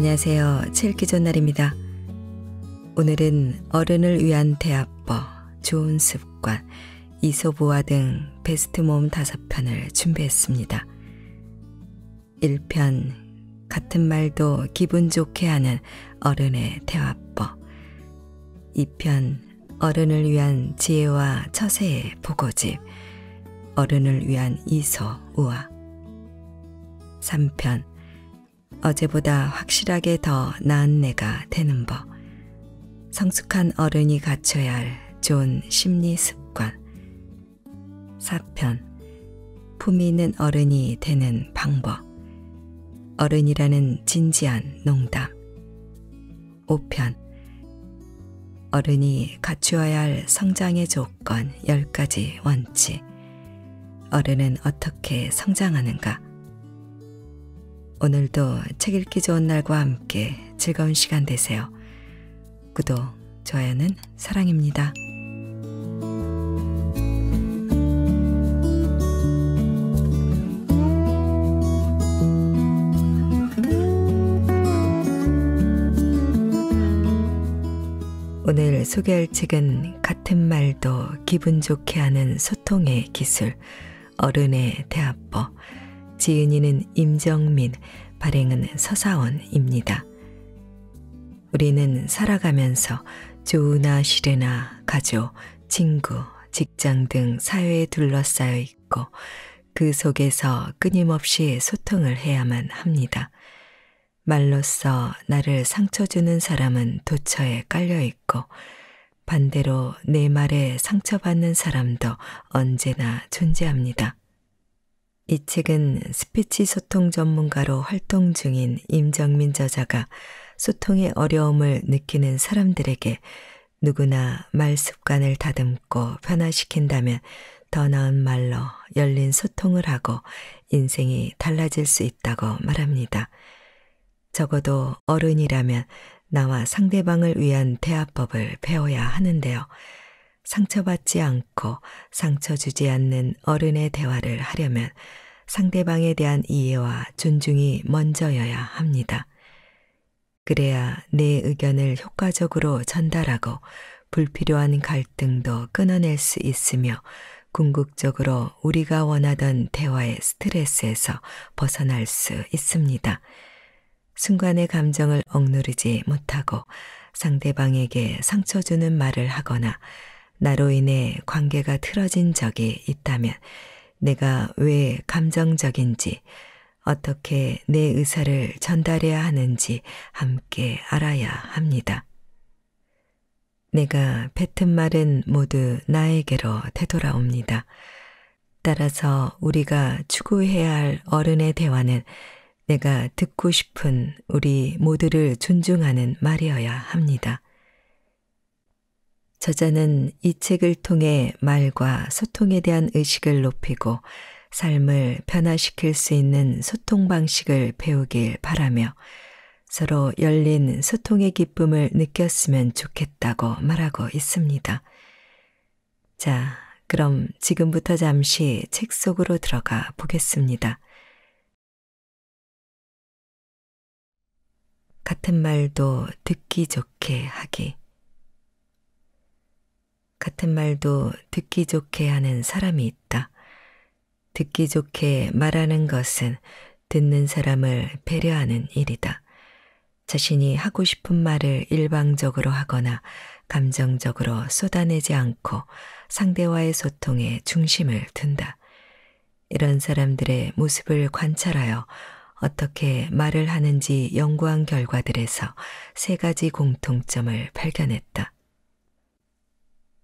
안녕하세요. 칠기전 날입니다. 오늘은 어른을 위한 대화법, 좋은 습관, 이소부화 등 베스트 몸 다섯 편을 준비했습니다. 1편 같은 말도 기분 좋게 하는 어른의 대화법 2편 어른을 위한 지혜와 처세의 보고집 어른을 위한 이소우화 3편 어제보다 확실하게 더 나은 내가 되는 법. 성숙한 어른이 갖춰야 할 좋은 심리 습관. 4편. 품위 있는 어른이 되는 방법. 어른이라는 진지한 농담. 5편. 어른이 갖추어야 할 성장의 조건 10가지 원칙. 어른은 어떻게 성장하는가? 오늘도 책 읽기 좋은 날과 함께 즐거운 시간 되세요. 구독, 좋아요는 사랑입니다. 오늘 소개할 책은 같은 말도 기분 좋게 하는 소통의 기술, 어른의 대화법, 지은이는 임정민, 발행은 서사원입니다. 우리는 살아가면서 조우나 시레나 가족, 친구, 직장 등 사회에 둘러싸여 있고 그 속에서 끊임없이 소통을 해야만 합니다. 말로써 나를 상처 주는 사람은 도처에 깔려 있고 반대로 내 말에 상처받는 사람도 언제나 존재합니다. 이 책은 스피치 소통 전문가로 활동 중인 임정민 저자가 소통의 어려움을 느끼는 사람들에게 누구나 말 습관을 다듬고 변화시킨다면 더 나은 말로 열린 소통을 하고 인생이 달라질 수 있다고 말합니다. 적어도 어른이라면 나와 상대방을 위한 대화법을 배워야 하는데요. 상처받지 않고 상처 주지 않는 어른의 대화를 하려면 상대방에 대한 이해와 존중이 먼저여야 합니다. 그래야 내 의견을 효과적으로 전달하고 불필요한 갈등도 끊어낼 수 있으며 궁극적으로 우리가 원하던 대화의 스트레스에서 벗어날 수 있습니다. 순간의 감정을 억누르지 못하고 상대방에게 상처 주는 말을 하거나 나로 인해 관계가 틀어진 적이 있다면 내가 왜 감정적인지, 어떻게 내 의사를 전달해야 하는지 함께 알아야 합니다. 내가 뱉은 말은 모두 나에게로 되돌아옵니다. 따라서 우리가 추구해야 할 어른의 대화는 내가 듣고 싶은 우리 모두를 존중하는 말이어야 합니다. 저자는 이 책을 통해 말과 소통에 대한 의식을 높이고 삶을 변화시킬 수 있는 소통 방식을 배우길 바라며 서로 열린 소통의 기쁨을 느꼈으면 좋겠다고 말하고 있습니다. 자, 그럼 지금부터 잠시 책 속으로 들어가 보겠습니다. 같은 말도 듣기 좋게 하기. 같은 말도 듣기 좋게 하는 사람이 있다. 듣기 좋게 말하는 것은 듣는 사람을 배려하는 일이다. 자신이 하고 싶은 말을 일방적으로 하거나 감정적으로 쏟아내지 않고 상대와의 소통에 중심을 둔다. 이런 사람들의 모습을 관찰하여 어떻게 말을 하는지 연구한 결과들에서 세 가지 공통점을 발견했다.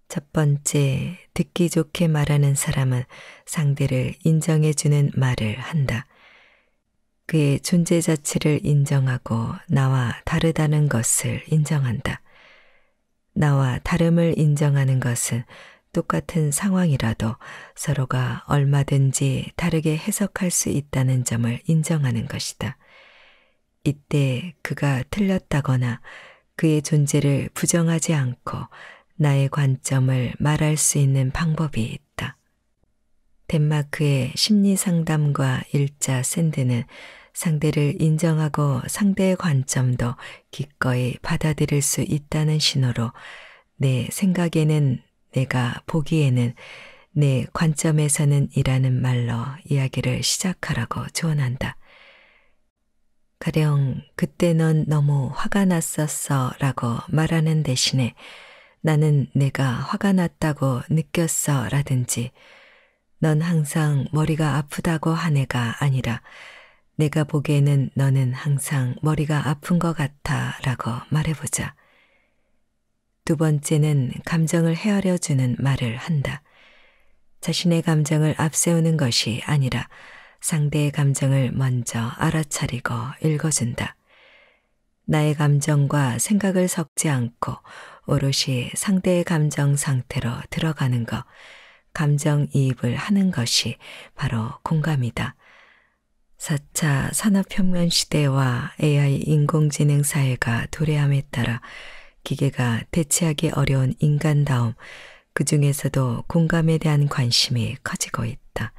첫 번째, 듣기 좋게 말하는 사람은 상대를 인정해 주는 말을 한다. 그의 존재 자체를 인정하고 나와 다르다는 것을 인정한다. 나와 다름을 인정하는 것은 똑같은 상황이라도 서로가 얼마든지 다르게 해석할 수 있다는 점을 인정하는 것이다. 이때 그가 틀렸다거나 그의 존재를 부정하지 않고 나의 관점을 말할 수 있는 방법이 있다. 덴마크의 심리상담과 일자 샌드는 상대를 인정하고 상대의 관점도 기꺼이 받아들일 수 있다는 신호로 내 생각에는 내가 보기에는 내 관점에서는 이라는 말로 이야기를 시작하라고 조언한다. 가령 그때 넌 너무 화가 났었어 라고 말하는 대신에 나는 내가 화가 났다고 느꼈어 라든지 넌 항상 머리가 아프다고 한 애가 아니라 내가 보기에는 너는 항상 머리가 아픈 것 같아 라고 말해보자. 두 번째는 감정을 헤아려주는 말을 한다. 자신의 감정을 앞세우는 것이 아니라 상대의 감정을 먼저 알아차리고 읽어준다. 나의 감정과 생각을 섞지 않고 오롯이 상대의 감정 상태로 들어가는 것, 감정 이입을 하는 것이 바로 공감이다. 4차 산업혁명 시대와 AI 인공지능 사회가 도래함에 따라 기계가 대체하기 어려운 인간다움, 그 중에서도 공감에 대한 관심이 커지고 있다.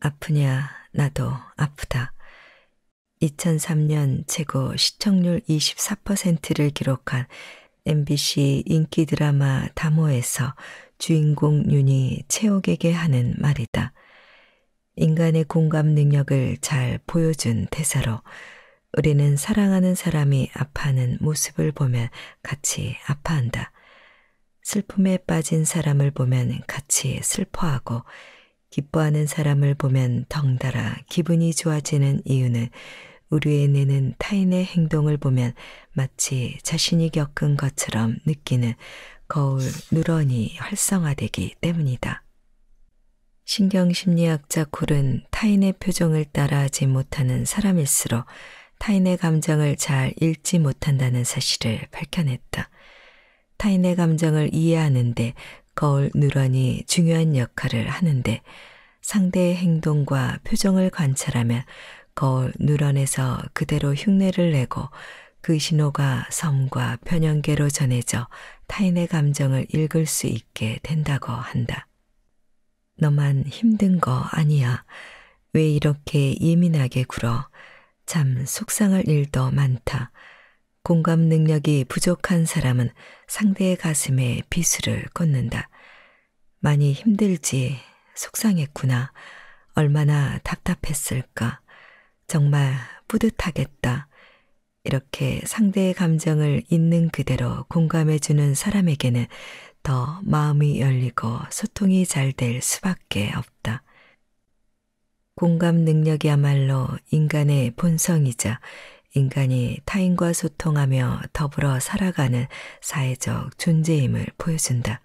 아프냐, 나도 아프다. 2003년 최고 시청률 24%를 기록한 MBC 인기 드라마 다모에서 주인공 윤이 채옥에게 하는 말이다. 인간의 공감 능력을 잘 보여준 대사로 우리는 사랑하는 사람이 아파하는 모습을 보면 같이 아파한다. 슬픔에 빠진 사람을 보면 같이 슬퍼하고 기뻐하는 사람을 보면 덩달아 기분이 좋아지는 이유는 우리의 내는 타인의 행동을 보면 마치 자신이 겪은 것처럼 느끼는 거울 누런이 활성화되기 때문이다. 신경심리학자 콜은 타인의 표정을 따라하지 못하는 사람일수록 타인의 감정을 잘 읽지 못한다는 사실을 밝혀냈다. 타인의 감정을 이해하는데 거울 누런이 중요한 역할을 하는데 상대의 행동과 표정을 관찰하면 거울 누런에서 그대로 흉내를 내고 그 신호가 섬과 편연계로 전해져 타인의 감정을 읽을 수 있게 된다고 한다. 너만 힘든 거 아니야. 왜 이렇게 예민하게 굴어? 참 속상할 일도 많다. 공감 능력이 부족한 사람은 상대의 가슴에 비수를 꽂는다. 많이 힘들지, 속상했구나. 얼마나 답답했을까. 정말 뿌듯하겠다. 이렇게 상대의 감정을 있는 그대로 공감해주는 사람에게는 더 마음이 열리고 소통이 잘 될 수밖에 없다. 공감 능력이야말로 인간의 본성이자 인간이 타인과 소통하며 더불어 살아가는 사회적 존재임을 보여준다.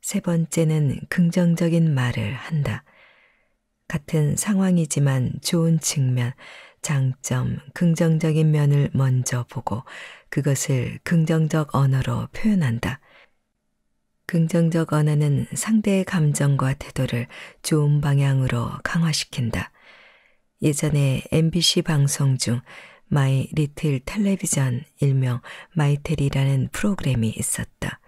세 번째는 긍정적인 말을 한다. 같은 상황이지만 좋은 측면, 장점, 긍정적인 면을 먼저 보고 그것을 긍정적 언어로 표현한다. 긍정적 언어는 상대의 감정과 태도를 좋은 방향으로 강화시킨다. 예전에 MBC 방송 중 마이 리틀 텔레비전 일명 마이텔이라는 프로그램이 있었다.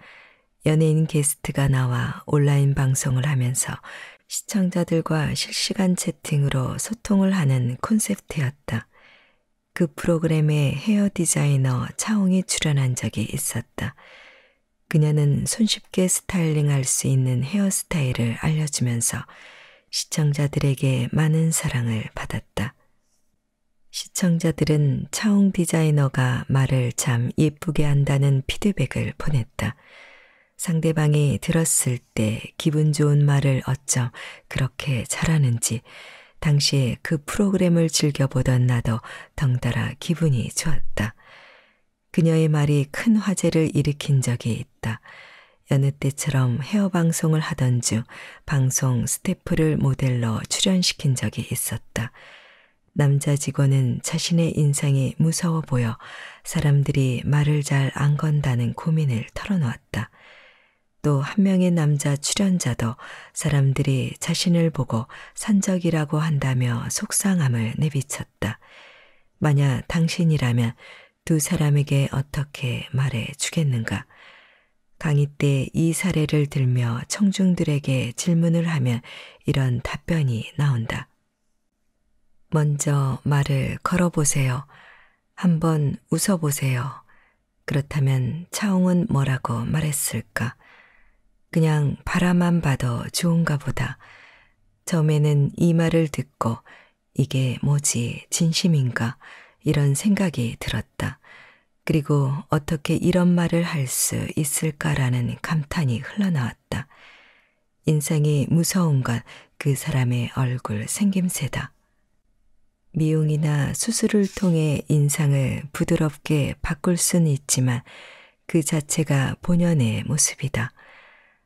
연예인 게스트가 나와 온라인 방송을 하면서 시청자들과 실시간 채팅으로 소통을 하는 콘셉트였다. 그 프로그램에 헤어 디자이너 차홍이 출연한 적이 있었다. 그녀는 손쉽게 스타일링 할 수 있는 헤어스타일을 알려주면서 시청자들에게 많은 사랑을 받았다. 시청자들은 차홍 디자이너가 말을 참 예쁘게 한다는 피드백을 보냈다. 상대방이 들었을 때 기분 좋은 말을 어쩜 그렇게 잘하는지 당시에 그 프로그램을 즐겨보던 나도 덩달아 기분이 좋았다. 그녀의 말이 큰 화제를 일으킨 적이 있다. 어느 때처럼 헤어 방송을 하던 중 방송 스태프를 모델로 출연시킨 적이 있었다. 남자 직원은 자신의 인상이 무서워 보여 사람들이 말을 잘 안 건다는 고민을 털어놓았다. 또 한 명의 남자 출연자도 사람들이 자신을 보고 산적이라고 한다며 속상함을 내비쳤다. 만약 당신이라면 두 사람에게 어떻게 말해 주겠는가? 강의 때 이 사례를 들며 청중들에게 질문을 하면 이런 답변이 나온다. 먼저 말을 걸어보세요. 한번 웃어보세요. 그렇다면 차홍은 뭐라고 말했을까? 그냥 바라만 봐도 좋은가 보다. 처음에는 이 말을 듣고 이게 뭐지, 진심인가, 이런 생각이 들었다. 그리고 어떻게 이런 말을 할 수 있을까라는 감탄이 흘러나왔다. 인상이 무서운 건 그 사람의 얼굴 생김새다. 미용이나 수술을 통해 인상을 부드럽게 바꿀 수 있지만 그 자체가 본연의 모습이다.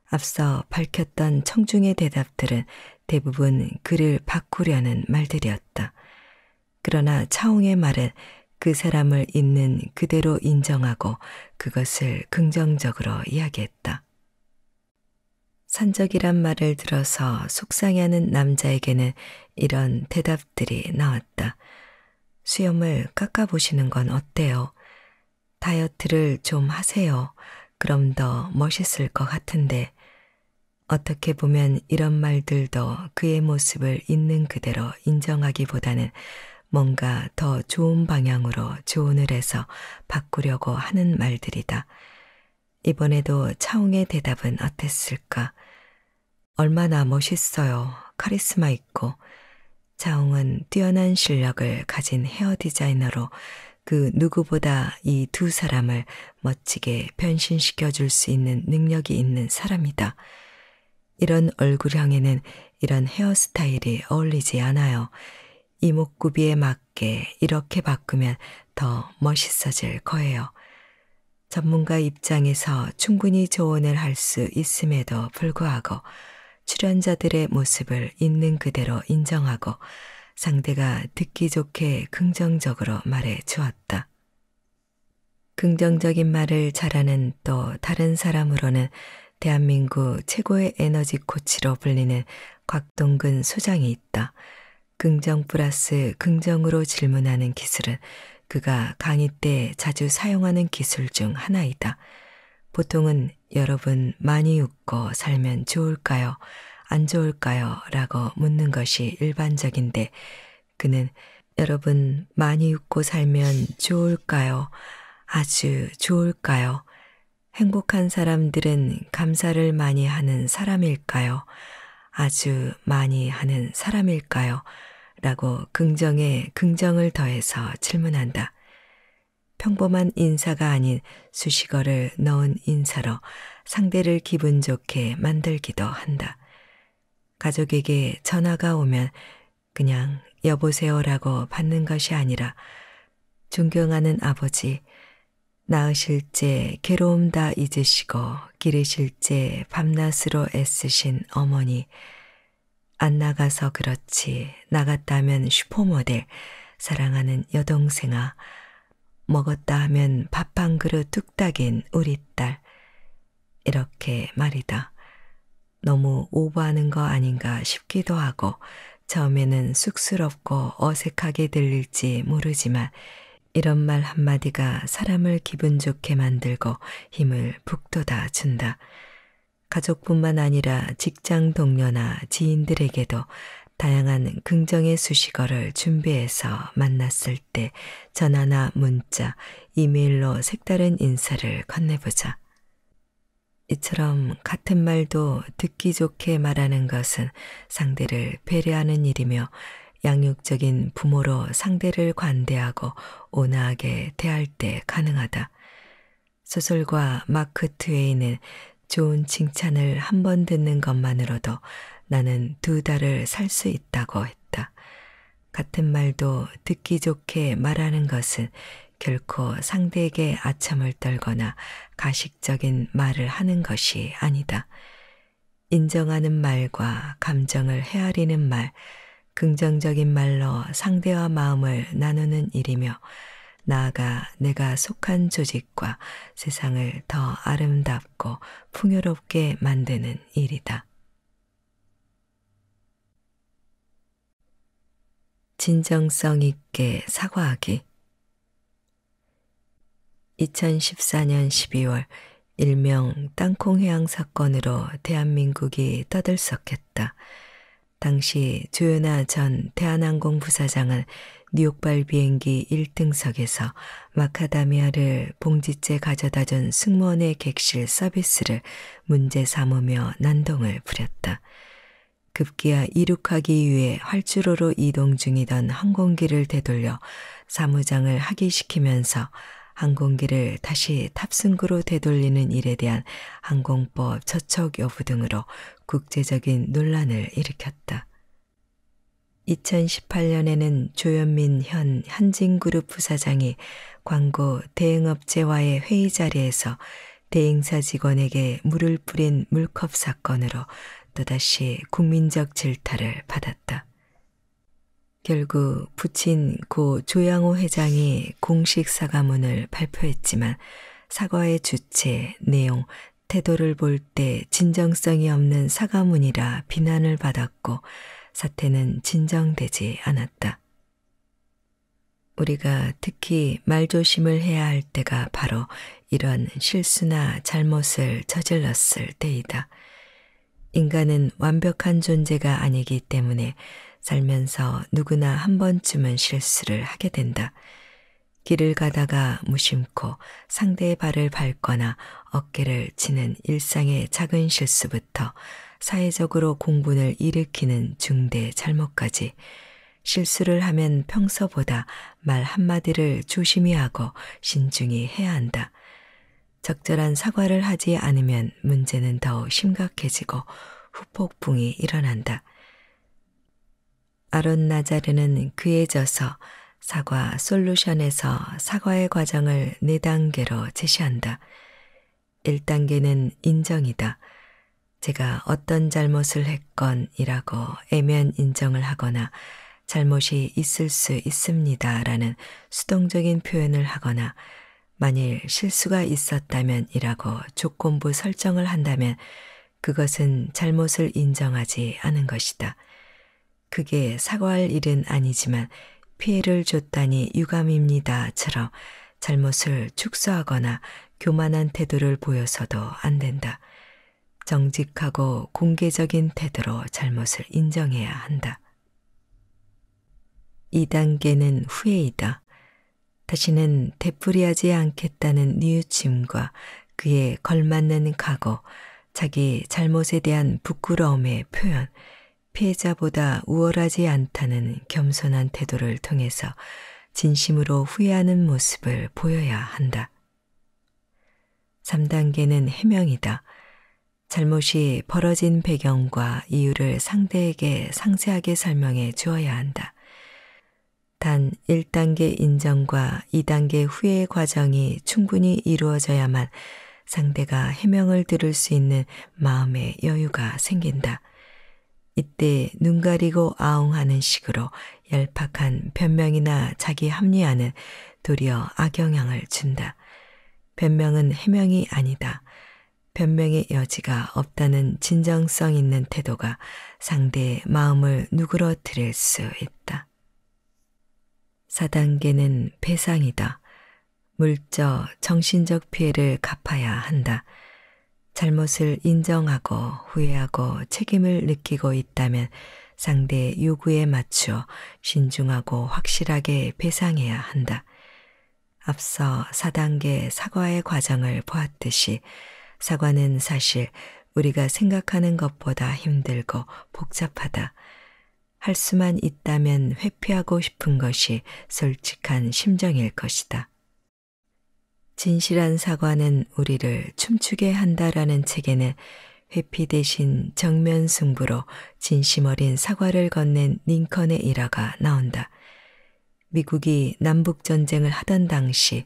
앞서 밝혔던 청중의 대답들은 대부분 그를 바꾸려는 말들이었다. 그러나 차홍의 말은 그 사람을 있는 그대로 인정하고 그것을 긍정적으로 이야기했다. 산적이란 말을 들어서 속상해하는 남자에게는 이런 대답들이 나왔다. 수염을 깎아보시는 건 어때요? 다이어트를 좀 하세요. 그럼 더 멋있을 것 같은데. 어떻게 보면 이런 말들도 그의 모습을 있는 그대로 인정하기보다는 뭔가 더 좋은 방향으로 조언을 해서 바꾸려고 하는 말들이다. 이번에도 차홍의 대답은 어땠을까? 얼마나 멋있어요. 카리스마 있고. 차홍은 뛰어난 실력을 가진 헤어 디자이너로 그 누구보다 이 두 사람을 멋지게 변신시켜 줄 수 있는 능력이 있는 사람이다. 이런 얼굴형에는 이런 헤어스타일이 어울리지 않아요. 이목구비에 맞게 이렇게 바꾸면 더 멋있어질 거예요. 전문가 입장에서 충분히 조언을 할 수 있음에도 불구하고 출연자들의 모습을 있는 그대로 인정하고 상대가 듣기 좋게 긍정적으로 말해 주었다. 긍정적인 말을 잘하는 또 다른 사람으로는 대한민국 최고의 에너지 코치로 불리는 곽동근 소장이 있다. 긍정 플러스 긍정으로 질문하는 기술은 그가 강의 때 자주 사용하는 기술 중 하나이다. 보통은 여러분 많이 웃고 살면 좋을까요? 안 좋을까요? 라고 묻는 것이 일반적인데 그는 여러분 많이 웃고 살면 좋을까요? 아주 좋을까요? 행복한 사람들은 감사를 많이 하는 사람일까요? 아주 많이 하는 사람일까요? 라고 긍정에 긍정을 더해서 질문한다. 평범한 인사가 아닌 수식어를 넣은 인사로 상대를 기분 좋게 만들기도 한다. 가족에게 전화가 오면 그냥 여보세요라고 받는 것이 아니라 존경하는 아버지, 낳으실제 괴로움 다 잊으시고 기르실제 밤낮으로 애쓰신 어머니, 안 나가서 그렇지, 나갔다면 슈퍼모델, 사랑하는 여동생아, 먹었다 하면 밥 한 그릇 뚝딱인 우리 딸. 이렇게 말이다. 너무 오버하는 거 아닌가 싶기도 하고, 처음에는 쑥스럽고 어색하게 들릴지 모르지만, 이런 말 한마디가 사람을 기분 좋게 만들고 힘을 북돋아 준다. 가족뿐만 아니라 직장 동료나 지인들에게도 다양한 긍정의 수식어를 준비해서 만났을 때 전화나 문자, 이메일로 색다른 인사를 건네보자. 이처럼 같은 말도 듣기 좋게 말하는 것은 상대를 배려하는 일이며 양육적인 부모로 상대를 관대하고 온화하게 대할 때 가능하다. 소설과 마크 트웨인은 좋은 칭찬을 한 번 듣는 것만으로도 나는 두 달을 살 수 있다고 했다. 같은 말도 듣기 좋게 말하는 것은 결코 상대에게 아첨을 떨거나 가식적인 말을 하는 것이 아니다. 인정하는 말과 감정을 헤아리는 말, 긍정적인 말로 상대와 마음을 나누는 일이며 나아가 내가 속한 조직과 세상을 더 아름답고 풍요롭게 만드는 일이다. 진정성 있게 사과하기 2014년 12월 일명 땅콩해양 사건으로 대한민국이 떠들썩했다. 당시 조윤아 전 대한항공 부사장은 뉴욕발 비행기 1등석에서 마카다미아를 봉지째 가져다 준 승무원의 객실 서비스를 문제 삼으며 난동을 부렸다. 급기야 이륙하기 위해 활주로로 이동 중이던 항공기를 되돌려 사무장을 하기시키면서 항공기를 다시 탑승구로 되돌리는 일에 대한 항공법 저촉 여부 등으로 국제적인 논란을 일으켰다. 2018년에는 조현민 현 한진그룹 부사장이 광고 대행업체와의 회의 자리에서 대행사 직원에게 물을 뿌린 물컵 사건으로 또다시 국민적 질타를 받았다. 결국 부친 고 조양호 회장이 공식 사과문을 발표했지만 사과의 주체, 내용, 태도를 볼 때 진정성이 없는 사과문이라 비난을 받았고 사태는 진정되지 않았다. 우리가 특히 말조심을 해야 할 때가 바로 이런 실수나 잘못을 저질렀을 때이다. 인간은 완벽한 존재가 아니기 때문에 살면서 누구나 한 번쯤은 실수를 하게 된다. 길을 가다가 무심코 상대의 발을 밟거나 어깨를 치는 일상의 작은 실수부터 사회적으로 공분을 일으키는 중대 잘못까지 실수를 하면 평소보다 말 한마디를 조심히 하고 신중히 해야 한다. 적절한 사과를 하지 않으면 문제는 더 심각해지고 후폭풍이 일어난다. 아론 나자르는 그에 져서 사과 솔루션에서 사과의 과정을 4단계로 제시한다. 1단계는 인정이다. 제가 어떤 잘못을 했건이라고 애면 인정을 하거나 잘못이 있을 수 있습니다 라는 수동적인 표현을 하거나 만일 실수가 있었다면 이라고 조건부 설정을 한다면 그것은 잘못을 인정하지 않은 것이다. 그게 사과할 일은 아니지만 피해를 줬다니 유감입니다처럼 잘못을 축소하거나 교만한 태도를 보여서도 안 된다. 정직하고 공개적인 태도로 잘못을 인정해야 한다. 2단계는 후회이다. 다시는 되풀이하지 않겠다는 뉘우침과 그에 걸맞는 각오, 자기 잘못에 대한 부끄러움의 표현, 피해자보다 우월하지 않다는 겸손한 태도를 통해서 진심으로 후회하는 모습을 보여야 한다. 3단계는 해명이다. 잘못이 벌어진 배경과 이유를 상대에게 상세하게 설명해 주어야 한다. 단 1단계 인정과 2단계 후의 과정이 충분히 이루어져야만 상대가 해명을 들을 수 있는 마음의 여유가 생긴다. 이때 눈 가리고 아웅하는 식으로 얄팍한 변명이나 자기 합리화는 도리어 악영향을 준다. 변명은 해명이 아니다. 변명의 여지가 없다는 진정성 있는 태도가 상대의 마음을 누그러뜨릴 수 있다. 4단계는 배상이다. 물적, 정신적 피해를 갚아야 한다. 잘못을 인정하고 후회하고 책임을 느끼고 있다면 상대의 요구에 맞추어 신중하고 확실하게 배상해야 한다. 앞서 4단계 사과의 과정을 보았듯이 사과는 사실 우리가 생각하는 것보다 힘들고 복잡하다. 할 수만 있다면 회피하고 싶은 것이 솔직한 심정일 것이다. 진실한 사과는 우리를 춤추게 한다라는 책에는 회피 대신 정면 승부로 진심 어린 사과를 건넨 링컨의 일화가 나온다. 미국이 남북전쟁을 하던 당시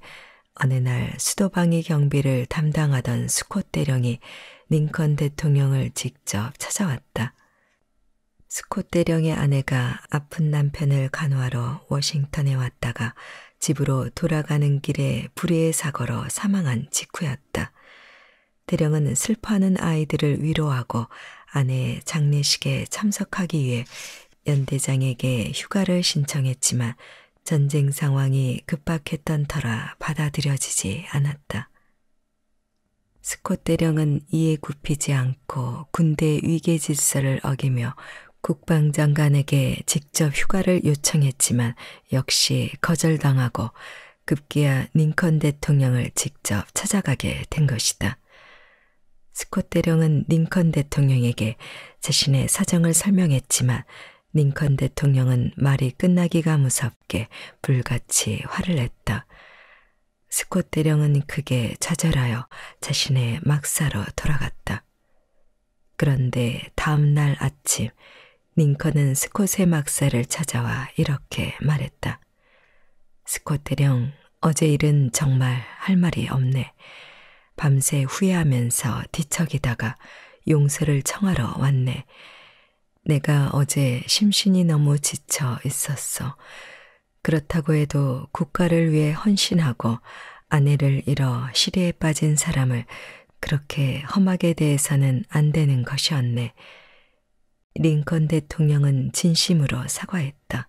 어느 날 수도방위 경비를 담당하던 스콧 대령이 링컨 대통령을 직접 찾아왔다. 스콧 대령의 아내가 아픈 남편을 간호하러 워싱턴에 왔다가 집으로 돌아가는 길에 불의의 사고로 사망한 직후였다. 대령은 슬퍼하는 아이들을 위로하고 아내의 장례식에 참석하기 위해 연대장에게 휴가를 신청했지만 전쟁 상황이 급박했던 터라 받아들여지지 않았다. 스콧 대령은 이에 굽히지 않고 군대 위계 질서를 어기며 국방장관에게 직접 휴가를 요청했지만 역시 거절당하고 급기야 링컨 대통령을 직접 찾아가게 된 것이다. 스콧 대령은 링컨 대통령에게 자신의 사정을 설명했지만 링컨 대통령은 말이 끝나기가 무섭게 불같이 화를 냈다. 스콧 대령은 크게 좌절하여 자신의 막사로 돌아갔다. 그런데 다음 날 아침 링컨은 스콧의 막사를 찾아와 이렇게 말했다. 스콧 대령, 어제 일은 정말 할 말이 없네. 밤새 후회하면서 뒤척이다가 용서를 청하러 왔네. 내가 어제 심신이 너무 지쳐 있었어. 그렇다고 해도 국가를 위해 헌신하고 아내를 잃어 시리에 빠진 사람을 그렇게 험하게 대해서는 안 되는 것이었네. 링컨 대통령은 진심으로 사과했다.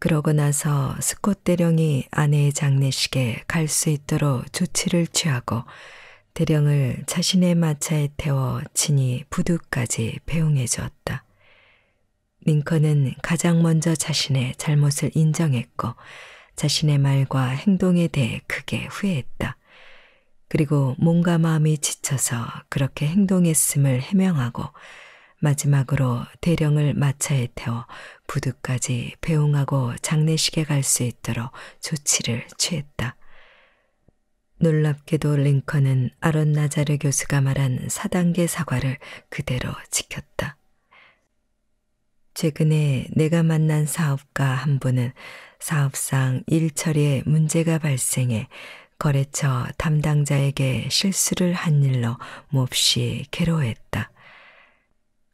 그러고 나서 스콧 대령이 아내의 장례식에 갈 수 있도록 조치를 취하고 대령을 자신의 마차에 태워 진이 부두까지 배웅해 주었다. 링컨은 가장 먼저 자신의 잘못을 인정했고 자신의 말과 행동에 대해 크게 후회했다. 그리고 몸과 마음이 지쳐서 그렇게 행동했음을 해명하고 마지막으로 대령을 마차에 태워 부두까지 배웅하고 장례식에 갈 수 있도록 조치를 취했다. 놀랍게도 링컨은 아론 나자르 교수가 말한 4단계 사과를 그대로 지켰다. 최근에 내가 만난 사업가 한 분은 사업상 일처리에 문제가 발생해 거래처 담당자에게 실수를 한 일로 몹시 괴로워했다.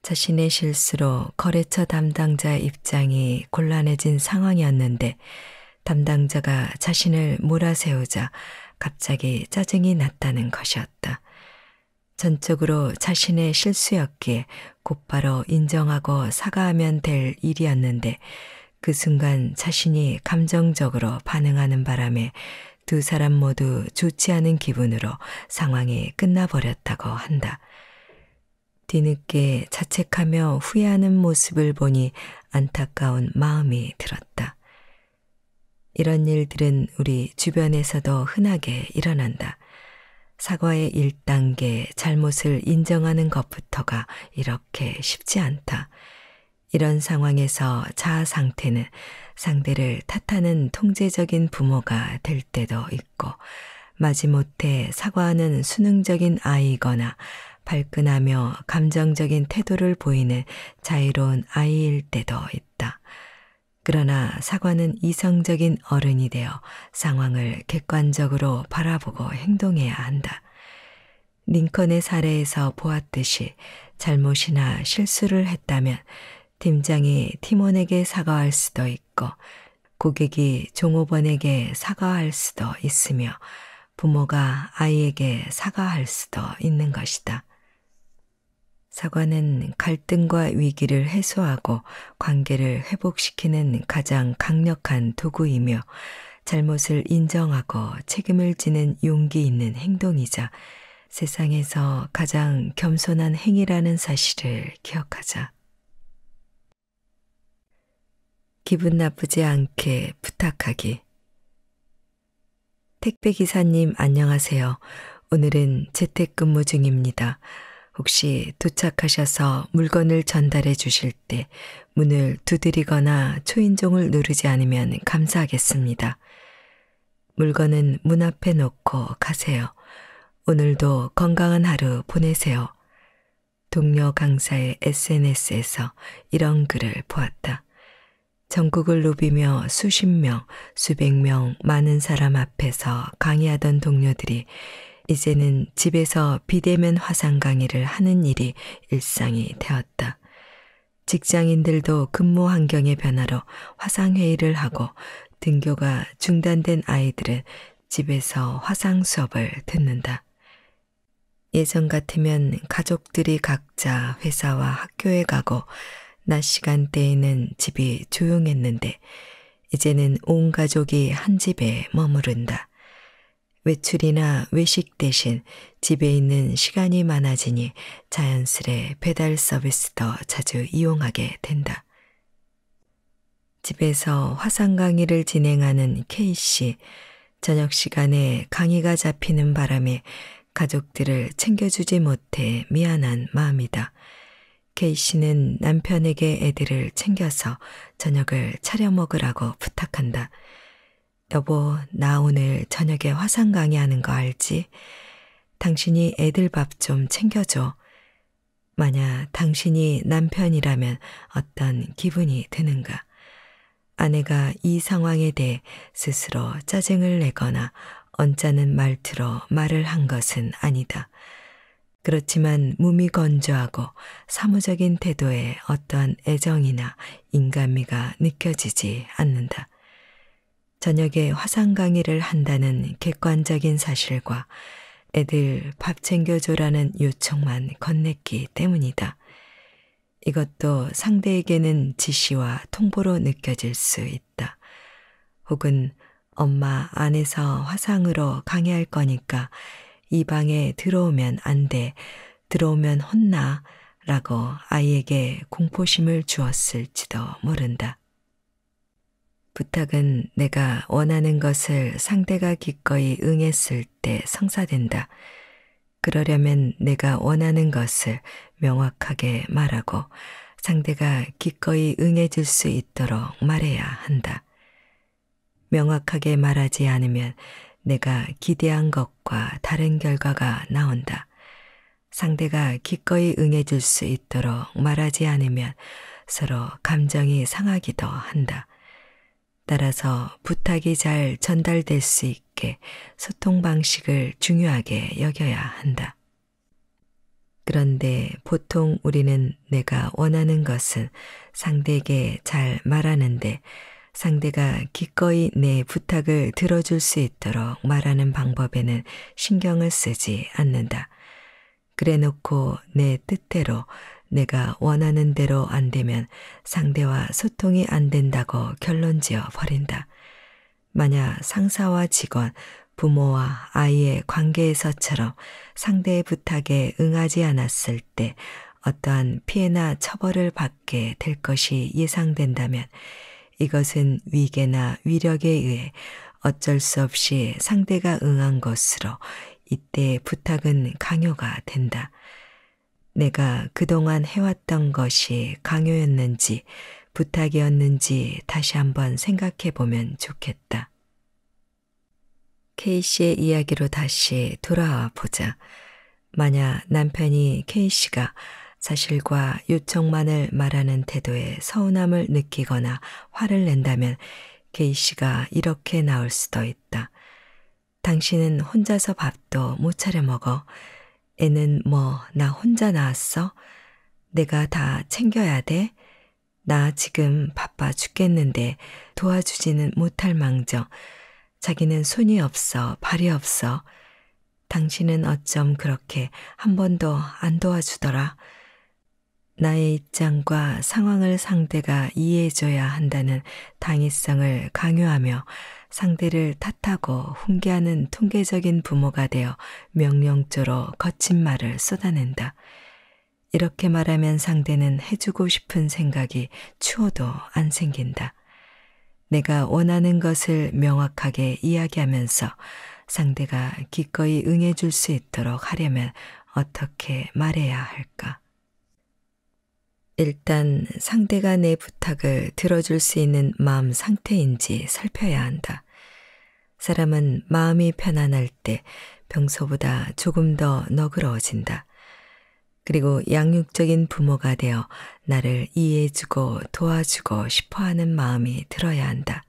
자신의 실수로 거래처 담당자 입장이 곤란해진 상황이었는데 담당자가 자신을 몰아세우자 갑자기 짜증이 났다는 것이었다. 전적으로 자신의 실수였기에 곧바로 인정하고 사과하면 될 일이었는데 그 순간 자신이 감정적으로 반응하는 바람에 두 사람 모두 좋지 않은 기분으로 상황이 끝나버렸다고 한다. 뒤늦게 자책하며 후회하는 모습을 보니 안타까운 마음이 들었다. 이런 일들은 우리 주변에서도 흔하게 일어난다. 사과의 1단계 잘못을 인정하는 것부터가 이렇게 쉽지 않다. 이런 상황에서 자아 상태는 상대를 탓하는 통제적인 부모가 될 때도 있고, 마지못해 사과하는 수능적인 아이거나 발끈하며 감정적인 태도를 보이는 자유로운 아이일 때도 있다. 그러나 사과는 이성적인 어른이 되어 상황을 객관적으로 바라보고 행동해야 한다. 링컨의 사례에서 보았듯이 잘못이나 실수를 했다면 팀장이 팀원에게 사과할 수도 있고 고객이 종업원에게 사과할 수도 있으며 부모가 아이에게 사과할 수도 있는 것이다. 사과는 갈등과 위기를 해소하고 관계를 회복시키는 가장 강력한 도구이며 잘못을 인정하고 책임을 지는 용기 있는 행동이자 세상에서 가장 겸손한 행위라는 사실을 기억하자. 기분 나쁘지 않게 부탁하기. 택배기사님 안녕하세요. 오늘은 재택근무 중입니다. 혹시 도착하셔서 물건을 전달해 주실 때 문을 두드리거나 초인종을 누르지 않으면 감사하겠습니다. 물건은 문 앞에 놓고 가세요. 오늘도 건강한 하루 보내세요. 동료 강사의 SNS에서 이런 글을 보았다. 전국을 누비며 수십 명, 수백 명 많은 사람 앞에서 강의하던 동료들이 이제는 집에서 비대면 화상 강의를 하는 일이 일상이 되었다. 직장인들도 근무 환경의 변화로 화상회의를 하고 등교가 중단된 아이들은 집에서 화상 수업을 듣는다. 예전 같으면 가족들이 각자 회사와 학교에 가고 낮 시간대에는 집이 조용했는데 이제는 온 가족이 한 집에 머무른다. 외출이나 외식 대신 집에 있는 시간이 많아지니 자연스레 배달 서비스도 자주 이용하게 된다. 집에서 화상 강의를 진행하는 K씨, 저녁 시간에 강의가 잡히는 바람에 가족들을 챙겨주지 못해 미안한 마음이다. K씨는 남편에게 애들을 챙겨서 저녁을 차려 먹으라고 부탁한다. 여보, 나 오늘 저녁에 화상 강의하는 거 알지? 당신이 애들 밥 좀 챙겨줘. 만약 당신이 남편이라면 어떤 기분이 드는가? 아내가 이 상황에 대해 스스로 짜증을 내거나 언짢은 말투로 말을 한 것은 아니다. 그렇지만 몸이 건조하고 사무적인 태도에 어떠한 애정이나 인간미가 느껴지지 않는다. 저녁에 화상 강의를 한다는 객관적인 사실과 애들 밥 챙겨줘라는 요청만 건넸기 때문이다. 이것도 상대에게는 지시와 통보로 느껴질 수 있다. 혹은 엄마 안에서 화상으로 강의할 거니까 이 방에 들어오면 안 돼, 들어오면 혼나 라고 아이에게 공포심을 주었을지도 모른다. 부탁은 내가 원하는 것을 상대가 기꺼이 응했을 때 성사된다. 그러려면 내가 원하는 것을 명확하게 말하고 상대가 기꺼이 응해줄 수 있도록 말해야 한다. 명확하게 말하지 않으면 내가 기대한 것과 다른 결과가 나온다. 상대가 기꺼이 응해줄 수 있도록 말하지 않으면 서로 감정이 상하기도 한다. 따라서 부탁이 잘 전달될 수 있게 소통 방식을 중요하게 여겨야 한다. 그런데 보통 우리는 내가 원하는 것은 상대에게 잘 말하는데 상대가 기꺼이 내 부탁을 들어줄 수 있도록 말하는 방법에는 신경을 쓰지 않는다. 그래 놓고 내 뜻대로 내가 원하는 대로 안 되면 상대와 소통이 안 된다고 결론 지어 버린다. 만약 상사와 직원, 부모와 아이의 관계에서처럼 상대의 부탁에 응하지 않았을 때 어떠한 피해나 처벌을 받게 될 것이 예상된다면 이것은 위계나 위력에 의해 어쩔 수 없이 상대가 응한 것으로 이때 부탁은 강요가 된다. 내가 그동안 해왔던 것이 강요였는지 부탁이었는지 다시 한번 생각해 보면 좋겠다. 케이씨의 이야기로 다시 돌아와 보자. 만약 남편이 케이씨가 사실과 요청만을 말하는 태도에 서운함을 느끼거나 화를 낸다면 케이씨가 이렇게 나올 수도 있다. 당신은 혼자서 밥도 못 차려 먹어. 애는 뭐, 나 혼자 낳았어? 내가 다 챙겨야 돼? 나 지금 바빠 죽겠는데 도와주지는 못할 망정. 자기는 손이 없어, 발이 없어. 당신은 어쩜 그렇게 한 번도 안 도와주더라. 나의 입장과 상황을 상대가 이해해줘야 한다는 당위성을 강요하며 상대를 탓하고 훈계하는 통계적인 부모가 되어 명령조로 거친 말을 쏟아낸다. 이렇게 말하면 상대는 해주고 싶은 생각이 추워도 안 생긴다. 내가 원하는 것을 명확하게 이야기하면서 상대가 기꺼이 응해줄 수 있도록 하려면 어떻게 말해야 할까? 일단 상대가 내 부탁을 들어줄 수 있는 마음 상태인지 살펴야 한다. 사람은 마음이 편안할 때 평소보다 조금 더 너그러워진다. 그리고 양육적인 부모가 되어 나를 이해해주고 도와주고 싶어 하는 마음이 들어야 한다.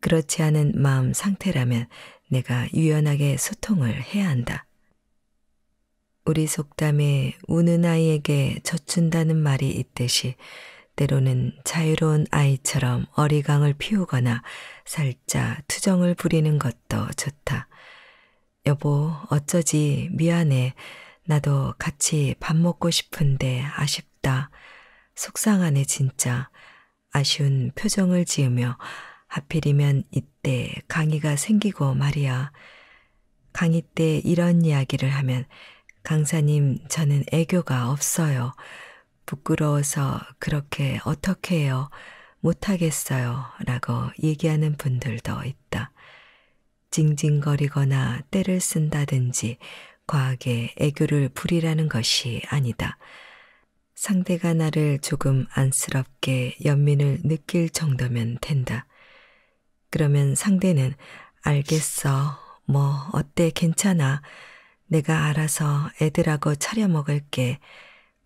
그렇지 않은 마음 상태라면 내가 유연하게 소통을 해야 한다. 우리 속담에 우는 아이에게 젖준다는 말이 있듯이 때로는 자유로운 아이처럼 어리광을 피우거나 살짝 투정을 부리는 것도 좋다. 여보, 어쩌지 미안해. 나도 같이 밥 먹고 싶은데 아쉽다. 속상하네 진짜. 아쉬운 표정을 지으며 하필이면 이때 강의가 생기고 말이야. 강의 때 이런 이야기를 하면 강사님, 저는 애교가 없어요. 부끄러워서 그렇게 어떻게 해요? 못하겠어요. 라고 얘기하는 분들도 있다. 징징거리거나 때를 쓴다든지 과하게 애교를 부리라는 것이 아니다. 상대가 나를 조금 안쓰럽게 연민을 느낄 정도면 된다. 그러면 상대는 알겠어. 뭐, 어때, 괜찮아. 내가 알아서 애들하고 차려 먹을게.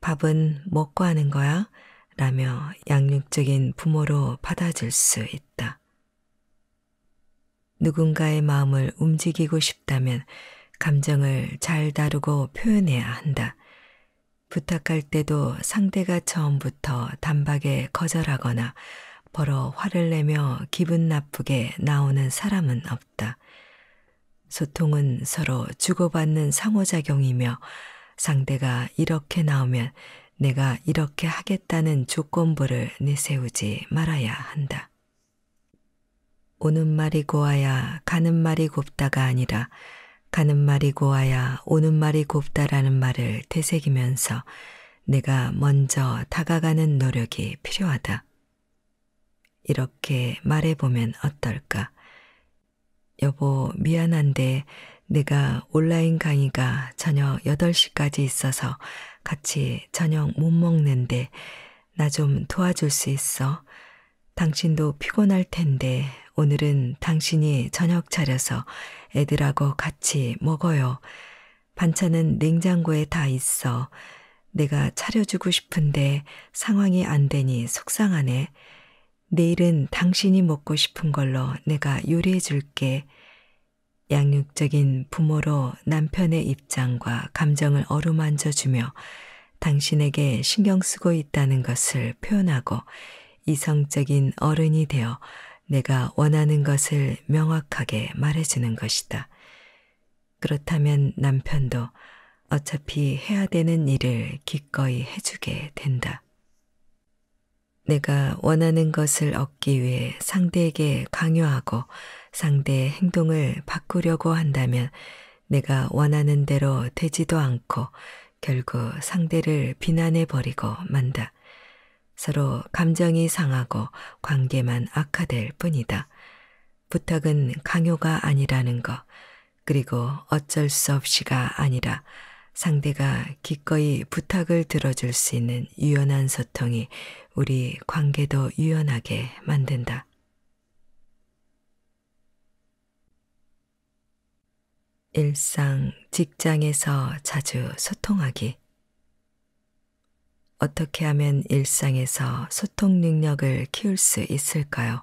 밥은 먹고 하는 거야? 라며 양육적인 부모로 받아줄 수 있다. 누군가의 마음을 움직이고 싶다면 감정을 잘 다루고 표현해야 한다. 부탁할 때도 상대가 처음부터 단박에 거절하거나 벌어 화를 내며 기분 나쁘게 나오는 사람은 없다. 소통은 서로 주고받는 상호작용이며 상대가 이렇게 나오면 내가 이렇게 하겠다는 조건부를 내세우지 말아야 한다. 오는 말이 고와야 가는 말이 곱다가 아니라 가는 말이 고와야 오는 말이 곱다라는 말을 되새기면서 내가 먼저 다가가는 노력이 필요하다. 이렇게 말해보면 어떨까? 여보, 미안한데 내가 온라인 강의가 저녁 8시까지 있어서 같이 저녁 못 먹는데 나 좀 도와줄 수 있어. 당신도 피곤할 텐데 오늘은 당신이 저녁 차려서 애들하고 같이 먹어요. 반찬은 냉장고에 다 있어. 내가 차려주고 싶은데 상황이 안 되니 속상하네. 내일은 당신이 먹고 싶은 걸로 내가 요리해 줄게. 양육적인 부모로 남편의 입장과 감정을 어루만져 주며 당신에게 신경 쓰고 있다는 것을 표현하고 이성적인 어른이 되어 내가 원하는 것을 명확하게 말해주는 것이다. 그렇다면 남편도 어차피 해야 되는 일을 기꺼이 해주게 된다. 내가 원하는 것을 얻기 위해 상대에게 강요하고 상대의 행동을 바꾸려고 한다면 내가 원하는 대로 되지도 않고 결국 상대를 비난해버리고 만다. 서로 감정이 상하고 관계만 악화될 뿐이다. 부탁은 강요가 아니라는 것, 그리고 어쩔 수 없이가 아니라 상대가 기꺼이 부탁을 들어줄 수 있는 유연한 소통이 우리 관계도 유연하게 만든다. 일상, 직장에서 자주 소통하기. 어떻게 하면 일상에서 소통 능력을 키울 수 있을까요?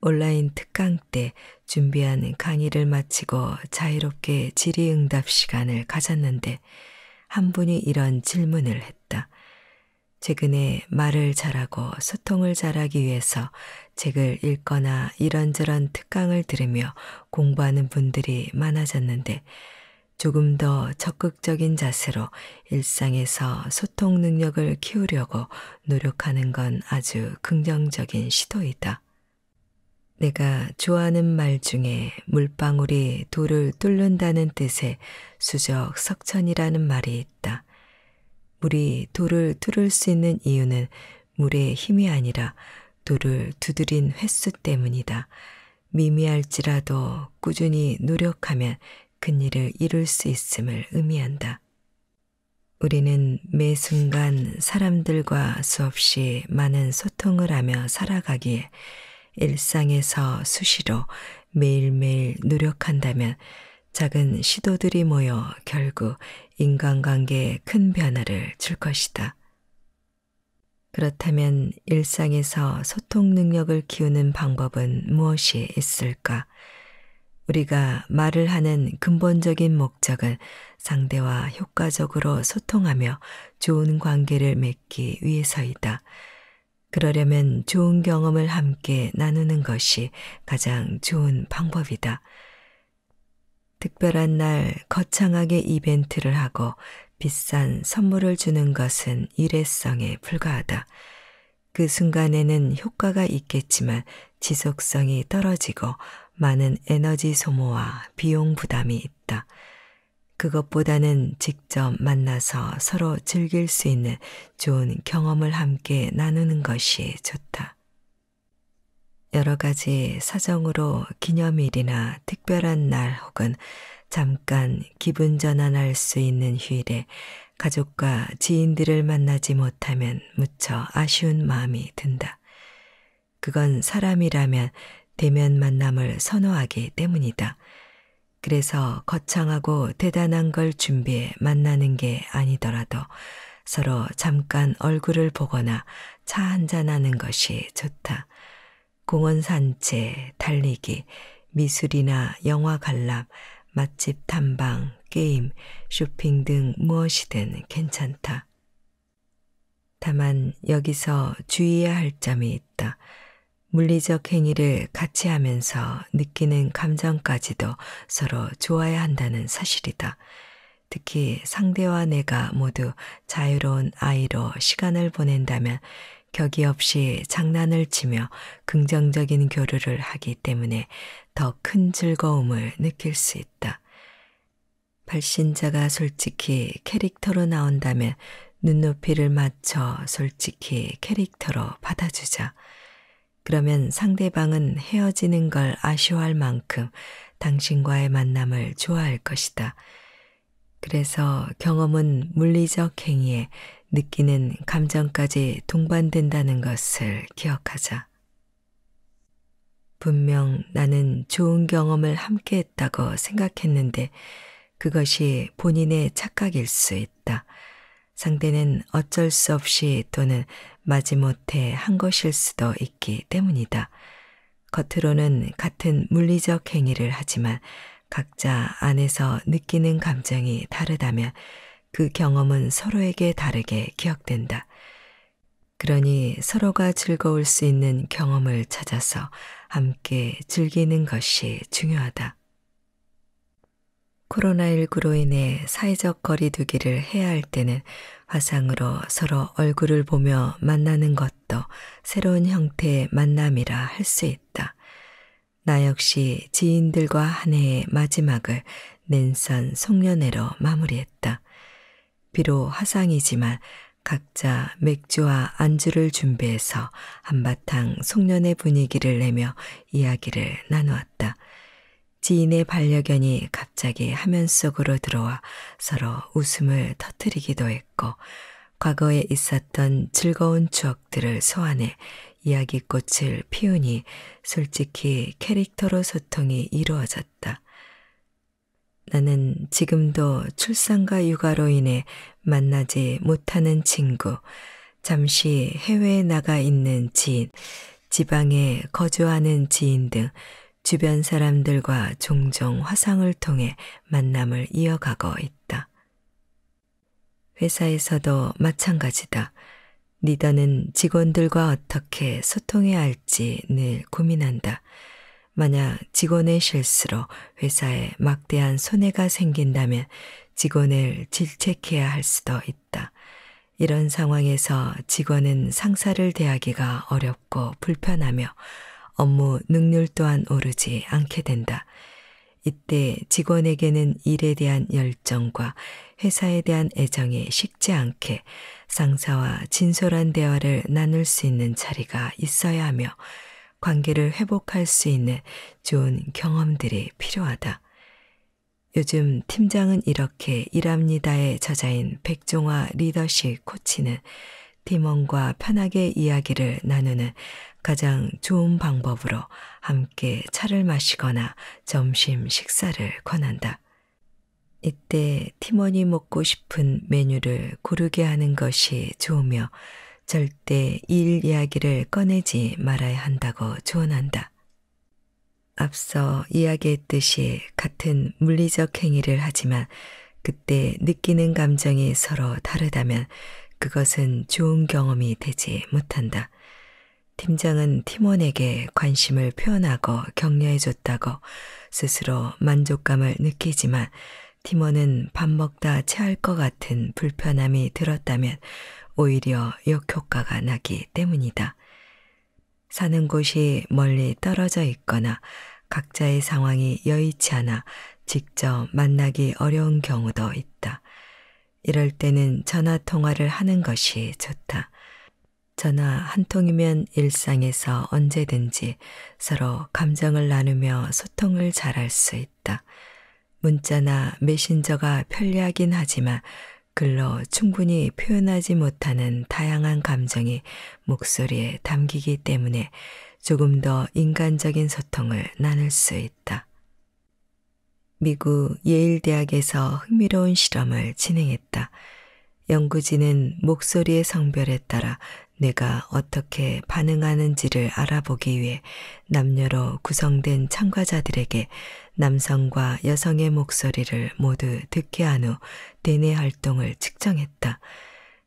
온라인 특강 때 준비한 강의를 마치고 자유롭게 질의응답 시간을 가졌는데 한 분이 이런 질문을 했다. 최근에 말을 잘하고 소통을 잘하기 위해서 책을 읽거나 이런저런 특강을 들으며 공부하는 분들이 많아졌는데 조금 더 적극적인 자세로 일상에서 소통 능력을 키우려고 노력하는 건 아주 긍정적인 시도이다. 내가 좋아하는 말 중에 물방울이 돌을 뚫는다는 뜻의 수적 석천이라는 말이 있다. 물이 돌을 뚫을 수 있는 이유는 물의 힘이 아니라 돌을 두드린 횟수 때문이다. 미미할지라도 꾸준히 노력하면 큰 일을 이룰 수 있음을 의미한다. 우리는 매 순간 사람들과 수없이 많은 소통을 하며 살아가기에 일상에서 수시로 매일매일 노력한다면 작은 시도들이 모여 결국 인간관계에 큰 변화를 줄 것이다. 그렇다면 일상에서 소통 능력을 키우는 방법은 무엇이 있을까? 우리가 말을 하는 근본적인 목적은 상대와 효과적으로 소통하며 좋은 관계를 맺기 위해서이다. 그러려면 좋은 경험을 함께 나누는 것이 가장 좋은 방법이다. 특별한 날 거창하게 이벤트를 하고 비싼 선물을 주는 것은 일회성에 불과하다. 그 순간에는 효과가 있겠지만 지속성이 떨어지고 많은 에너지 소모와 비용 부담이 있다. 그것보다는 직접 만나서 서로 즐길 수 있는 좋은 경험을 함께 나누는 것이 좋다. 여러 가지 사정으로 기념일이나 특별한 날 혹은 잠깐 기분 전환할 수 있는 휴일에 가족과 지인들을 만나지 못하면 무척 아쉬운 마음이 든다. 그건 사람이라면 대면 만남을 선호하기 때문이다. 그래서 거창하고 대단한 걸 준비해 만나는 게 아니더라도 서로 잠깐 얼굴을 보거나 차 한잔하는 것이 좋다. 공원 산책, 달리기, 미술이나 영화 관람, 맛집 탐방, 게임, 쇼핑 등 무엇이든 괜찮다. 다만 여기서 주의해야 할 점이 있다. 물리적 행위를 같이 하면서 느끼는 감정까지도 서로 좋아야 한다는 사실이다. 특히 상대와 내가 모두 자유로운 아이로 시간을 보낸다면 격이 없이 장난을 치며 긍정적인 교류를 하기 때문에 더 큰 즐거움을 느낄 수 있다. 발신자가 솔직히 캐릭터로 나온다면 눈높이를 맞춰 솔직히 캐릭터로 받아주자. 그러면 상대방은 헤어지는 걸 아쉬워할 만큼 당신과의 만남을 좋아할 것이다. 그래서 경험은 물리적 행위에 느끼는 감정까지 동반된다는 것을 기억하자. 분명 나는 좋은 경험을 함께 했다고 생각했는데 그것이 본인의 착각일 수 있다. 상대는 어쩔 수 없이 또는 마지못해 한 것일 수도 있기 때문이다. 겉으로는 같은 물리적 행위를 하지만 각자 안에서 느끼는 감정이 다르다면 그 경험은 서로에게 다르게 기억된다. 그러니 서로가 즐거울 수 있는 경험을 찾아서 함께 즐기는 것이 중요하다. 코로나19로 인해 사회적 거리두기를 해야 할 때는 화상으로 서로 얼굴을 보며 만나는 것도 새로운 형태의 만남이라 할 수 있다. 나 역시 지인들과 한 해의 마지막을 낸선 송년회로 마무리했다. 비록 화상이지만 각자 맥주와 안주를 준비해서 한바탕 송년의 분위기를 내며 이야기를 나누었다. 지인의 반려견이 갑자기 화면 속으로 들어와 서로 웃음을 터뜨리기도 했고, 과거에 있었던 즐거운 추억들을 소환해 이야기꽃을 피우니 솔직히 캐릭터로 소통이 이루어졌다. 나는 지금도 출산과 육아로 인해 만나지 못하는 친구, 잠시 해외에 나가 있는 지인, 지방에 거주하는 지인 등 주변 사람들과 종종 화상을 통해 만남을 이어가고 있다. 회사에서도 마찬가지다. 리더는 직원들과 어떻게 소통해야 할지 늘 고민한다. 만약 직원의 실수로 회사에 막대한 손해가 생긴다면 직원을 질책해야 할 수도 있다. 이런 상황에서 직원은 상사를 대하기가 어렵고 불편하며 업무 능률 또한 오르지 않게 된다. 이때 직원에게는 일에 대한 열정과 회사에 대한 애정이 식지 않게 상사와 진솔한 대화를 나눌 수 있는 자리가 있어야 하며 관계를 회복할 수 있는 좋은 경험들이 필요하다. 요즘 팀장은 이렇게 일합니다의 저자인 백종화 리더십 코치는 팀원과 편하게 이야기를 나누는 가장 좋은 방법으로 함께 차를 마시거나 점심 식사를 권한다. 이때 팀원이 먹고 싶은 메뉴를 고르게 하는 것이 좋으며 절대 일 이야기를 꺼내지 말아야 한다고 조언한다. 앞서 이야기했듯이 같은 물리적 행위를 하지만 그때 느끼는 감정이 서로 다르다면 그것은 좋은 경험이 되지 못한다. 팀장은 팀원에게 관심을 표현하고 격려해줬다고 스스로 만족감을 느끼지만 팀원은 밥 먹다 체할 것 같은 불편함이 들었다면 오히려 역효과가 나기 때문이다. 사는 곳이 멀리 떨어져 있거나 각자의 상황이 여의치 않아 직접 만나기 어려운 경우도 있다. 이럴 때는 전화 통화를 하는 것이 좋다. 전화 한 통이면 일상에서 언제든지 서로 감정을 나누며 소통을 잘할 수 있다. 문자나 메신저가 편리하긴 하지만 글로 충분히 표현하지 못하는 다양한 감정이 목소리에 담기기 때문에 조금 더 인간적인 소통을 나눌 수 있다. 미국 예일대학에서 흥미로운 실험을 진행했다. 연구진은 목소리의 성별에 따라 내가 어떻게 반응하는지를 알아보기 위해 남녀로 구성된 참가자들에게 남성과 여성의 목소리를 모두 듣게 한 후 대뇌 활동을 측정했다.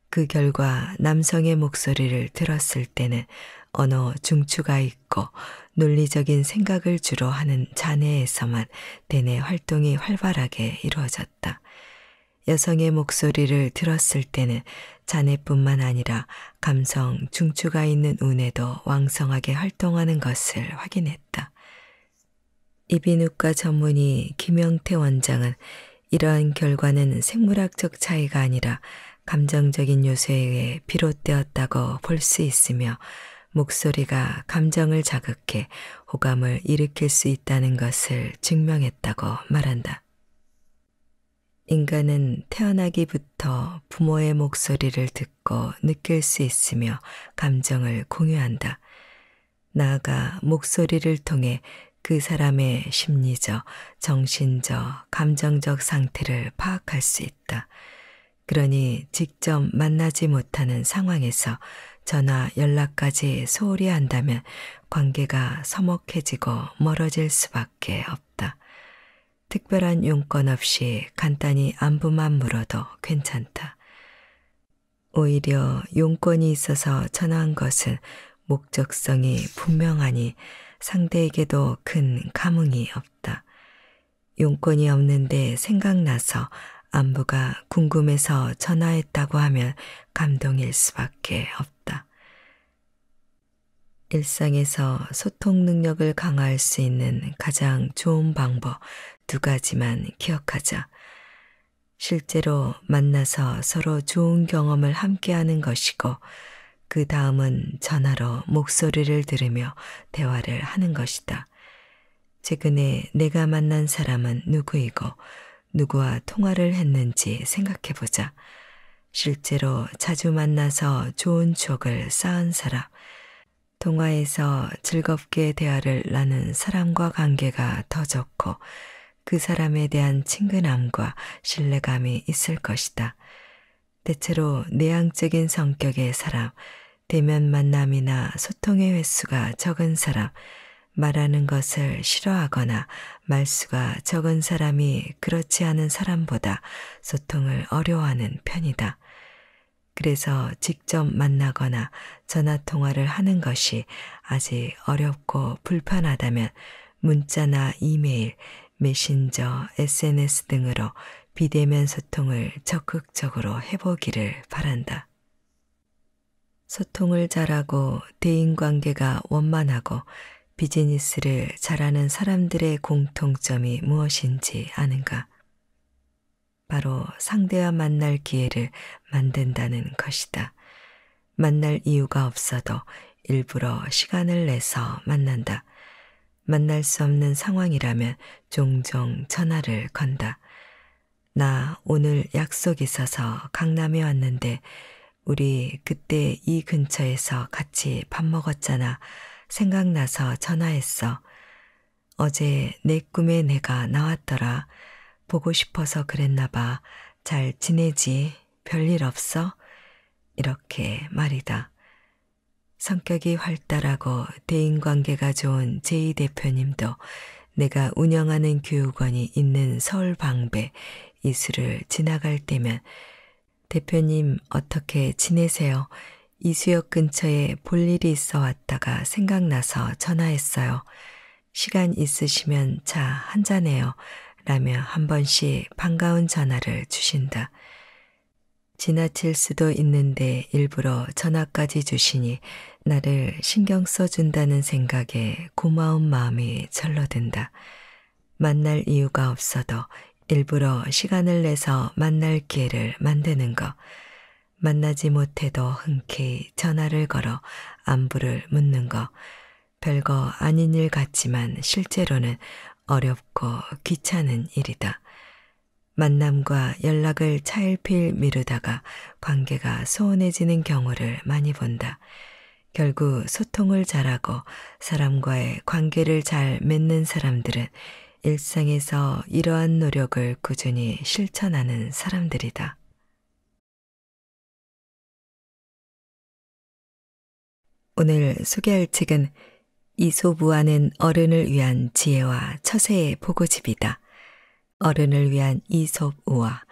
그 결과 남성의 목소리를 들었을 때는 언어 중추가 있고 논리적인 생각을 주로 하는 자네에서만 대뇌 활동이 활발하게 이루어졌다. 여성의 목소리를 들었을 때는 자네뿐만 아니라 감성 중추가 있는 운에도 왕성하게 활동하는 것을 확인했다. 이비인후과 전문의 김영태 원장은 이러한 결과는 생물학적 차이가 아니라 감정적인 요소에 의해 비롯되었다고 볼 수 있으며 목소리가 감정을 자극해 호감을 일으킬 수 있다는 것을 증명했다고 말한다. 인간은 태어나기부터 부모의 목소리를 듣고 느낄 수 있으며 감정을 공유한다. 나아가 목소리를 통해 그 사람의 심리적, 정신적, 감정적 상태를 파악할 수 있다. 그러니 직접 만나지 못하는 상황에서 전화 연락까지 소홀히 한다면 관계가 서먹해지고 멀어질 수밖에 없다. 특별한 용건 없이 간단히 안부만 물어도 괜찮다. 오히려 용건이 있어서 전화한 것은 목적성이 분명하니 상대에게도 큰 감흥이 없다. 용건이 없는데 생각나서 안부가 궁금해서 전화했다고 하면 감동일 수밖에 없다. 일상에서 소통 능력을 강화할 수 있는 가장 좋은 방법, 두 가지만 기억하자. 실제로 만나서 서로 좋은 경험을 함께하는 것이고, 그 다음은 전화로 목소리를 들으며 대화를 하는 것이다. 최근에 내가 만난 사람은 누구이고, 누구와 통화를 했는지 생각해보자. 실제로 자주 만나서 좋은 추억을 쌓은 사람, 통화에서 즐겁게 대화를 나눈 사람과 관계가 더 좋고 그 사람에 대한 친근함과 신뢰감이 있을 것이다. 대체로 내향적인 성격의 사람, 대면 만남이나 소통의 횟수가 적은 사람, 말하는 것을 싫어하거나 말수가 적은 사람이 그렇지 않은 사람보다 소통을 어려워하는 편이다. 그래서 직접 만나거나 전화통화를 하는 것이 아직 어렵고 불편하다면 문자나 이메일, 메신저, SNS 등으로 비대면 소통을 적극적으로 해보기를 바란다. 소통을 잘하고 대인관계가 원만하고 비즈니스를 잘하는 사람들의 공통점이 무엇인지 아는가? 바로 상대와 만날 기회를 만든다는 것이다. 만날 이유가 없어도 일부러 시간을 내서 만난다. 만날 수 없는 상황이라면 종종 전화를 건다. 나 오늘 약속 있어서 강남에 왔는데 우리 그때 이 근처에서 같이 밥 먹었잖아. 생각나서 전화했어. 어제 내 꿈에 내가 나왔더라. 보고 싶어서 그랬나 봐. 잘 지내지? 별일 없어? 이렇게 말이다. 성격이 활달하고 대인관계가 좋은 제이 대표님도 내가 운영하는 교육원이 있는 서울방배 이수를 지나갈 때면 대표님 어떻게 지내세요? 이수역 근처에 볼 일이 있어 왔다가 생각나서 전화했어요. 시간 있으시면 자 한잔해요. 라며 한 번씩 반가운 전화를 주신다. 지나칠 수도 있는데 일부러 전화까지 주시니 나를 신경 써준다는 생각에 고마운 마음이 절로든다. 만날 이유가 없어도 일부러 시간을 내서 만날 기회를 만드는 것. 만나지 못해도 흔쾌히 전화를 걸어 안부를 묻는 것. 별거 아닌 일 같지만 실제로는 어렵고 귀찮은 일이다. 만남과 연락을 차일필 미루다가 관계가 소원해지는 경우를 많이 본다. 결국 소통을 잘하고 사람과의 관계를 잘 맺는 사람들은 일상에서 이러한 노력을 꾸준히 실천하는 사람들이다. 오늘 소개할 책은 이소부하는 어른을 위한 지혜와 처세의 보고집이다. 어른을 위한 이솝우와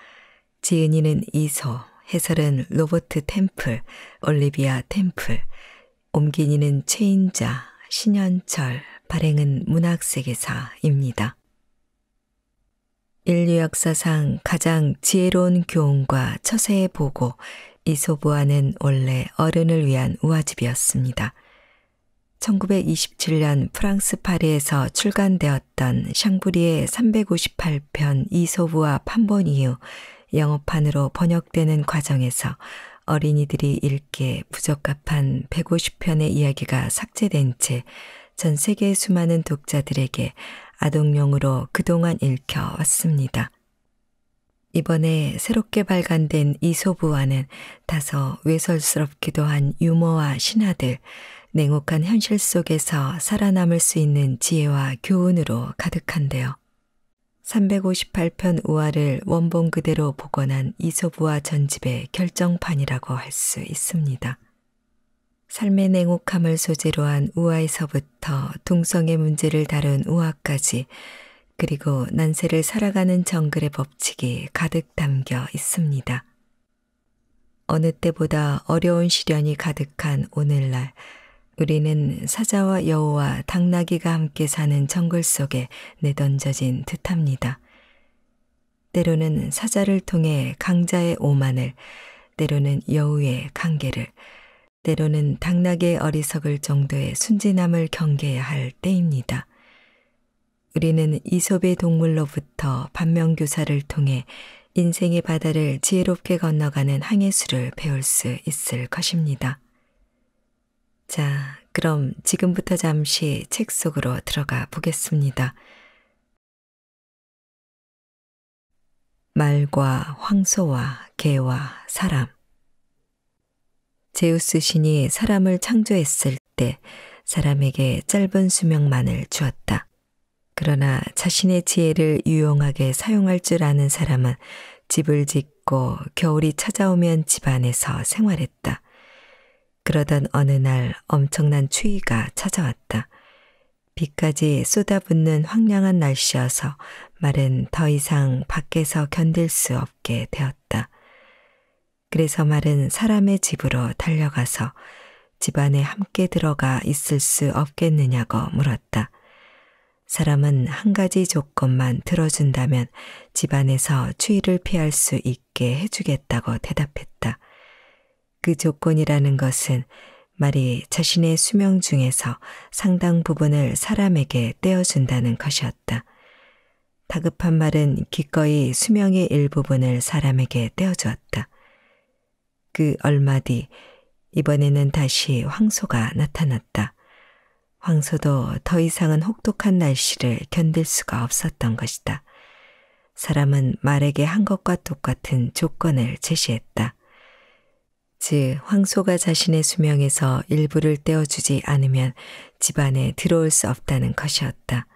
지은이는 이소, 해설은 로버트 템플, 올리비아 템플, 옮기니는 최인자, 신현철, 발행은 문학세계사입니다. 인류 역사상 가장 지혜로운 교훈과 처세의 보고, 이소부아는 원래 어른을 위한 우화집이었습니다. 1927년 프랑스 파리에서 출간되었던 샹부리의 358편 이소부아 판본 이후 영어판으로 번역되는 과정에서 어린이들이 읽기에 부적합한 150편의 이야기가 삭제된 채 전 세계 의 수많은 독자들에게 아동용으로 그동안 읽혀왔습니다. 이번에 새롭게 발간된 이 소부와는 다소 외설스럽기도 한 유머와 신화들, 냉혹한 현실 속에서 살아남을 수 있는 지혜와 교훈으로 가득한데요. 358편 우화를 원본 그대로 복원한 이소부와 전집의 결정판이라고 할 수 있습니다. 삶의 냉혹함을 소재로 한 우화에서부터 동성애 문제를 다룬 우화까지 그리고 난세를 살아가는 정글의 법칙이 가득 담겨 있습니다. 어느 때보다 어려운 시련이 가득한 오늘날 우리는 사자와 여우와 당나귀가 함께 사는 정글 속에 내던져진 듯합니다. 때로는 사자를 통해 강자의 오만을, 때로는 여우의 강계를, 때로는 당나귀의 어리석을 정도의 순진함을 경계해야 할 때입니다. 우리는 이솝의 동물로부터 반면교사를 통해 인생의 바다를 지혜롭게 건너가는 항해수를 배울 수 있을 것입니다. 자, 그럼 지금부터 잠시 책 속으로 들어가 보겠습니다. 말과 황소와 개와 사람. 제우스 신이 사람을 창조했을 때 사람에게 짧은 수명만을 주었다. 그러나 자신의 지혜를 유용하게 사용할 줄 아는 사람은 집을 짓고 겨울이 찾아오면 집 안에서 생활했다. 그러던 어느 날 엄청난 추위가 찾아왔다. 비까지 쏟아붓는 황량한 날씨여서 말은 더 이상 밖에서 견딜 수 없게 되었다. 그래서 말은 사람의 집으로 달려가서 집안에 함께 들어가 있을 수 없겠느냐고 물었다. 사람은 한 가지 조건만 들어준다면 집안에서 추위를 피할 수 있게 해주겠다고 대답했다. 그 조건이라는 것은 말이 자신의 수명 중에서 상당 부분을 사람에게 떼어준다는 것이었다. 다급한 말은 기꺼이 수명의 일부분을 사람에게 떼어주었다. 그 얼마 뒤 이번에는 다시 황소가 나타났다. 황소도 더 이상은 혹독한 날씨를 견딜 수가 없었던 것이다. 사람은 말에게 한 것과 똑같은 조건을 제시했다. 즉 황소가 자신의 수명에서 일부를 떼어주지 않으면 집안에 들어올 수 없다는 것이었다.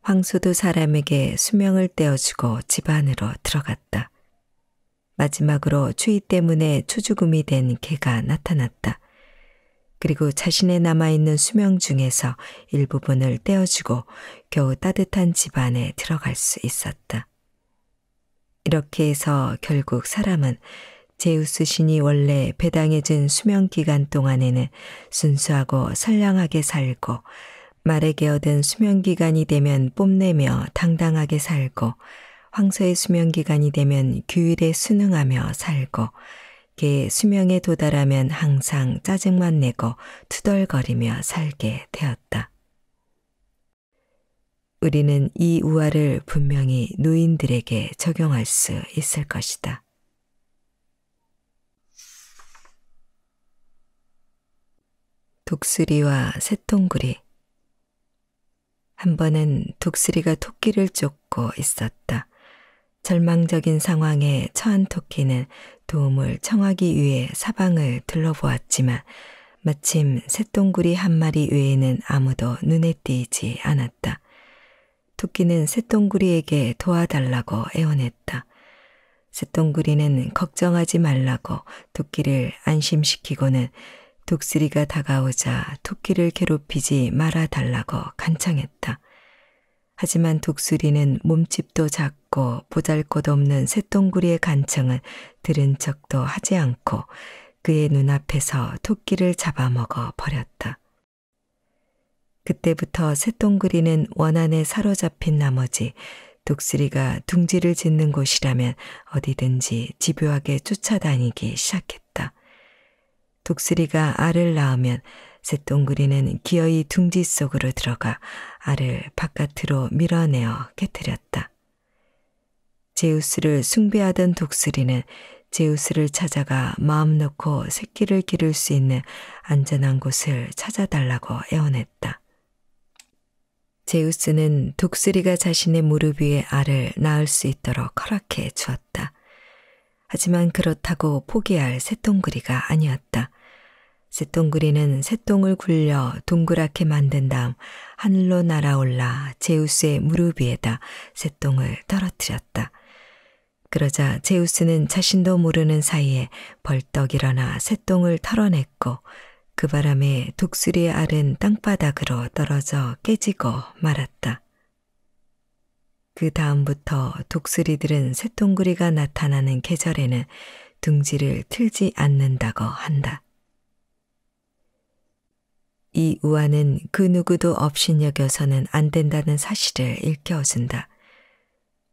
황소도 사람에게 수명을 떼어주고 집안으로 들어갔다. 마지막으로 추위 때문에 초죽음이 된 개가 나타났다. 그리고 자신의 남아있는 수명 중에서 일부분을 떼어주고 겨우 따뜻한 집안에 들어갈 수 있었다. 이렇게 해서 결국 사람은 제우스 신이 원래 배당해진 수명 기간 동안에는 순수하고 선량하게 살고 말에 게어든 수명 기간이 되면 뽐내며 당당하게 살고 황소의 수명 기간이 되면 규율에 순응하며 살고 개 수명에 도달하면 항상 짜증만 내고 투덜거리며 살게 되었다. 우리는 이 우화를 분명히 노인들에게 적용할 수 있을 것이다. 독수리와 새똥구리. 한 번은 독수리가 토끼를 쫓고 있었다. 절망적인 상황에 처한 토끼는 도움을 청하기 위해 사방을 들러보았지만 마침 새똥구리 한 마리 외에는 아무도 눈에 띄지 않았다. 토끼는 새똥구리에게 도와달라고 애원했다. 새똥구리는 걱정하지 말라고 토끼를 안심시키고는 독수리가 다가오자 토끼를 괴롭히지 말아달라고 간청했다. 하지만 독수리는 몸집도 작고 보잘것없는 새똥구리의 간청은 들은 척도 하지 않고 그의 눈앞에서 토끼를 잡아먹어 버렸다. 그때부터 새똥구리는 원한에 사로잡힌 나머지 독수리가 둥지를 짓는 곳이라면 어디든지 집요하게 쫓아다니기 시작했다. 독수리가 알을 낳으면 새똥구리는 기어이 둥지 속으로 들어가 알을 바깥으로 밀어내어 깨뜨렸다. 제우스를 숭배하던 독수리는 제우스를 찾아가 마음 놓고 새끼를 기를 수 있는 안전한 곳을 찾아달라고 애원했다. 제우스는 독수리가 자신의 무릎 위에 알을 낳을 수 있도록 허락해 주었다. 하지만 그렇다고 포기할 새똥구리가 아니었다. 새똥구리는 새똥을 굴려 동그랗게 만든 다음 하늘로 날아올라 제우스의 무릎 위에다 새똥을 떨어뜨렸다. 그러자 제우스는 자신도 모르는 사이에 벌떡 일어나 새똥을 털어냈고 그 바람에 독수리의 알은 땅바닥으로 떨어져 깨지고 말았다. 그 다음부터 독수리들은 새똥구리가 나타나는 계절에는 둥지를 틀지 않는다고 한다. 이 우화는 그 누구도 업신여겨서는 안 된다는 사실을 일깨워준다.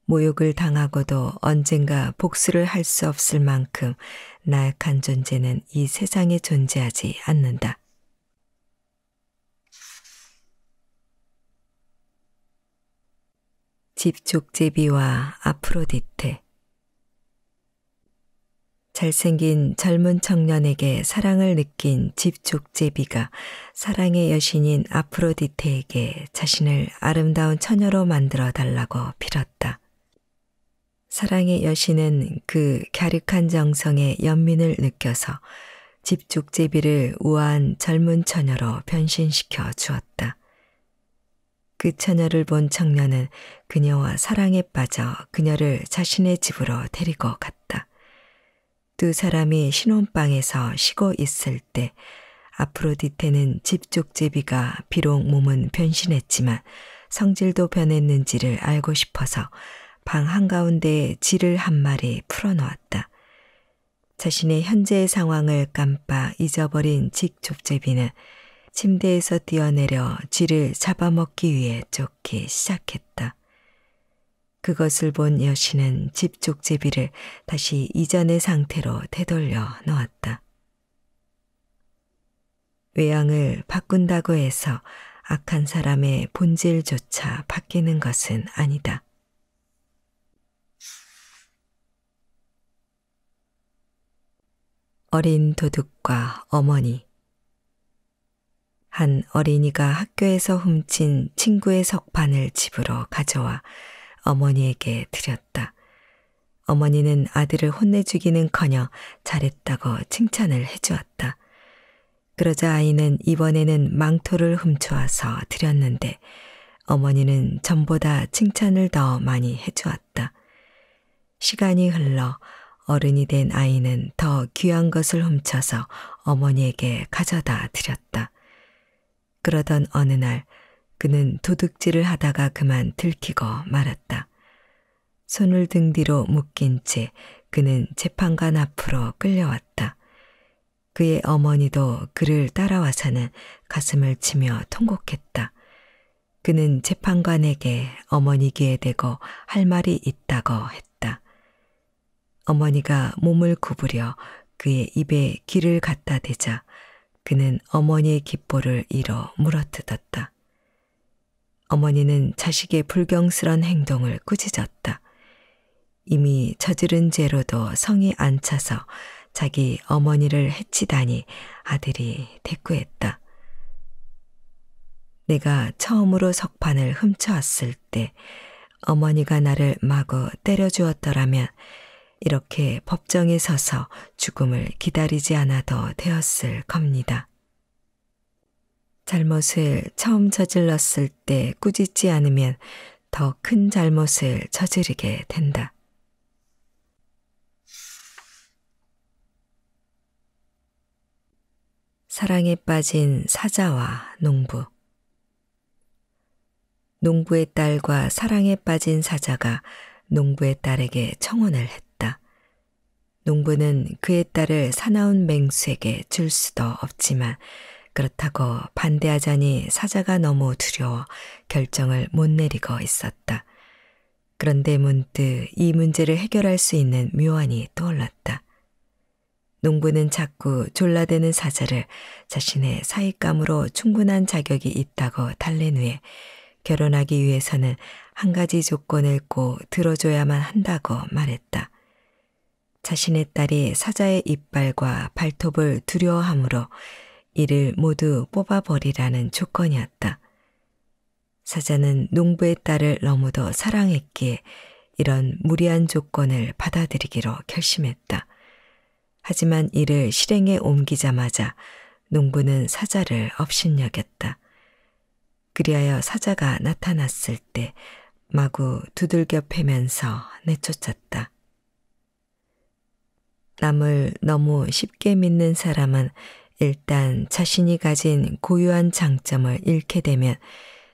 모욕을 당하고도 언젠가 복수를 할 수 없을 만큼 나약한 존재는 이 세상에 존재하지 않는다. 집족제비와 아프로디테 잘생긴 젊은 청년에게 사랑을 느낀 집족제비가 사랑의 여신인 아프로디테에게 자신을 아름다운 처녀로 만들어 달라고 빌었다. 사랑의 여신은 그 갸륵한 정성에 연민을 느껴서 집족제비를 우아한 젊은 처녀로 변신시켜 주었다. 그 처녀를 본 청년은 그녀와 사랑에 빠져 그녀를 자신의 집으로 데리고 갔다. 두 사람이 신혼방에서 쉬고 있을 때 아프로디테는 집족제비가 비록 몸은 변신했지만 성질도 변했는지를 알고 싶어서 방 한가운데에 지를한 마리 풀어놓았다. 자신의 현재의 상황을 깜빡 잊어버린 직족제비는 침대에서 뛰어내려 쥐를 잡아먹기 위해 쫓기 시작했다. 그것을 본 여신은 집 쪽제비를 다시 이전의 상태로 되돌려 놓았다. 외양을 바꾼다고 해서 악한 사람의 본질조차 바뀌는 것은 아니다. 어린 도둑과 어머니 한 어린이가 학교에서 훔친 친구의 석판을 집으로 가져와 어머니에게 드렸다. 어머니는 아들을 혼내주기는 커녕 잘했다고 칭찬을 해주었다. 그러자 아이는 이번에는 망토를 훔쳐와서 드렸는데 어머니는 전보다 칭찬을 더 많이 해주었다. 시간이 흘러 어른이 된 아이는 더 귀한 것을 훔쳐서 어머니에게 가져다 드렸다. 그러던 어느 날 그는 도둑질을 하다가 그만 들키고 말았다. 손을 등 뒤로 묶인 채 그는 재판관 앞으로 끌려왔다. 그의 어머니도 그를 따라와서는 가슴을 치며 통곡했다. 그는 재판관에게 어머니 귀에 대고 할 말이 있다고 했다. 어머니가 몸을 구부려 그의 입에 귀를 갖다 대자 그는 어머니의 기볼를 잃어 물어뜯었다. 어머니는 자식의 불경스런 행동을 꾸짖었다. 이미 저지른 죄로도 성이 안 차서 자기 어머니를 해치다니 아들이 대꾸했다. 내가 처음으로 석판을 훔쳐왔을 때 어머니가 나를 마구 때려주었더라면 이렇게 법정에 서서 죽음을 기다리지 않아도 되었을 겁니다. 잘못을 처음 저질렀을 때 꾸짖지 않으면 더 큰 잘못을 저지르게 된다. 사랑에 빠진 사자와 농부. 농부의 딸과 사랑에 빠진 사자가 농부의 딸에게 청혼을 했다. 농부는 그의 딸을 사나운 맹수에게 줄 수도 없지만 그렇다고 반대하자니 사자가 너무 두려워 결정을 못 내리고 있었다. 그런데 문득 이 문제를 해결할 수 있는 묘안이 떠올랐다. 농부는 자꾸 졸라대는 사자를 자신의 사익감으로 충분한 자격이 있다고 달랜 후에 결혼하기 위해서는 한 가지 조건을 꼭 들어줘야만 한다고 말했다. 자신의 딸이 사자의 이빨과 발톱을 두려워하므로 이를 모두 뽑아버리라는 조건이었다. 사자는 농부의 딸을 너무도 사랑했기에 이런 무리한 조건을 받아들이기로 결심했다. 하지만 이를 실행에 옮기자마자 농부는 사자를 업신여겼다. 그리하여 사자가 나타났을 때 마구 두들겨 패면서 내쫓았다. 남을 너무 쉽게 믿는 사람은 일단 자신이 가진 고유한 장점을 잃게 되면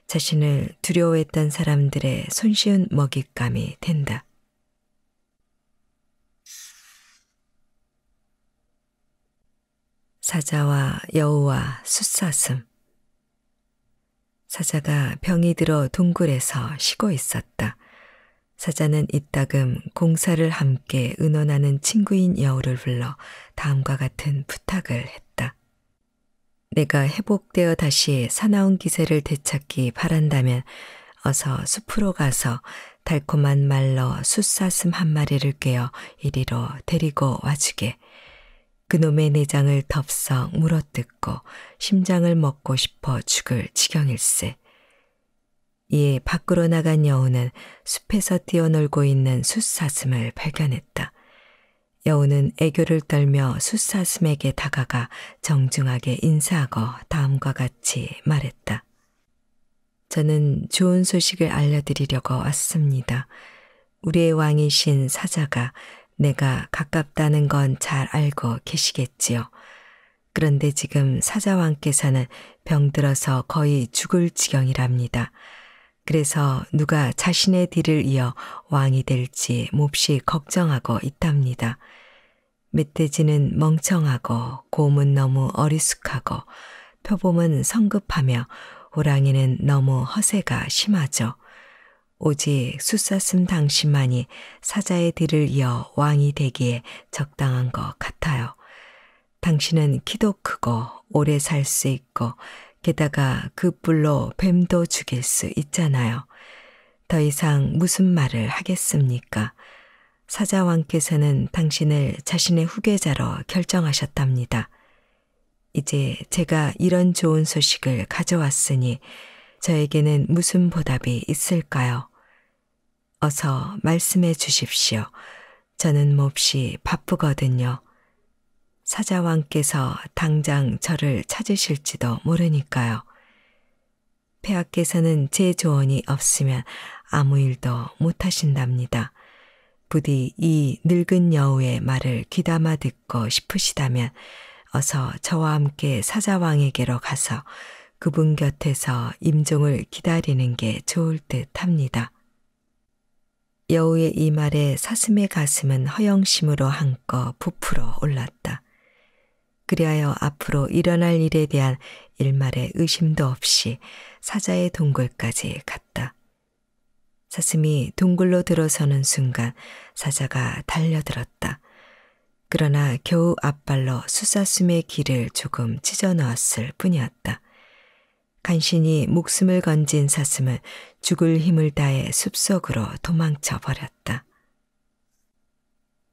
자신을 두려워했던 사람들의 손쉬운 먹잇감이 된다. 사자와 여우와 숫사슴 사자가 병이 들어 동굴에서 쉬고 있었다. 사자는 이따금 공사를 함께 의논하는 친구인 여우를 불러 다음과 같은 부탁을 했다. 내가 회복되어 다시 사나운 기세를 되찾기 바란다면 어서 숲으로 가서 달콤한 말로 숫사슴 한 마리를 꿰어 이리로 데리고 와주게. 그놈의 내장을 덥석 물어뜯고 심장을 먹고 싶어 죽을 지경일세. 이에 밖으로 나간 여우는 숲에서 뛰어놀고 있는 숫사슴을 발견했다. 여우는 애교를 떨며 숫사슴에게 다가가 정중하게 인사하고 다음과 같이 말했다. 저는 좋은 소식을 알려드리려고 왔습니다. 우리의 왕이신 사자가 내가 가깝다는 건 잘 알고 계시겠지요. 그런데 지금 사자왕께서는 병들어서 거의 죽을 지경이랍니다. 그래서 누가 자신의 뒤를 이어 왕이 될지 몹시 걱정하고 있답니다. 멧돼지는 멍청하고 곰은 너무 어리숙하고 표범은 성급하며 호랑이는 너무 허세가 심하죠. 오직 수사슴 당신만이 사자의 뒤를 이어 왕이 되기에 적당한 것 같아요. 당신은 키도 크고 오래 살 수 있고 게다가 그불로 뱀도 죽일 수 있잖아요. 더 이상 무슨 말을 하겠습니까? 사자왕께서는 당신을 자신의 후계자로 결정하셨답니다. 이제 제가 이런 좋은 소식을 가져왔으니 저에게는 무슨 보답이 있을까요? 어서 말씀해 주십시오. 저는 몹시 바쁘거든요. 사자왕께서 당장 저를 찾으실지도 모르니까요. 폐하께서는 제 조언이 없으면 아무 일도 못하신답니다. 부디 이 늙은 여우의 말을 귀담아 듣고 싶으시다면 어서 저와 함께 사자왕에게로 가서 그분 곁에서 임종을 기다리는 게 좋을 듯 합니다. 여우의 이 말에 사슴의 가슴은 허영심으로 한껏 부풀어 올랐다. 그리하여 앞으로 일어날 일에 대한 일말의 의심도 없이 사자의 동굴까지 갔다. 사슴이 동굴로 들어서는 순간 사자가 달려들었다. 그러나 겨우 앞발로 수사슴의 길을 조금 찢어 놓았을 뿐이었다. 간신히 목숨을 건진 사슴은 죽을 힘을 다해 숲속으로 도망쳐 버렸다.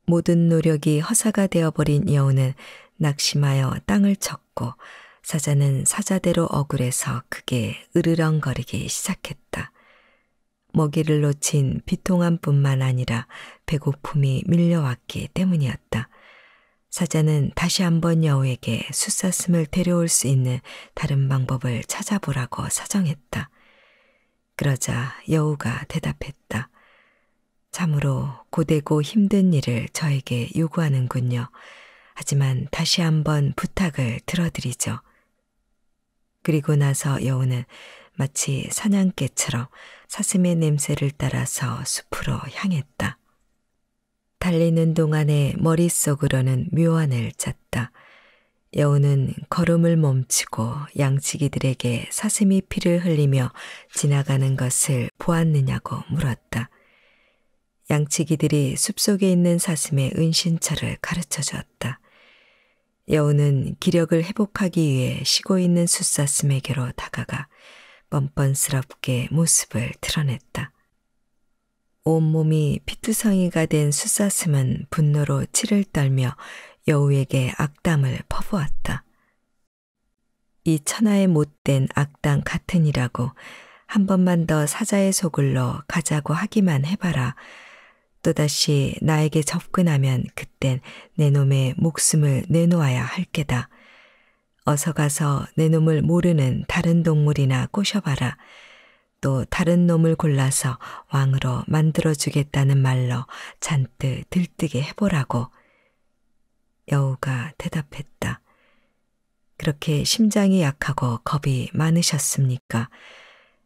모든 노력이 허사가 되어버린 여우는 낙심하여 땅을 쳤고 사자는 사자대로 억울해서 크게 으르렁거리기 시작했다. 먹이를 놓친 비통함뿐만 아니라 배고픔이 밀려왔기 때문이었다. 사자는 다시 한번 여우에게 수사슴을 데려올 수 있는 다른 방법을 찾아보라고 사정했다. 그러자 여우가 대답했다. 참으로 고되고 힘든 일을 저에게 요구하는군요. 하지만 다시 한번 부탁을 들어드리죠. 그리고 나서 여우는 마치 사냥개처럼 사슴의 냄새를 따라서 숲으로 향했다. 달리는 동안에 머릿속으로는 묘안을 짰다. 여우는 걸음을 멈추고 양치기들에게 사슴이 피를 흘리며 지나가는 것을 보았느냐고 물었다. 양치기들이 숲속에 있는 사슴의 은신처를 가르쳐 주었다. 여우는 기력을 회복하기 위해 쉬고 있는 숫사슴에게로 다가가 뻔뻔스럽게 모습을 드러냈다. 온몸이 피투성이가 된 수사슴은 분노로 치를 떨며 여우에게 악담을 퍼부었다. 이 천하에 못된 악당 같으니라고 한 번만 더 사자의 속을 넣어 가자고 하기만 해봐라. 또다시 나에게 접근하면 그땐 내 놈의 목숨을 내놓아야 할 게다. 어서 가서 내 놈을 모르는 다른 동물이나 꼬셔봐라. 또 다른 놈을 골라서 왕으로 만들어주겠다는 말로 잔뜩 들뜨게 해보라고. 여우가 대답했다. 그렇게 심장이 약하고 겁이 많으셨습니까?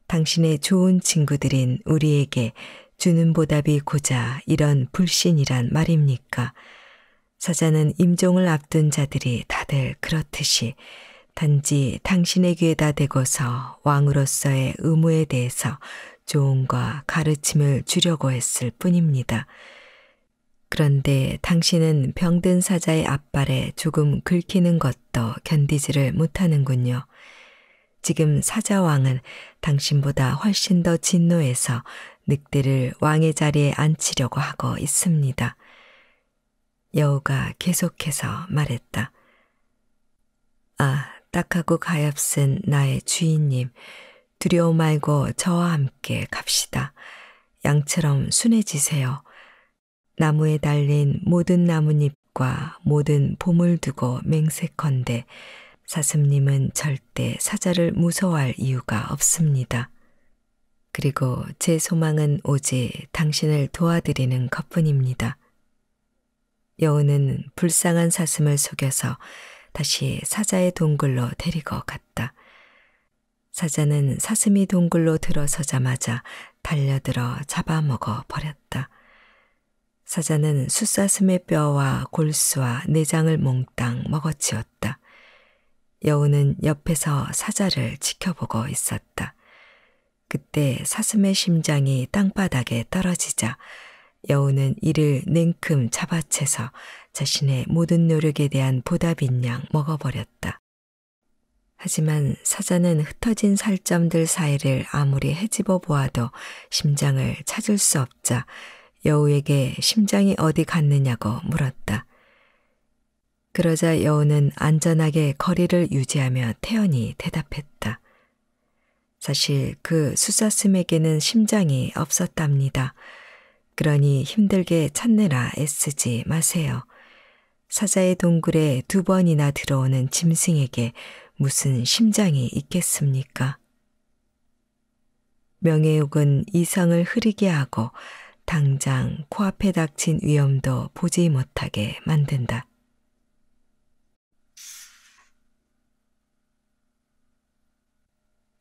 당신의 좋은 친구들인 우리에게 주는 보답이 고자 이런 불신이란 말입니까? 사자는 임종을 앞둔 자들이 다들 그렇듯이 단지 당신의 귀에다 대고서 왕으로서의 의무에 대해서 조언과 가르침을 주려고 했을 뿐입니다. 그런데 당신은 병든 사자의 앞발에 조금 긁히는 것도 견디지를 못하는군요. 지금 사자왕은 당신보다 훨씬 더 진노해서 늑대를 왕의 자리에 앉히려고 하고 있습니다. 여우가 계속해서 말했다. 아, 딱하고 가엾은 나의 주인님, 두려워 말고 저와 함께 갑시다. 양처럼 순해지세요. 나무에 달린 모든 나뭇잎과 모든 봄을 두고 맹세컨대 사슴님은 절대 사자를 무서워할 이유가 없습니다. 그리고 제 소망은 오직 당신을 도와드리는 것뿐입니다. 여우는 불쌍한 사슴을 속여서 다시 사자의 동굴로 데리고 갔다. 사자는 사슴이 동굴로 들어서자마자 달려들어 잡아먹어 버렸다. 사자는 숫사슴의 뼈와 골수와 내장을 몽땅 먹어치웠다. 여우는 옆에서 사자를 지켜보고 있었다. 그때 사슴의 심장이 땅바닥에 떨어지자 여우는 이를 냉큼 잡아채서 자신의 모든 노력에 대한 보답인 양 먹어버렸다. 하지만 사자는 흩어진 살점들 사이를 아무리 헤집어 보아도 심장을 찾을 수 없자 여우에게 심장이 어디 갔느냐고 물었다. 그러자 여우는 안전하게 거리를 유지하며 태연히 대답했다. 사실 그 수사슴에게는 심장이 없었답니다. 그러니 힘들게 찾느라 애쓰지 마세요. 사자의 동굴에 두 번이나 들어오는 짐승에게 무슨 심장이 있겠습니까? 명예욕은 이성을 흐리게 하고 당장 코앞에 닥친 위험도 보지 못하게 만든다.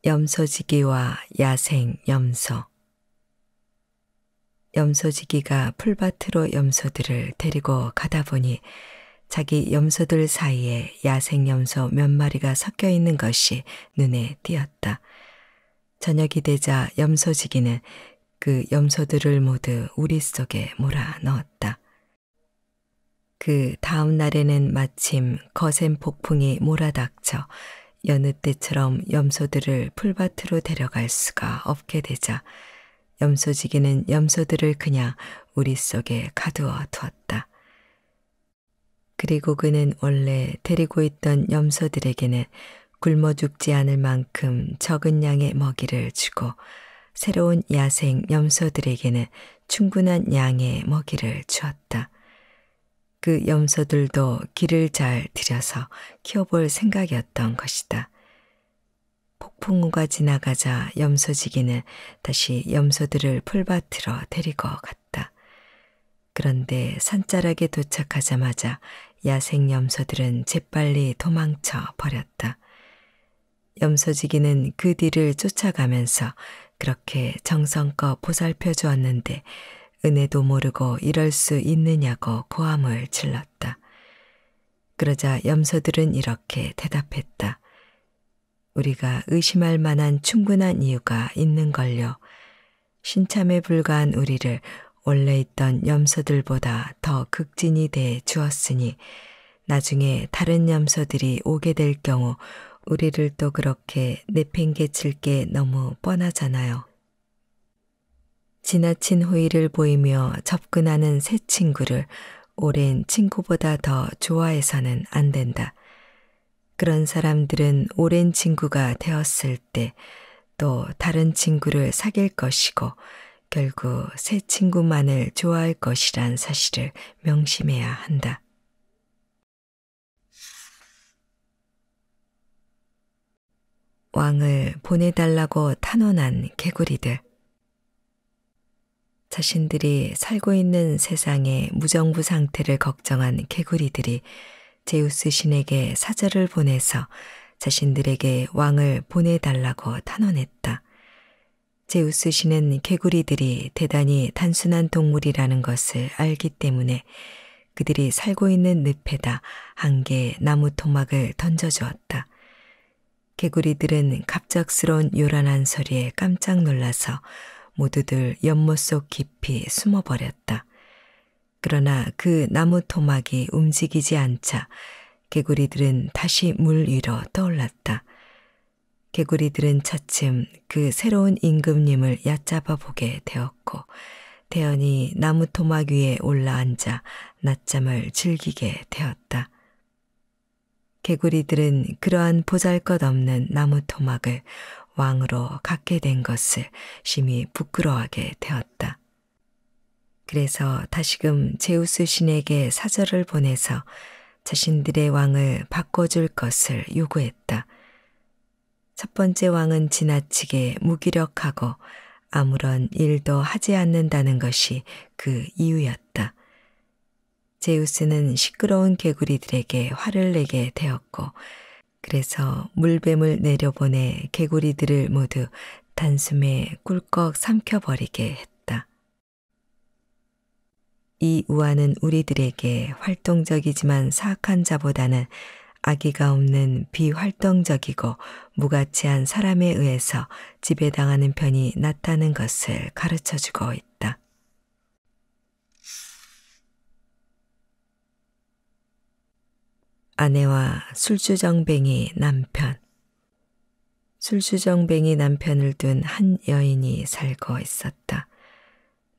염소지기와 야생 염소 염소지기가 풀밭으로 염소들을 데리고 가다 보니 자기 염소들 사이에 야생 염소 몇 마리가 섞여 있는 것이 눈에 띄었다. 저녁이 되자 염소지기는 그 염소들을 모두 우리 속에 몰아 넣었다. 그 다음 날에는 마침 거센 폭풍이 몰아닥쳐 여느 때처럼 염소들을 풀밭으로 데려갈 수가 없게 되자 염소지기는 염소들을 그냥 우리 속에 가두어 두었다. 그리고 그는 원래 데리고 있던 염소들에게는 굶어 죽지 않을 만큼 적은 양의 먹이를 주고 새로운 야생 염소들에게는 충분한 양의 먹이를 주었다. 그 염소들도 길을 잘 들여서 키워볼 생각이었던 것이다. 폭풍우가 지나가자 염소지기는 다시 염소들을 풀밭으로 데리고 갔다. 그런데 산자락에 도착하자마자 야생 염소들은 재빨리 도망쳐 버렸다. 염소지기는 그 뒤를 쫓아가면서 그렇게 정성껏 보살펴 주었는데 은혜도 모르고 이럴 수 있느냐고 고함을 질렀다. 그러자 염소들은 이렇게 대답했다. 우리가 의심할 만한 충분한 이유가 있는 걸요. 신참에 불과한 우리를 원래 있던 염소들보다 더 극진히 대해 주었으니 나중에 다른 염소들이 오게 될 경우 우리를 또 그렇게 내팽개칠 게 너무 뻔하잖아요. 지나친 호의를 보이며 접근하는 새 친구를 오랜 친구보다 더 좋아해서는 안 된다. 그런 사람들은 오랜 친구가 되었을 때 또 다른 친구를 사귈 것이고 결국 새 친구만을 좋아할 것이란 사실을 명심해야 한다. 왕을 보내달라고 탄원한 개구리들. 자신들이 살고 있는 세상의 무정부 상태를 걱정한 개구리들이 제우스 신에게 사자를 보내서 자신들에게 왕을 보내달라고 탄원했다. 제우스 신은 개구리들이 대단히 단순한 동물이라는 것을 알기 때문에 그들이 살고 있는 늪에다 한 개의 나무 토막을 던져 주었다. 개구리들은 갑작스러운 요란한 소리에 깜짝 놀라서 모두들 연못 속 깊이 숨어버렸다. 그러나 그 나무 토막이 움직이지 않자 개구리들은 다시 물 위로 떠올랐다. 개구리들은 차츰 그 새로운 임금님을 얕잡아 보게 되었고 태연이 나무 토막 위에 올라앉아 낮잠을 즐기게 되었다. 개구리들은 그러한 보잘것없는 나무 토막을 왕으로 갖게 된 것을 심히 부끄러워하게 되었다. 그래서 다시금 제우스 신에게 사절을 보내서 자신들의 왕을 바꿔줄 것을 요구했다. 첫 번째 왕은 지나치게 무기력하고 아무런 일도 하지 않는다는 것이 그 이유였다. 제우스는 시끄러운 개구리들에게 화를 내게 되었고, 그래서 물뱀을 내려보내 개구리들을 모두 단숨에 꿀꺽 삼켜버리게 했다. 이 우아는 우리들에게 활동적이지만 사악한 자보다는 아기가 없는 비활동적이고 무가치한 사람에 의해서 지배당하는 편이 낫다는 것을 가르쳐 주고 있다. 아내와 술주정뱅이 남편 술주정뱅이 남편을 둔 한 여인이 살고 있었다.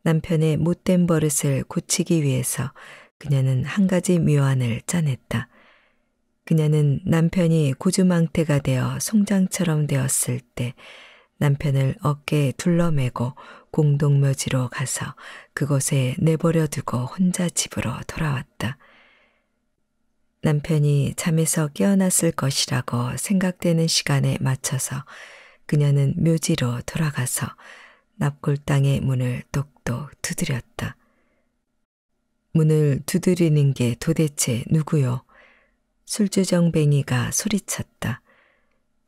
남편의 못된 버릇을 고치기 위해서 그녀는 한 가지 묘안을 짜냈다. 그녀는 남편이 고주망태가 되어 송장처럼 되었을 때 남편을 어깨에 둘러매고 공동묘지로 가서 그곳에 내버려 두고 혼자 집으로 돌아왔다. 남편이 잠에서 깨어났을 것이라고 생각되는 시간에 맞춰서 그녀는 묘지로 돌아가서 납골당의 문을 똑또 두드렸다. 문을 두드리는 게 도대체 누구요? 술주정뱅이가 소리쳤다.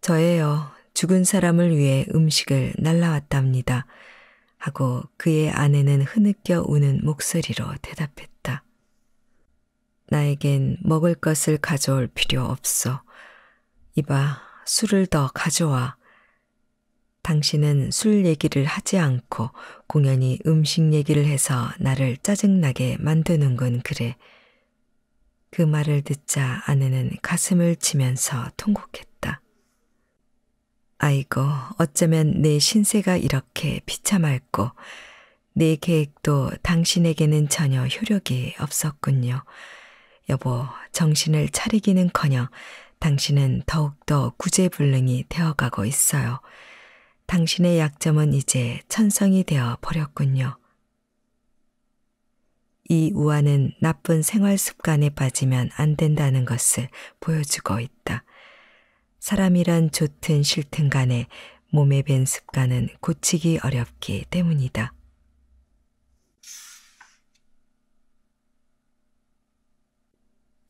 저예요. 죽은 사람을 위해 음식을 날라왔답니다. 하고 그의 아내는 흐느껴 우는 목소리로 대답했다. 나에겐 먹을 것을 가져올 필요 없어. 이봐, 술을 더 가져와. 당신은 술 얘기를 하지 않고 공연히 음식 얘기를 해서 나를 짜증나게 만드는건 그래. 그 말을 듣자 아내는 가슴을 치면서 통곡했다. 아이고, 어쩌면 내 신세가 이렇게 비참할고 내 계획도 당신에게는 전혀 효력이 없었군요. 여보, 정신을 차리기는커녕 당신은 더욱더 구제불능이 되어가고 있어요. 당신의 약점은 이제 천성이 되어 버렸군요. 이 우화는 나쁜 생활 습관에 빠지면 안 된다는 것을 보여주고 있다. 사람이란 좋든 싫든 간에 몸에 밴 습관은 고치기 어렵기 때문이다.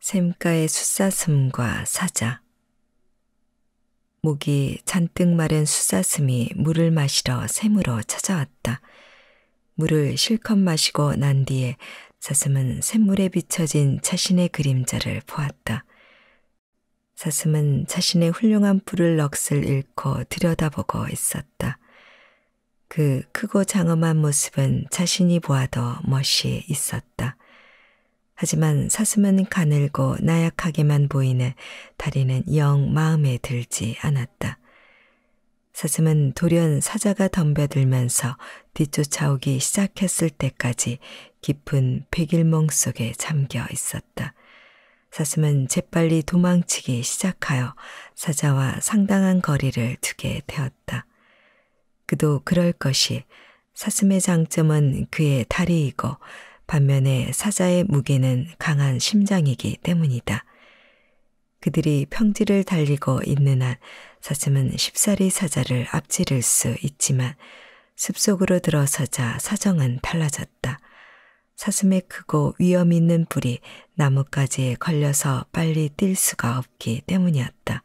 샘가의 숫사슴과 사자 목이 잔뜩 마른 수사슴이 물을 마시러 샘으로 찾아왔다. 물을 실컷 마시고 난 뒤에 사슴은 샘물에 비춰진 자신의 그림자를 보았다. 사슴은 자신의 훌륭한 뿔을 넋을 잃고 들여다보고 있었다. 그 크고 장엄한 모습은 자신이 보아도 멋이 있었다. 하지만 사슴은 가늘고 나약하게만 보이네 다리는 영 마음에 들지 않았다. 사슴은 돌연 사자가 덤벼들면서 뒤쫓아오기 시작했을 때까지 깊은 백일몽 속에 잠겨 있었다. 사슴은 재빨리 도망치기 시작하여 사자와 상당한 거리를 두게 되었다. 그도 그럴 것이 사슴의 장점은 그의 다리이고 반면에 사자의 무게는 강한 심장이기 때문이다. 그들이 평지를 달리고 있는 한 사슴은 쉽사리 사자를 앞지를 수 있지만 숲속으로 들어서자 사정은 달라졌다. 사슴의 크고 위험 있는 불이 나뭇가지에 걸려서 빨리 뛸 수가 없기 때문이었다.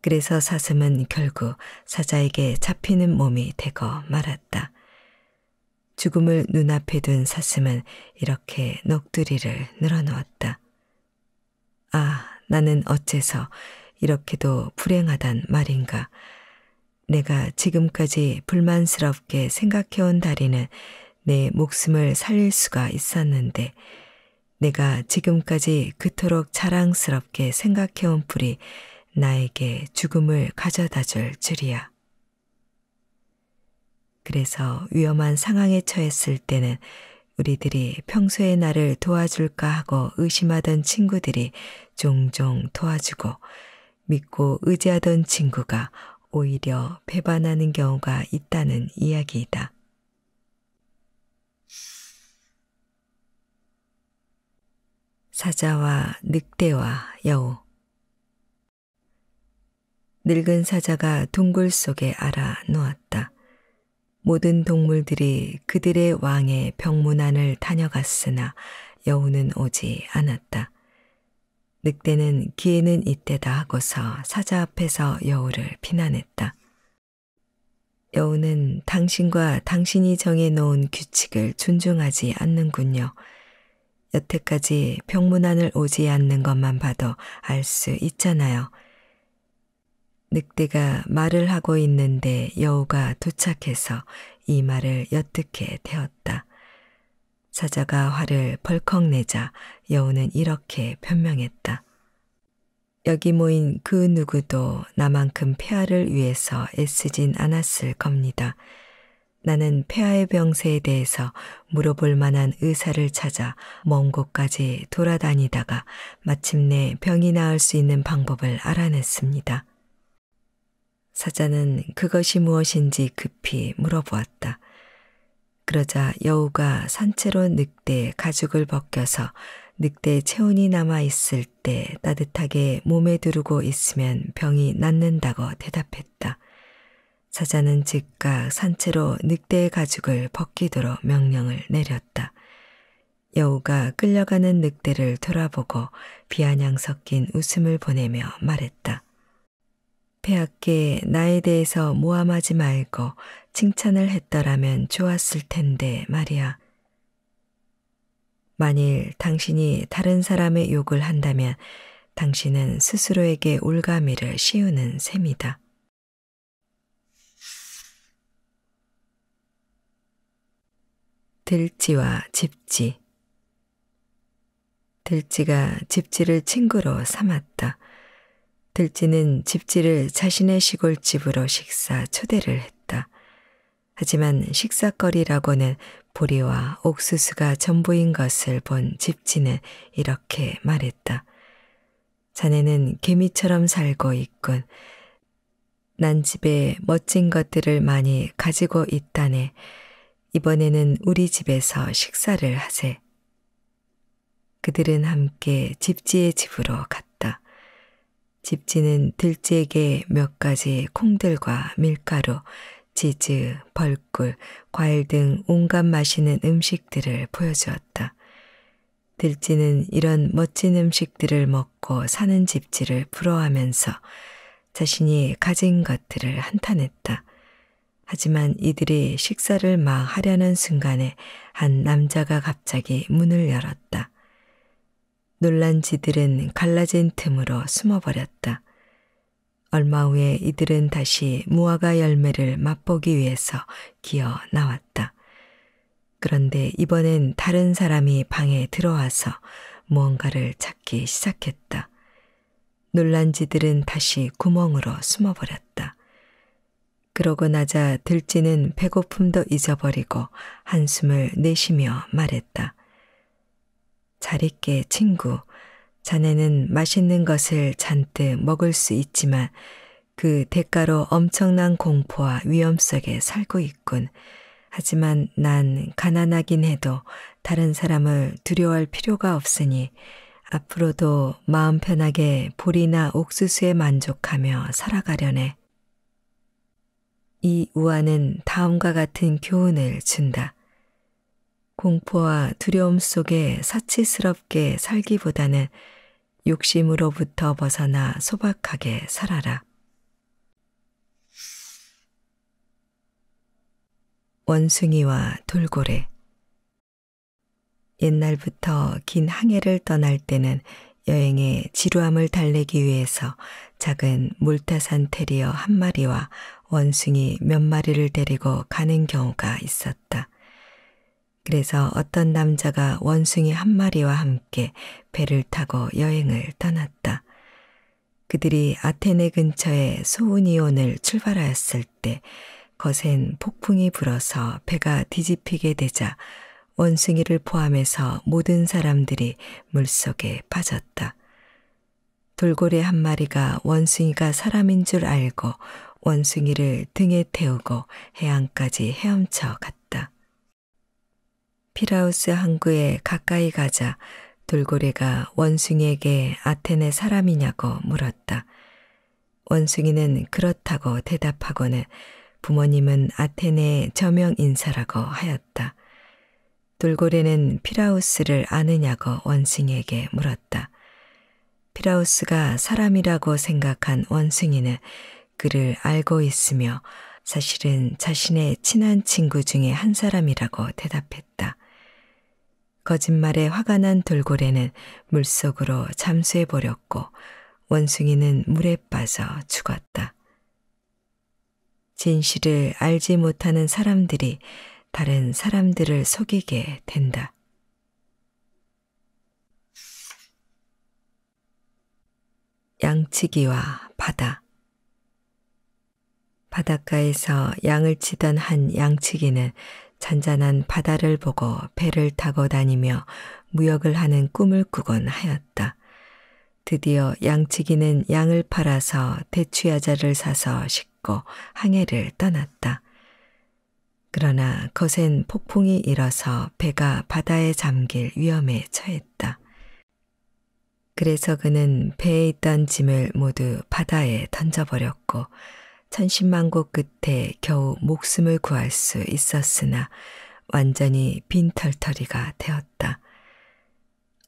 그래서 사슴은 결국 사자에게 잡히는 몸이 되고 말았다. 죽음을 눈앞에 둔 사슴은 이렇게 넋두리를 늘어놓았다. 아, 나는 어째서 이렇게도 불행하단 말인가. 내가 지금까지 불만스럽게 생각해온 다리는 내 목숨을 살릴 수가 있었는데, 내가 지금까지 그토록 자랑스럽게 생각해온 풀이 나에게 죽음을 가져다 줄 줄이야. 그래서 위험한 상황에 처했을 때는 우리들이 평소에 나를 도와줄까 하고 의심하던 친구들이 종종 도와주고 믿고 의지하던 친구가 오히려 배반하는 경우가 있다는 이야기이다. 사자와 늑대와 여우 늙은 사자가 동굴 속에 알아 누웠다. 모든 동물들이 그들의 왕의 병문안을 다녀갔으나 여우는 오지 않았다. 늑대는 기회는 이때다 하고서 사자 앞에서 여우를 비난했다. 여우는 당신과 당신이 정해놓은 규칙을 존중하지 않는군요. 여태까지 병문안을 오지 않는 것만 봐도 알 수 있잖아요. 늑대가 말을 하고 있는데 여우가 도착해서 이 말을 엿듣게 되었다. 사자가 화를 벌컥 내자 여우는 이렇게 변명했다. 여기 모인 그 누구도 나만큼 폐하를 위해서 애쓰진 않았을 겁니다. 나는 폐하의 병세에 대해서 물어볼 만한 의사를 찾아 먼 곳까지 돌아다니다가 마침내 병이 나을 수 있는 방법을 알아냈습니다. 사자는 그것이 무엇인지 급히 물어보았다. 그러자 여우가 산채로 늑대의 가죽을 벗겨서 늑대의 체온이 남아있을 때 따뜻하게 몸에 두르고 있으면 병이 낫는다고 대답했다. 사자는 즉각 산채로 늑대의 가죽을 벗기도록 명령을 내렸다. 여우가 끌려가는 늑대를 돌아보고 비아냥 섞인 웃음을 보내며 말했다. 폐하께 나에 대해서 모함하지 말고 칭찬을 했더라면 좋았을 텐데 말이야. 만일 당신이 다른 사람의 욕을 한다면 당신은 스스로에게 올가미를 씌우는 셈이다. 들쥐와 집쥐 들쥐가 집쥐를 친구로 삼았다. 들쥐는 집지를 자신의 시골집으로 식사 초대를 했다. 하지만 식사거리라고는 보리와 옥수수가 전부인 것을 본 집지는 이렇게 말했다. 자네는 개미처럼 살고 있군. 난 집에 멋진 것들을 많이 가지고 있다네. 이번에는 우리 집에서 식사를 하세. 그들은 함께 집지의 집으로 갔다. 집지는 들지에게 몇 가지 콩들과 밀가루, 치즈, 벌꿀, 과일 등 온갖 맛있는 음식들을 보여주었다. 들지는 이런 멋진 음식들을 먹고 사는 집지를 부러워하면서 자신이 가진 것들을 한탄했다. 하지만 이들이 식사를 막 하려는 순간에 한 남자가 갑자기 문을 열었다. 놀란 지들은 갈라진 틈으로 숨어버렸다. 얼마 후에 이들은 다시 무화과 열매를 맛보기 위해서 기어 나왔다. 그런데 이번엔 다른 사람이 방에 들어와서 무언가를 찾기 시작했다. 놀란 지들은 다시 구멍으로 숨어버렸다. 그러고 나자 들쥐는 배고픔도 잊어버리고 한숨을 내쉬며 말했다. 잘 있게 친구, 자네는 맛있는 것을 잔뜩 먹을 수 있지만 그 대가로 엄청난 공포와 위험 속에 살고 있군. 하지만 난 가난하긴 해도 다른 사람을 두려워할 필요가 없으니 앞으로도 마음 편하게 보리나 옥수수에 만족하며 살아가려네. 이우아는 다음과 같은 교훈을 준다. 공포와 두려움 속에 사치스럽게 살기보다는 욕심으로부터 벗어나 소박하게 살아라. 원숭이와 돌고래 옛날부터 긴 항해를 떠날 때는 여행의 지루함을 달래기 위해서 작은 몰타산 테리어 한 마리와 원숭이 몇 마리를 데리고 가는 경우가 있었다. 그래서 어떤 남자가 원숭이 한 마리와 함께 배를 타고 여행을 떠났다. 그들이 아테네 근처의 소우니온을 출발하였을 때 거센 폭풍이 불어서 배가 뒤집히게 되자 원숭이를 포함해서 모든 사람들이 물속에 빠졌다. 돌고래 한 마리가 원숭이가 사람인 줄 알고 원숭이를 등에 태우고 해안까지 헤엄쳐 갔다. 피라우스 항구에 가까이 가자 돌고래가 원숭이에게 아테네 사람이냐고 물었다. 원숭이는 그렇다고 대답하고는 부모님은 아테네의 저명 인사라고 하였다. 돌고래는 피라우스를 아느냐고 원숭이에게 물었다. 피라우스가 사람이라고 생각한 원숭이는 그를 알고 있으며 사실은 자신의 친한 친구 중에 한 사람이라고 대답했다. 거짓말에 화가 난 돌고래는 물속으로 잠수해 버렸고 원숭이는 물에 빠져 죽었다. 진실을 알지 못하는 사람들이 다른 사람들을 속이게 된다. 양치기와 바다 바닷가에서 양을 치던 한 양치기는 잔잔한 바다를 보고 배를 타고 다니며 무역을 하는 꿈을 꾸곤 하였다. 드디어 양치기는 양을 팔아서 대추야자를 사서 싣고 항해를 떠났다. 그러나 거센 폭풍이 일어서 배가 바다에 잠길 위험에 처했다. 그래서 그는 배에 있던 짐을 모두 바다에 던져버렸고 천신만고 끝에 겨우 목숨을 구할 수 있었으나 완전히 빈털터리가 되었다.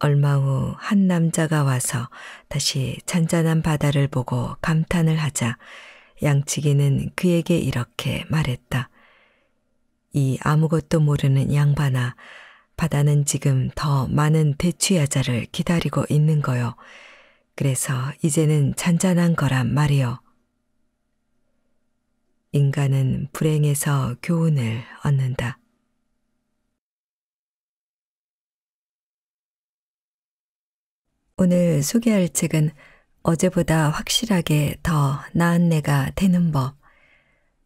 얼마 후 한 남자가 와서 다시 잔잔한 바다를 보고 감탄을 하자 양치기는 그에게 이렇게 말했다. 이 아무것도 모르는 양반아, 바다는 지금 더 많은 대취야자를 기다리고 있는 거요. 그래서 이제는 잔잔한 거란 말이요. 인간은 불행에서 교훈을 얻는다. 오늘 소개할 책은 어제보다 확실하게 더 나은 내가 되는 법,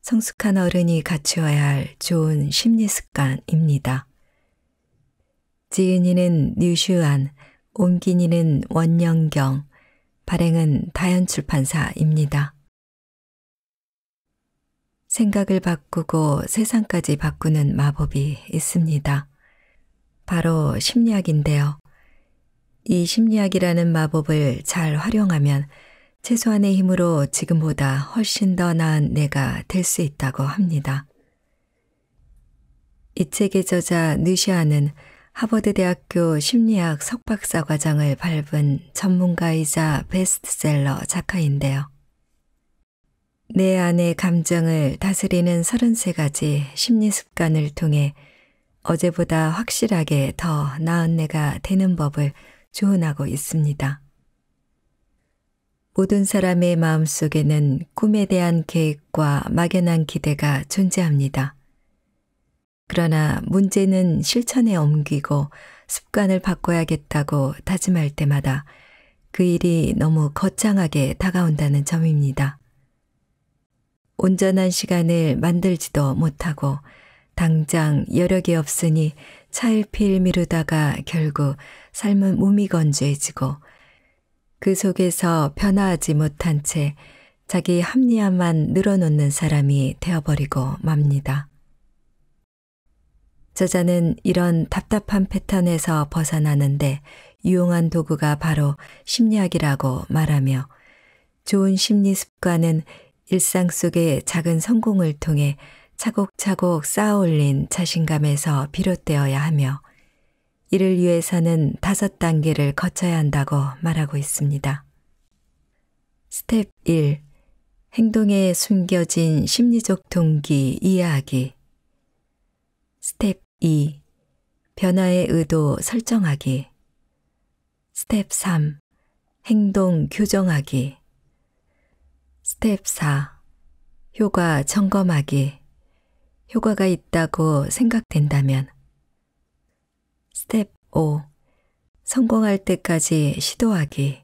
성숙한 어른이 갖추어야 할 좋은 심리 습관입니다. 지은이는 뉴슈안, 옴기니는 원영경, 발행은 다연출판사입니다. 생각을 바꾸고 세상까지 바꾸는 마법이 있습니다. 바로 심리학인데요. 이 심리학이라는 마법을 잘 활용하면 최소한의 힘으로 지금보다 훨씬 더 나은 내가 될 수 있다고 합니다. 이 책의 저자 느시아는 하버드대학교 심리학 석박사 과장을 밟은 전문가이자 베스트셀러 작가인데요. 내 안의 감정을 다스리는 33가지 심리 습관을 통해 어제보다 확실하게 더 나은 내가 되는 법을 조언하고 있습니다. 모든 사람의 마음 속에는 꿈에 대한 계획과 막연한 기대가 존재합니다. 그러나 문제는 실천에 옮기고 습관을 바꿔야겠다고 다짐할 때마다 그 일이 너무 거창하게 다가온다는 점입니다. 온전한 시간을 만들지도 못하고 당장 여력이 없으니 차일피일 미루다가 결국 삶은 무미 건조해지고 그 속에서 변화하지 못한 채 자기 합리화만 늘어놓는 사람이 되어버리고 맙니다. 저자는 이런 답답한 패턴에서 벗어나는데 유용한 도구가 바로 심리학이라고 말하며 좋은 심리 습관은 일상 속의 작은 성공을 통해 차곡차곡 쌓아 올린 자신감에서 비롯되어야 하며 이를 위해서는 다섯 단계를 거쳐야 한다고 말하고 있습니다. 스텝 1. 행동에 숨겨진 심리적 동기 이해하기. 스텝 2. 변화의 의도 설정하기. 스텝 3. 행동 교정하기. 스텝 4. 효과 점검하기. 효과가 있다고 생각된다면. 스텝 5. 성공할 때까지 시도하기.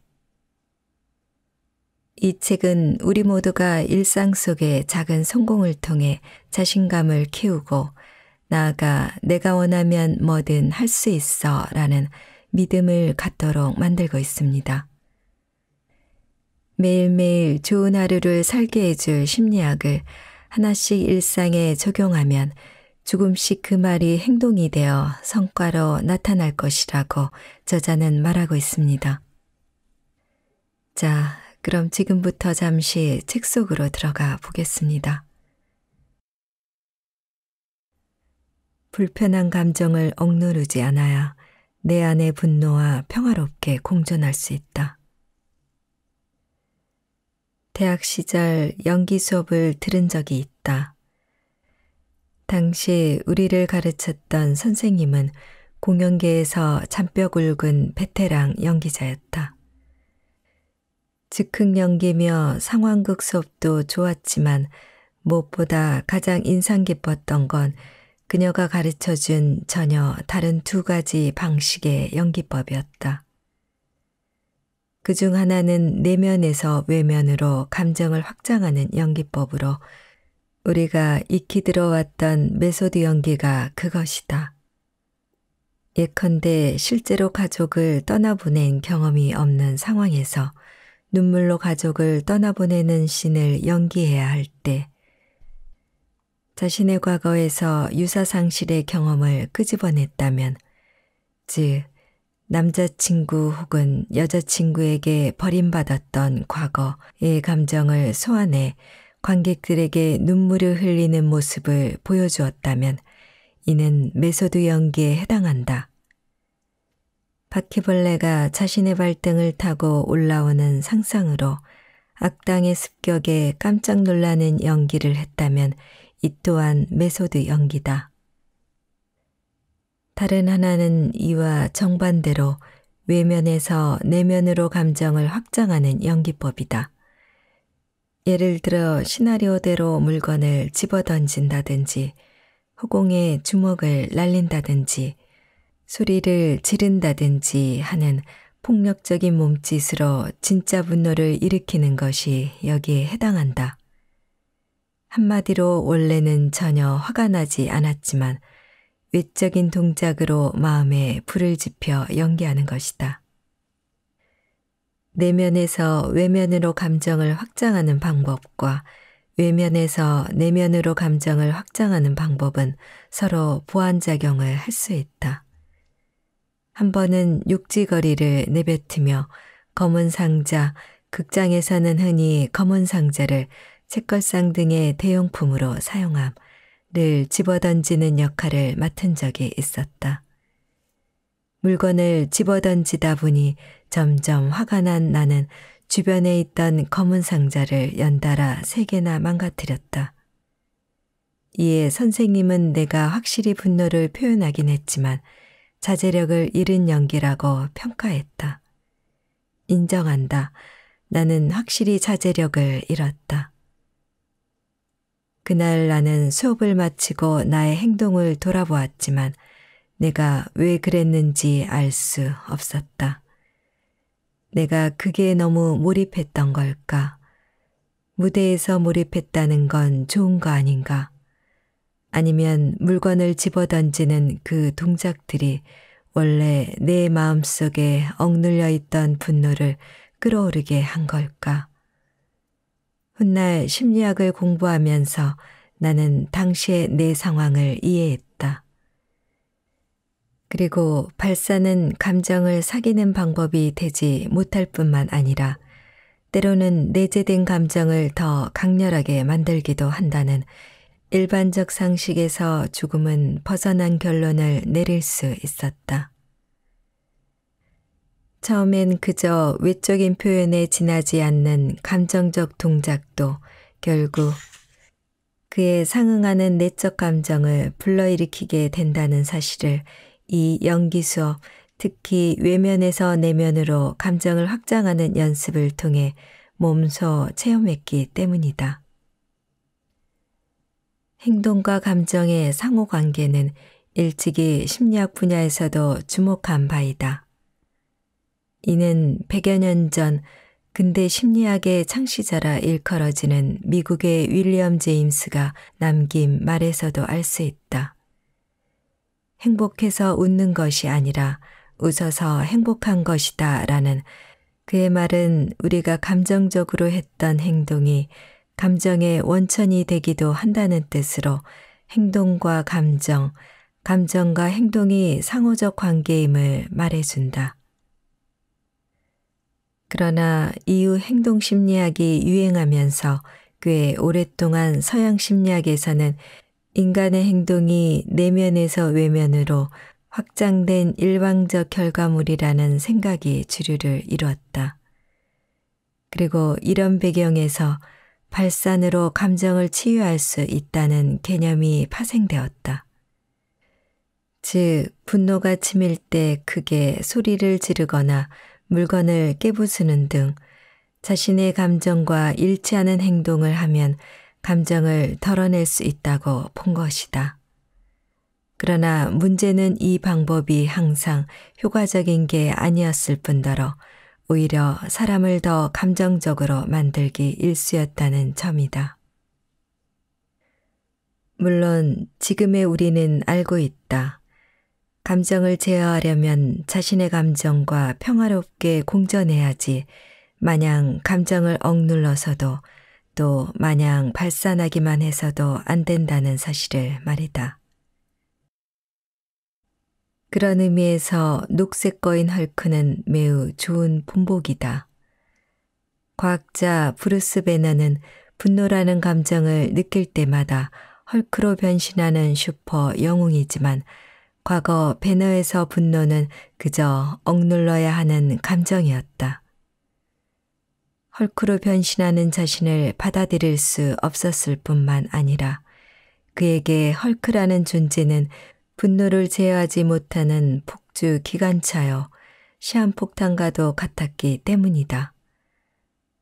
이 책은 우리 모두가 일상 속의 작은 성공을 통해 자신감을 키우고 나아가 내가 원하면 뭐든 할 수 있어 라는 믿음을 갖도록 만들고 있습니다. 매일매일 좋은 하루를 살게 해줄 심리학을 하나씩 일상에 적용하면 조금씩 그 말이 행동이 되어 성과로 나타날 것이라고 저자는 말하고 있습니다. 자, 그럼 지금부터 잠시 책 속으로 들어가 보겠습니다. 불편한 감정을 억누르지 않아야 내 안의 분노와 평화롭게 공존할 수 있다. 대학 시절 연기 수업을 들은 적이 있다. 당시 우리를 가르쳤던 선생님은 공연계에서 잔뼈 굵은 베테랑 연기자였다. 즉흥 연기며 상황극 수업도 좋았지만 무엇보다 가장 인상 깊었던 건 그녀가 가르쳐준 전혀 다른 두 가지 방식의 연기법이었다. 그중 하나는 내면에서 외면으로 감정을 확장하는 연기법으로 우리가 익히 들어왔던 메소드 연기가 그것이다. 예컨대 실제로 가족을 떠나보낸 경험이 없는 상황에서 눈물로 가족을 떠나보내는 신을 연기해야 할 때 자신의 과거에서 유사상실의 경험을 끄집어냈다면 즉 남자친구 혹은 여자친구에게 버림받았던 과거의 감정을 소환해 관객들에게 눈물을 흘리는 모습을 보여주었다면 이는 메소드 연기에 해당한다. 바퀴벌레가 자신의 발등을 타고 올라오는 상상으로 악당의 습격에 깜짝 놀라는 연기를 했다면 이 또한 메소드 연기다. 다른 하나는 이와 정반대로 외면에서 내면으로 감정을 확장하는 연기법이다. 예를 들어 시나리오대로 물건을 집어던진다든지 허공에 주먹을 날린다든지 소리를 지른다든지 하는 폭력적인 몸짓으로 진짜 분노를 일으키는 것이 여기에 해당한다. 한마디로 원래는 전혀 화가 나지 않았지만 외적인 동작으로 마음에 불을 지펴 연기하는 것이다. 내면에서 외면으로 감정을 확장하는 방법과 외면에서 내면으로 감정을 확장하는 방법은 서로 보완작용을 할 수 있다. 한 번은 육지거리를 내뱉으며 검은 상자, 극장에서는 흔히 검은 상자를 책걸상 등의 대용품으로 사용함, 물건을 집어던지는 역할을 맡은 적이 있었다. 물건을 집어던지다 보니 점점 화가 난 나는 주변에 있던 검은 상자를 연달아 세 개나 망가뜨렸다. 이에 선생님은 내가 확실히 분노를 표현하긴 했지만 자제력을 잃은 연기라고 평가했다. 인정한다. 나는 확실히 자제력을 잃었다. 그날 나는 수업을 마치고 나의 행동을 돌아보았지만 내가 왜 그랬는지 알 수 없었다. 내가 그게 너무 몰입했던 걸까? 무대에서 몰입했다는 건 좋은 거 아닌가? 아니면 물건을 집어 던지는 그 동작들이 원래 내 마음속에 억눌려 있던 분노를 끌어오르게 한 걸까? 훗날 심리학을 공부하면서 나는 당시의 내 상황을 이해했다. 그리고 발사는 감정을 사귀는 방법이 되지 못할 뿐만 아니라 때로는 내재된 감정을 더 강렬하게 만들기도 한다는 일반적 상식에서 조금은 벗어난 결론을 내릴 수 있었다. 처음엔 그저 외적인 표현에 지나지 않는 감정적 동작도 결국 그에 상응하는 내적 감정을 불러일으키게 된다는 사실을 이 연기 수업, 특히 외면에서 내면으로 감정을 확장하는 연습을 통해 몸소 체험했기 때문이다. 행동과 감정의 상호관계는 일찍이 심리학 분야에서도 주목한 바이다. 이는 100여 년 전 근대 심리학의 창시자라 일컬어지는 미국의 윌리엄 제임스가 남긴 말에서도 알 수 있다. 행복해서 웃는 것이 아니라 웃어서 행복한 것이다 라는 그의 말은 우리가 감정적으로 했던 행동이 감정의 원천이 되기도 한다는 뜻으로 행동과 감정, 감정과 행동이 상호적 관계임을 말해준다. 그러나 이후 행동 심리학이 유행하면서 꽤 오랫동안 서양 심리학에서는 인간의 행동이 내면에서 외면으로 확장된 일방적 결과물이라는 생각이 주류를 이뤘다. 그리고 이런 배경에서 발산으로 감정을 치유할 수 있다는 개념이 파생되었다. 즉, 분노가 치밀 때 크게 소리를 지르거나 물건을 깨부수는 등 자신의 감정과 일치하는 행동을 하면 감정을 덜어낼 수 있다고 본 것이다. 그러나 문제는 이 방법이 항상 효과적인 게 아니었을 뿐더러 오히려 사람을 더 감정적으로 만들기 일쑤였다는 점이다. 물론 지금의 우리는 알고 있다. 감정을 제어하려면 자신의 감정과 평화롭게 공존해야지 마냥 감정을 억눌러서도 또 마냥 발산하기만 해서도 안 된다는 사실을 말이다. 그런 의미에서 녹색 거인 헐크는 매우 좋은 본보기다. 과학자 브루스 베너는 분노라는 감정을 느낄 때마다 헐크로 변신하는 슈퍼 영웅이지만 과거 배너에서 분노는 그저 억눌러야 하는 감정이었다. 헐크로 변신하는 자신을 받아들일 수 없었을 뿐만 아니라 그에게 헐크라는 존재는 분노를 제어하지 못하는 폭주 기관차여 시한폭탄과도 같았기 때문이다.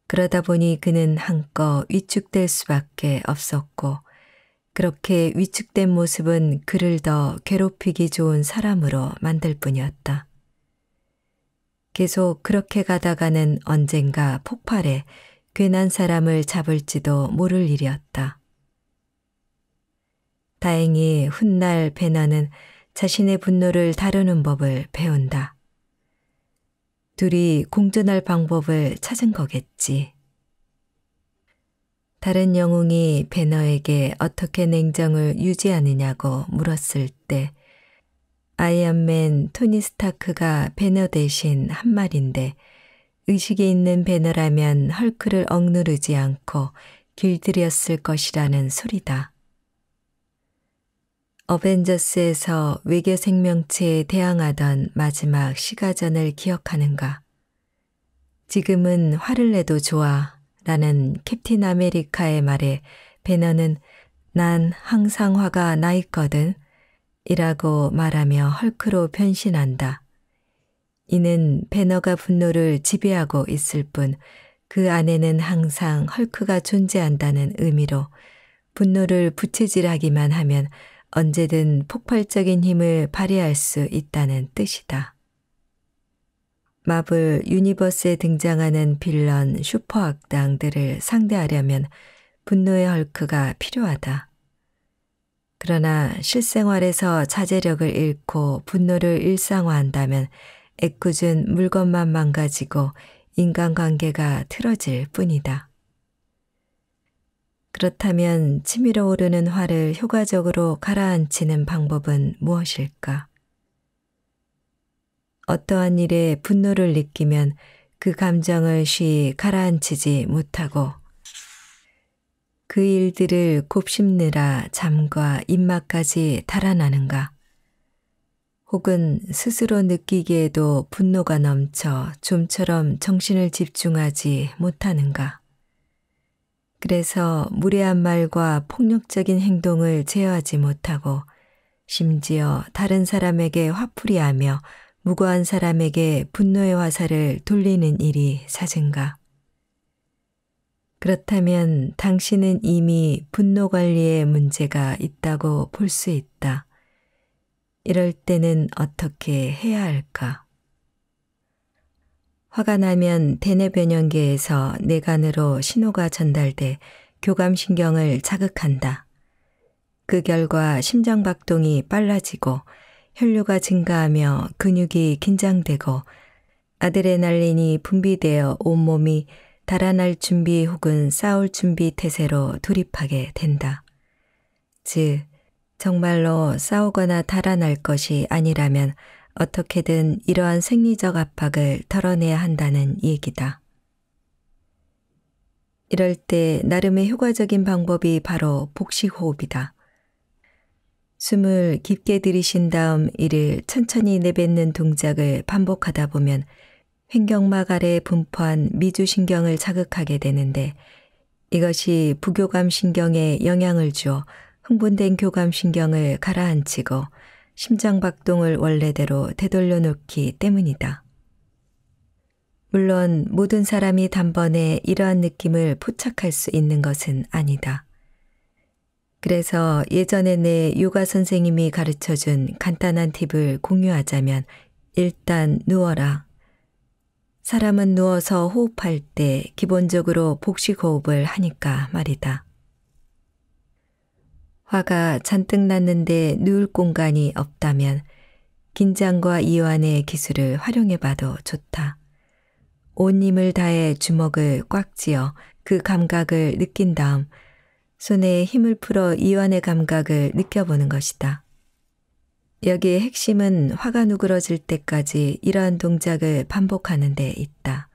그러다 보니 그는 한껏 위축될 수밖에 없었고 그렇게 위축된 모습은 그를 더 괴롭히기 좋은 사람으로 만들 뿐이었다. 계속 그렇게 가다가는 언젠가 폭발해 괜한 사람을 잡을지도 모를 일이었다. 다행히 훗날 베너는 자신의 분노를 다루는 법을 배운다. 둘이 공존할 방법을 찾은 거겠지. 다른 영웅이 배너에게 어떻게 냉정을 유지하느냐고 물었을 때 아이언맨 토니 스타크가 배너 대신 한 말인데 의식이 있는 배너라면 헐크를 억누르지 않고 길들였을 것이라는 소리다. 어벤져스에서 외계 생명체에 대항하던 마지막 시가전을 기억하는가. 지금은 화를 내도 좋아 라는 캡틴 아메리카의 말에 베너는 난 항상 화가 나 있거든 이라고 말하며 헐크로 변신한다. 이는 베너가 분노를 지배하고 있을 뿐 그 안에는 항상 헐크가 존재한다는 의미로 분노를 부채질하기만 하면 언제든 폭발적인 힘을 발휘할 수 있다는 뜻이다. 마블 유니버스에 등장하는 빌런 슈퍼악당들을 상대하려면 분노의 헐크가 필요하다. 그러나 실생활에서 자제력을 잃고 분노를 일상화한다면 애꿎은 물건만 망가지고 인간관계가 틀어질 뿐이다. 그렇다면 치밀어 오르는 화를 효과적으로 가라앉히는 방법은 무엇일까? 어떠한 일에 분노를 느끼면 그 감정을 쉬 가라앉히지 못하고 그 일들을 곱씹느라 잠과 입맛까지 달아나는가 혹은 스스로 느끼기에도 분노가 넘쳐 좀처럼 정신을 집중하지 못하는가. 그래서 무례한 말과 폭력적인 행동을 제어하지 못하고 심지어 다른 사람에게 화풀이하며 무고한 사람에게 분노의 화살을 돌리는 일이 사젠가. 그렇다면 당신은 이미 분노 관리에 문제가 있다고 볼 수 있다. 이럴 때는 어떻게 해야 할까? 화가 나면 대뇌변형계에서 내간으로 신호가 전달돼 교감신경을 자극한다. 그 결과 심장박동이 빨라지고 혈류가 증가하며 근육이 긴장되고 아드레날린이 분비되어 온몸이 달아날 준비 혹은 싸울 준비 태세로 돌입하게 된다. 즉, 정말로 싸우거나 달아날 것이 아니라면 어떻게든 이러한 생리적 압박을 털어내야 한다는 얘기다. 이럴 때 나름의 효과적인 방법이 바로 복식 호흡이다. 숨을 깊게 들이신 다음 이를 천천히 내뱉는 동작을 반복하다 보면 횡경막 아래 분포한 미주신경을 자극하게 되는데 이것이 부교감 신경에 영향을 주어 흥분된 교감 신경을 가라앉히고 심장 박동을 원래대로 되돌려 놓기 때문이다. 물론 모든 사람이 단번에 이러한 느낌을 포착할 수 있는 것은 아니다. 그래서 예전에 내 요가 선생님이 가르쳐 준 간단한 팁을 공유하자면 일단 누워라. 사람은 누워서 호흡할 때 기본적으로 복식 호흡을 하니까 말이다. 화가 잔뜩 났는데 누울 공간이 없다면 긴장과 이완의 기술을 활용해 봐도 좋다. 온 힘을 다해 주먹을 꽉 쥐어 그 감각을 느낀 다음 손에 힘을 풀어 이완의 감각을 느껴보는 것이다. 여기에 핵심은 화가 누그러질 때까지 이러한 동작을 반복하는 데 있다.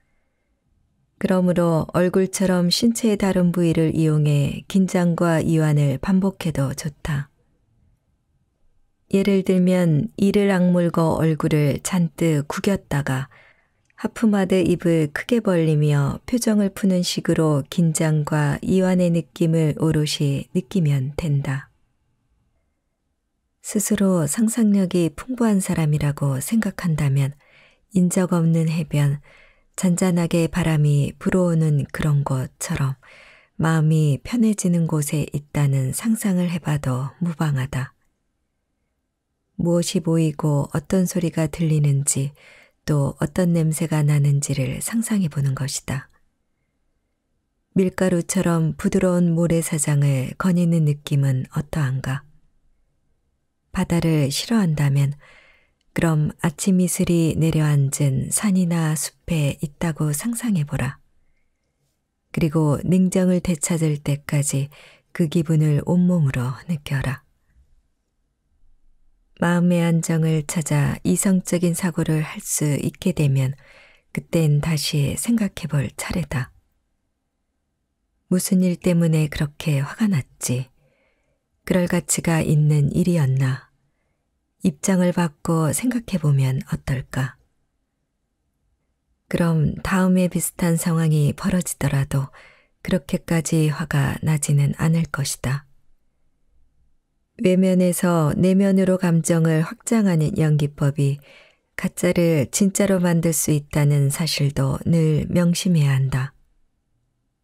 그러므로 얼굴처럼 신체의 다른 부위를 이용해 긴장과 이완을 반복해도 좋다. 예를 들면 이를 악물고 얼굴을 잔뜩 구겼다가 하품하듯 입을 크게 벌리며 표정을 푸는 식으로 긴장과 이완의 느낌을 오롯이 느끼면 된다. 스스로 상상력이 풍부한 사람이라고 생각한다면 인적 없는 해변, 잔잔하게 바람이 불어오는 그런 곳처럼 마음이 편해지는 곳에 있다는 상상을 해봐도 무방하다. 무엇이 보이고 어떤 소리가 들리는지 또 어떤 냄새가 나는지를 상상해 보는 것이다. 밀가루처럼 부드러운 모래사장을 거니는 느낌은 어떠한가? 바다를 싫어한다면 그럼 아침 이슬이 내려앉은 산이나 숲에 있다고 상상해 보라. 그리고 냉정을 되찾을 때까지 그 기분을 온몸으로 느껴라. 마음의 안정을 찾아 이성적인 사고를 할 수 있게 되면 그땐 다시 생각해 볼 차례다. 무슨 일 때문에 그렇게 화가 났지? 그럴 가치가 있는 일이었나? 입장을 바꿔 생각해 보면 어떨까? 그럼 다음에 비슷한 상황이 벌어지더라도 그렇게까지 화가 나지는 않을 것이다. 외면에서 내면으로 감정을 확장하는 연기법이 가짜를 진짜로 만들 수 있다는 사실도 늘 명심해야 한다.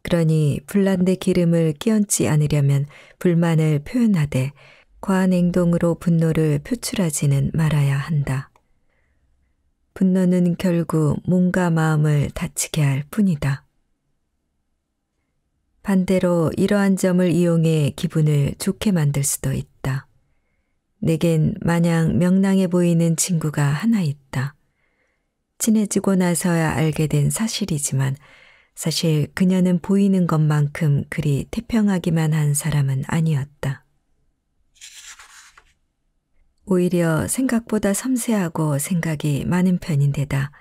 그러니 불난데 기름을 끼얹지 않으려면 불만을 표현하되 과한 행동으로 분노를 표출하지는 말아야 한다. 분노는 결국 몸과 마음을 다치게 할 뿐이다. 반대로 이러한 점을 이용해 기분을 좋게 만들 수도 있다. 내겐 마냥 명랑해 보이는 친구가 하나 있다. 친해지고 나서야 알게 된 사실이지만 사실 그녀는 보이는 것만큼 그리 태평하기만 한 사람은 아니었다. 오히려 생각보다 섬세하고 생각이 많은 편인데다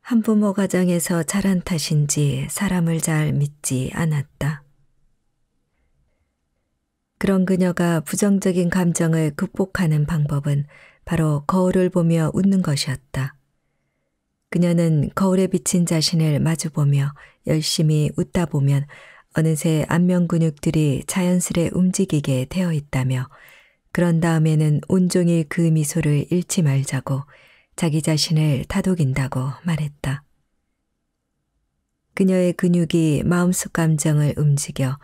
한부모 가정에서 자란 탓인지 사람을 잘 믿지 않았다. 그런 그녀가 부정적인 감정을 극복하는 방법은 바로 거울을 보며 웃는 것이었다. 그녀는 거울에 비친 자신을 마주보며 열심히 웃다 보면 어느새 안면 근육들이 자연스레 움직이게 되어 있다며 그런 다음에는 온종일 그 미소를 잃지 말자고 자기 자신을 다독인다고 말했다. 그녀의 근육이 마음속 감정을 움직여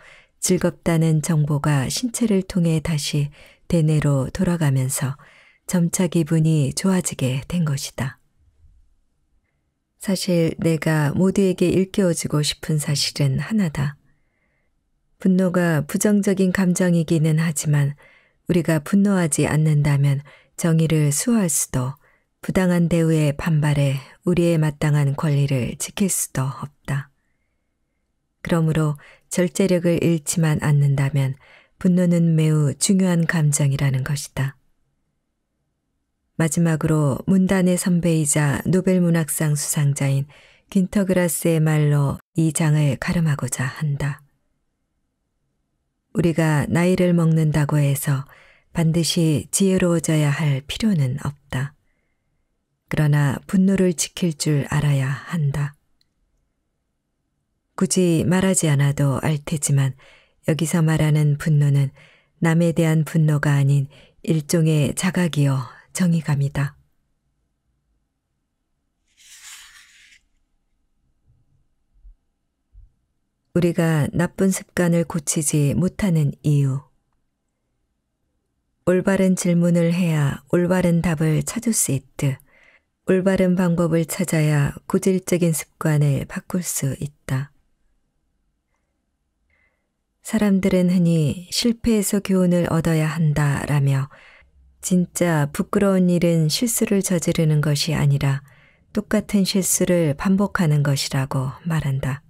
즐겁다는 정보가 신체를 통해 다시 대뇌로 돌아가면서 점차 기분이 좋아지게 된 것이다. 사실 내가 모두에게 일깨워주고 싶은 사실은 하나다. 분노가 부정적인 감정이기는 하지만 우리가 분노하지 않는다면 정의를 수호할 수도 부당한 대우에 반발해 우리의 마땅한 권리를 지킬 수도 없다. 그러므로 절제력을 잃지만 않는다면 분노는 매우 중요한 감정이라는 것이다. 마지막으로 문단의 선배이자 노벨문학상 수상자인 귄터그라스의 말로 이 장을 가름하고자 한다. 우리가 나이를 먹는다고 해서 반드시 지혜로워져야 할 필요는 없다. 그러나 분노를 지킬 줄 알아야 한다. 굳이 말하지 않아도 알 테지만 여기서 말하는 분노는 남에 대한 분노가 아닌 일종의 자각이요 정의감이다. 우리가 나쁜 습관을 고치지 못하는 이유. 올바른 질문을 해야 올바른 답을 찾을 수 있듯, 올바른 방법을 찾아야 고질적인 습관을 바꿀 수 있다. 사람들은 흔히 실패에서 교훈을 얻어야 한다라며 진짜 부끄러운 일은 실수를 저지르는 것이 아니라 똑같은 실수를 반복하는 것이라고 말한다.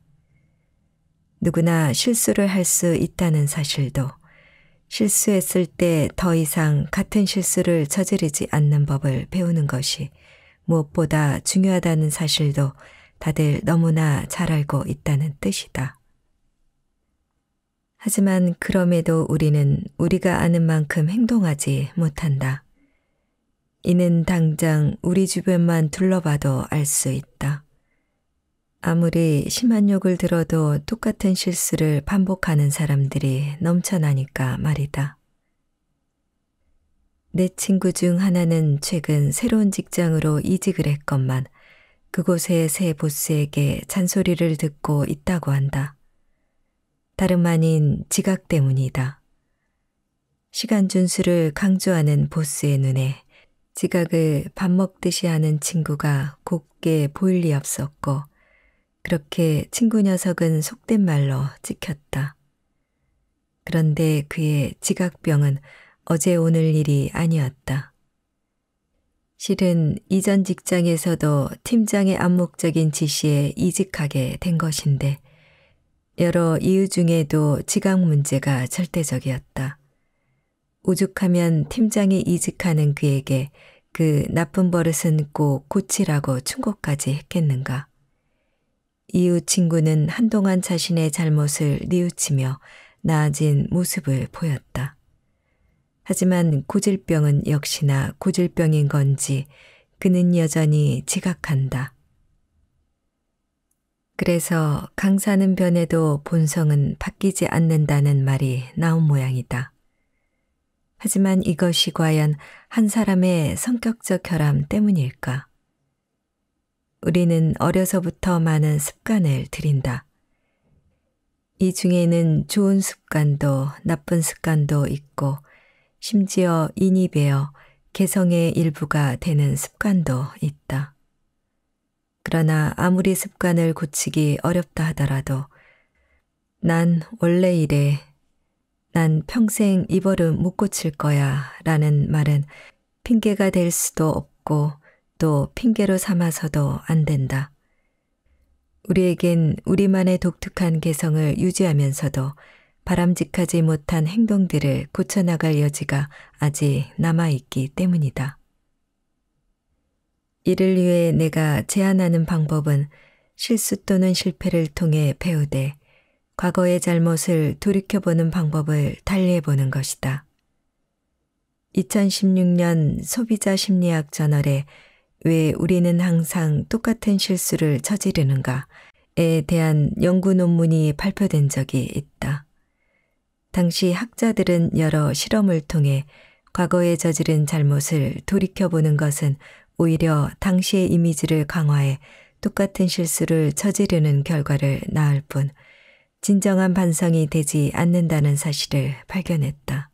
누구나 실수를 할 수 있다는 사실도 실수했을 때 더 이상 같은 실수를 저지르지 않는 법을 배우는 것이 무엇보다 중요하다는 사실도 다들 너무나 잘 알고 있다는 뜻이다. 하지만 그럼에도 우리는 우리가 아는 만큼 행동하지 못한다. 이는 당장 우리 주변만 둘러봐도 알 수 있다. 아무리 심한 욕을 들어도 똑같은 실수를 반복하는 사람들이 넘쳐나니까 말이다. 내 친구 중 하나는 최근 새로운 직장으로 이직을 했건만 그곳의 새 보스에게 잔소리를 듣고 있다고 한다. 다름 아닌 지각 때문이다. 시간 준수를 강조하는 보스의 눈에 지각을 밥 먹듯이 하는 친구가 곱게 보일 리 없었고 그렇게 친구 녀석은 속된 말로 찍혔다. 그런데 그의 지각병은 어제 오늘 일이 아니었다. 실은 이전 직장에서도 팀장의 암묵적인 지시에 이직하게 된 것인데 여러 이유 중에도 지각 문제가 절대적이었다. 오죽하면 팀장이 이직하는 그에게 그 나쁜 버릇은 꼭 고치라고 충고까지 했겠는가. 이웃 친구는 한동안 자신의 잘못을 뉘우치며 나아진 모습을 보였다. 하지만 고질병은 역시나 고질병인 건지 그는 여전히 지각한다. 그래서 강사는 변해도 본성은 바뀌지 않는다는 말이 나온 모양이다. 하지만 이것이 과연 한 사람의 성격적 결함 때문일까? 우리는 어려서부터 많은 습관을 들인다. 이 중에는 좋은 습관도 나쁜 습관도 있고 심지어 인이 배어 개성의 일부가 되는 습관도 있다. 그러나 아무리 습관을 고치기 어렵다 하더라도 난 원래 이래, 난 평생 이 버릇 못 고칠 거야 라는 말은 핑계가 될 수도 없고 또 핑계로 삼아서도 안 된다. 우리에겐 우리만의 독특한 개성을 유지하면서도 바람직하지 못한 행동들을 고쳐나갈 여지가 아직 남아있기 때문이다. 이를 위해 내가 제안하는 방법은 실수 또는 실패를 통해 배우되 과거의 잘못을 돌이켜보는 방법을 달리해보는 것이다. 2016년 소비자 심리학 저널에 왜 우리는 항상 똑같은 실수를 저지르는가에 대한 연구 논문이 발표된 적이 있다. 당시 학자들은 여러 실험을 통해 과거에 저지른 잘못을 돌이켜보는 것은 오히려 당시의 이미지를 강화해 똑같은 실수를 저지르는 결과를 낳을 뿐 진정한 반성이 되지 않는다는 사실을 발견했다.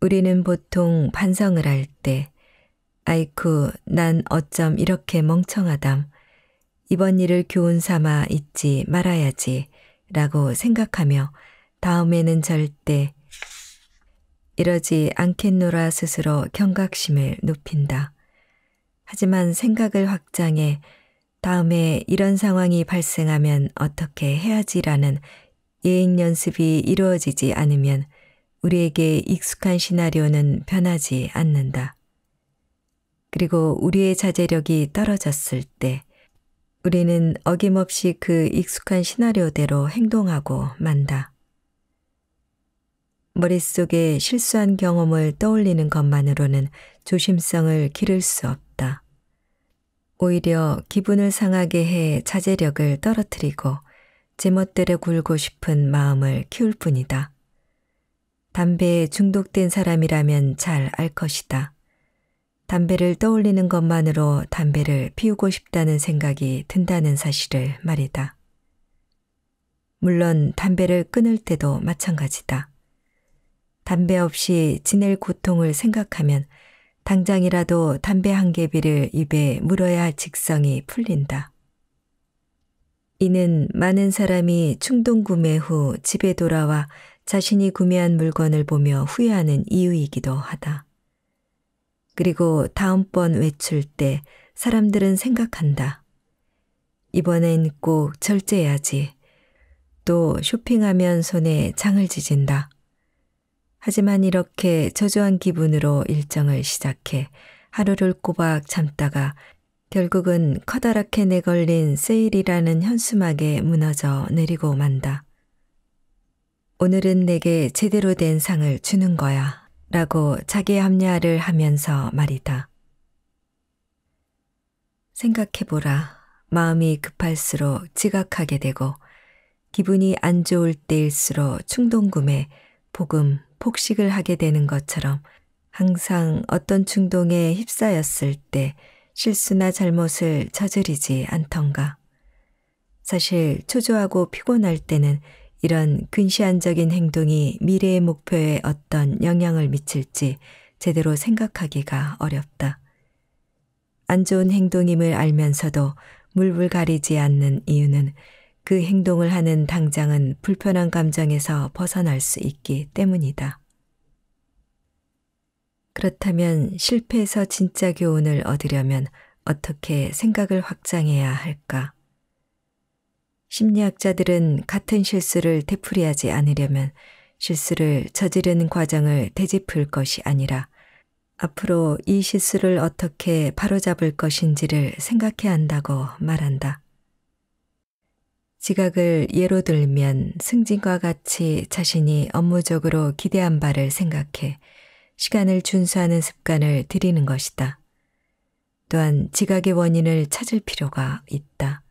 우리는 보통 반성을 할 때 아이쿠 난 어쩜 이렇게 멍청하담 이번 일을 교훈 삼아 잊지 말아야지 라고 생각하며 다음에는 절대 이러지 않겠노라 스스로 경각심을 높인다. 하지만 생각을 확장해 다음에 이런 상황이 발생하면 어떻게 해야지라는 예행 연습이 이루어지지 않으면 우리에게 익숙한 시나리오는 변하지 않는다. 그리고 우리의 자제력이 떨어졌을 때 우리는 어김없이 그 익숙한 시나리오대로 행동하고 만다. 머릿속에 실수한 경험을 떠올리는 것만으로는 조심성을 기를 수 없다. 오히려 기분을 상하게 해 자제력을 떨어뜨리고 제멋대로 굴고 싶은 마음을 키울 뿐이다. 담배에 중독된 사람이라면 잘 알 것이다. 담배를 떠올리는 것만으로 담배를 피우고 싶다는 생각이 든다는 사실을 말이다. 물론 담배를 끊을 때도 마찬가지다. 담배 없이 지낼 고통을 생각하면 당장이라도 담배 한 개비를 입에 물어야 직성이 풀린다. 이는 많은 사람이 충동 구매 후 집에 돌아와 자신이 구매한 물건을 보며 후회하는 이유이기도 하다. 그리고 다음번 외출 때 사람들은 생각한다. 이번엔 꼭 절제해야지. 또 쇼핑하면 손에 장을 지진다. 하지만 이렇게 저조한 기분으로 일정을 시작해 하루를 꼬박 참다가 결국은 커다랗게 내걸린 세일이라는 현수막에 무너져 내리고 만다. 오늘은 내게 제대로 된 상을 주는 거야. 라고 자기 합리화를 하면서 말이다. 생각해보라. 마음이 급할수록 지각하게 되고 기분이 안 좋을 때일수록 충동구매, 복음, 폭식을 하게 되는 것처럼 항상 어떤 충동에 휩싸였을 때 실수나 잘못을 저지르지 않던가. 사실 초조하고 피곤할 때는 이런 근시안적인 행동이 미래의 목표에 어떤 영향을 미칠지 제대로 생각하기가 어렵다. 안 좋은 행동임을 알면서도 물불 가리지 않는 이유는 그 행동을 하는 당장은 불편한 감정에서 벗어날 수 있기 때문이다. 그렇다면 실패에서 진짜 교훈을 얻으려면 어떻게 생각을 확장해야 할까? 심리학자들은 같은 실수를 되풀이하지 않으려면 실수를 저지르 과정을 되짚을 것이 아니라 앞으로 이 실수를 어떻게 바로잡을 것인지를 생각해야 한다고 말한다. 지각을 예로 들면 승진과 같이 자신이 업무적으로 기대한 바를 생각해 시간을 준수하는 습관을 들이는 것이다. 또한 지각의 원인을 찾을 필요가 있다.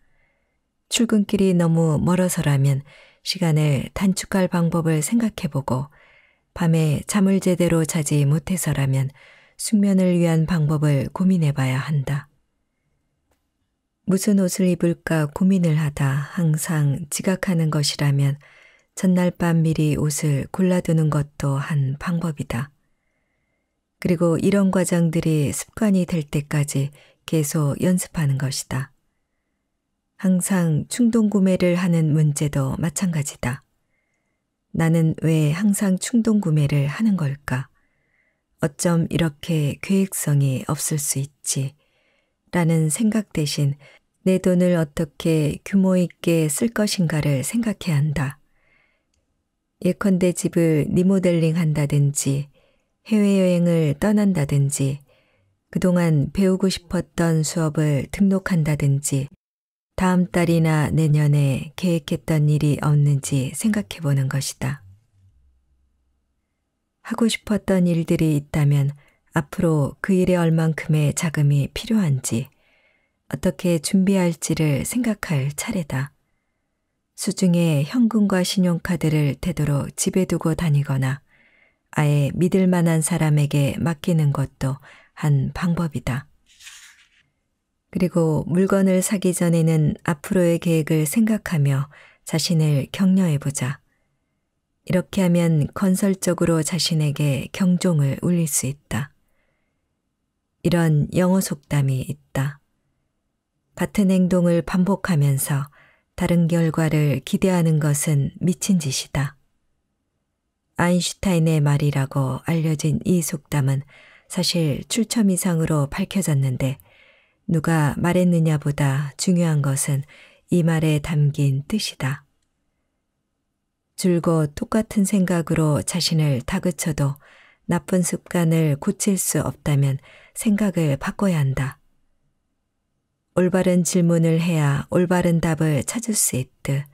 출근길이 너무 멀어서라면 시간을 단축할 방법을 생각해보고 밤에 잠을 제대로 자지 못해서라면 숙면을 위한 방법을 고민해봐야 한다. 무슨 옷을 입을까 고민을 하다 항상 지각하는 것이라면 전날 밤 미리 옷을 골라두는 것도 한 방법이다. 그리고 이런 과정들이 습관이 될 때까지 계속 연습하는 것이다. 항상 충동 구매를 하는 문제도 마찬가지다. 나는 왜 항상 충동 구매를 하는 걸까? 어쩜 이렇게 계획성이 없을 수 있지? 라는 생각 대신 내 돈을 어떻게 규모 있게 쓸 것인가를 생각해야 한다. 예컨대 집을 리모델링 한다든지 해외여행을 떠난다든지 그동안 배우고 싶었던 수업을 등록한다든지 다음 달이나 내년에 계획했던 일이 없는지 생각해 보는 것이다. 하고 싶었던 일들이 있다면 앞으로 그 일에 얼만큼의 자금이 필요한지 어떻게 준비할지를 생각할 차례다. 수중에 현금과 신용카드를 되도록 집에 두고 다니거나 아예 믿을 만한 사람에게 맡기는 것도 한 방법이다. 그리고 물건을 사기 전에는 앞으로의 계획을 생각하며 자신을 격려해보자. 이렇게 하면 건설적으로 자신에게 경종을 울릴 수 있다. 이런 영어 속담이 있다. 같은 행동을 반복하면서 다른 결과를 기대하는 것은 미친 짓이다. 아인슈타인의 말이라고 알려진 이 속담은 사실 출처 이상으로 밝혀졌는데 누가 말했느냐보다 중요한 것은 이 말에 담긴 뜻이다. 줄곧 똑같은 생각으로 자신을 다그쳐도 나쁜 습관을 고칠 수 없다면 생각을 바꿔야 한다. 올바른 질문을 해야 올바른 답을 찾을 수 있듯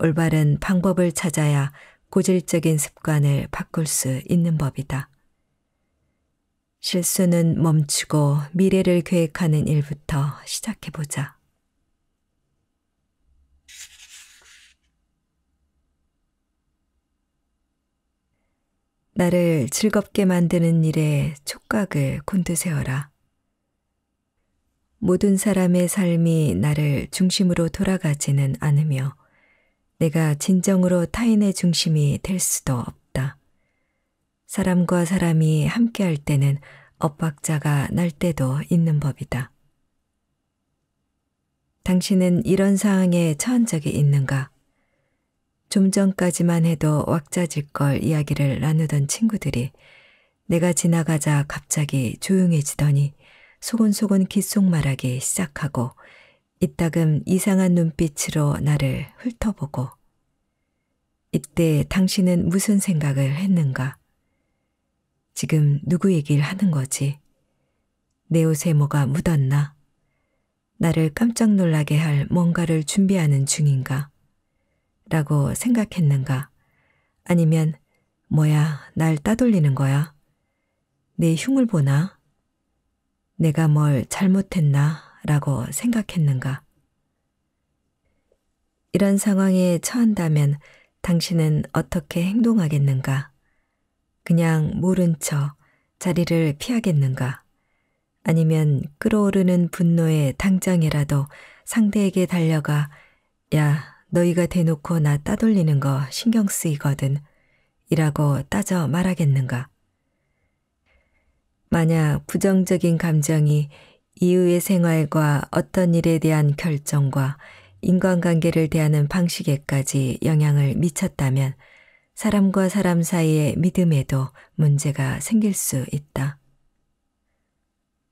올바른 방법을 찾아야 고질적인 습관을 바꿀 수 있는 법이다. 실수는 멈추고 미래를 계획하는 일부터 시작해보자. 나를 즐겁게 만드는 일에 촉각을 곤두세워라. 모든 사람의 삶이 나를 중심으로 돌아가지는 않으며 내가 진정으로 타인의 중심이 될 수도 없다. 사람과 사람이 함께할 때는 엇박자가 날 때도 있는 법이다. 당신은 이런 상황에 처한 적이 있는가? 좀 전까지만 해도 왁자질 걸 이야기를 나누던 친구들이 내가 지나가자 갑자기 조용해지더니 소곤소곤 귓속말하기 시작하고 이따금 이상한 눈빛으로 나를 훑어보고 이때 당신은 무슨 생각을 했는가? 지금 누구 얘기를 하는 거지? 내 옷에 뭐가 묻었나? 나를 깜짝 놀라게 할 뭔가를 준비하는 중인가? 라고 생각했는가? 아니면 뭐야 날 따돌리는 거야? 내 흉을 보나? 내가 뭘 잘못했나? 라고 생각했는가? 이런 상황에 처한다면 당신은 어떻게 행동하겠는가? 그냥 모른 척 자리를 피하겠는가? 아니면 끌어오르는 분노에 당장이라도 상대에게 달려가 야 너희가 대놓고 나 따돌리는 거 신경 쓰이거든. 이라고 따져 말하겠는가. 만약 부정적인 감정이 이후의 생활과 어떤 일에 대한 결정과 인간관계를 대하는 방식에까지 영향을 미쳤다면 사람과 사람 사이의 믿음에도 문제가 생길 수 있다.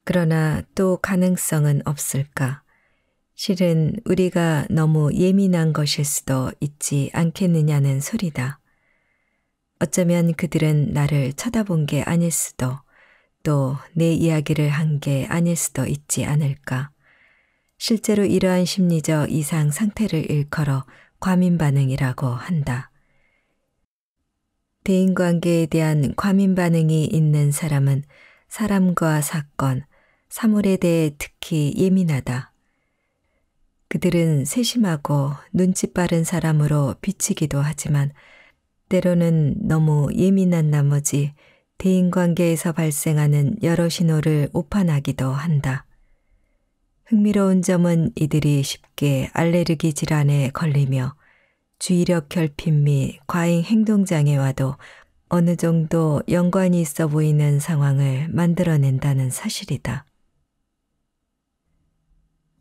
그러나 또 가능성은 없을까? 실은 우리가 너무 예민한 것일 수도 있지 않겠느냐는 소리다. 어쩌면 그들은 나를 쳐다본 게 아닐 수도, 또 내 이야기를 한 게 아닐 수도 있지 않을까. 실제로 이러한 심리적 이상 상태를 일컬어 과민 반응이라고 한다. 대인 관계에 대한 과민 반응이 있는 사람은 사람과 사건, 사물에 대해 특히 예민하다. 그들은 세심하고 눈치 빠른 사람으로 비치기도 하지만 때로는 너무 예민한 나머지 대인관계에서 발생하는 여러 신호를 오판하기도 한다. 흥미로운 점은 이들이 쉽게 알레르기 질환에 걸리며 주의력 결핍 및 과잉 행동장애와도 어느 정도 연관이 있어 보이는 상황을 만들어낸다는 사실이다.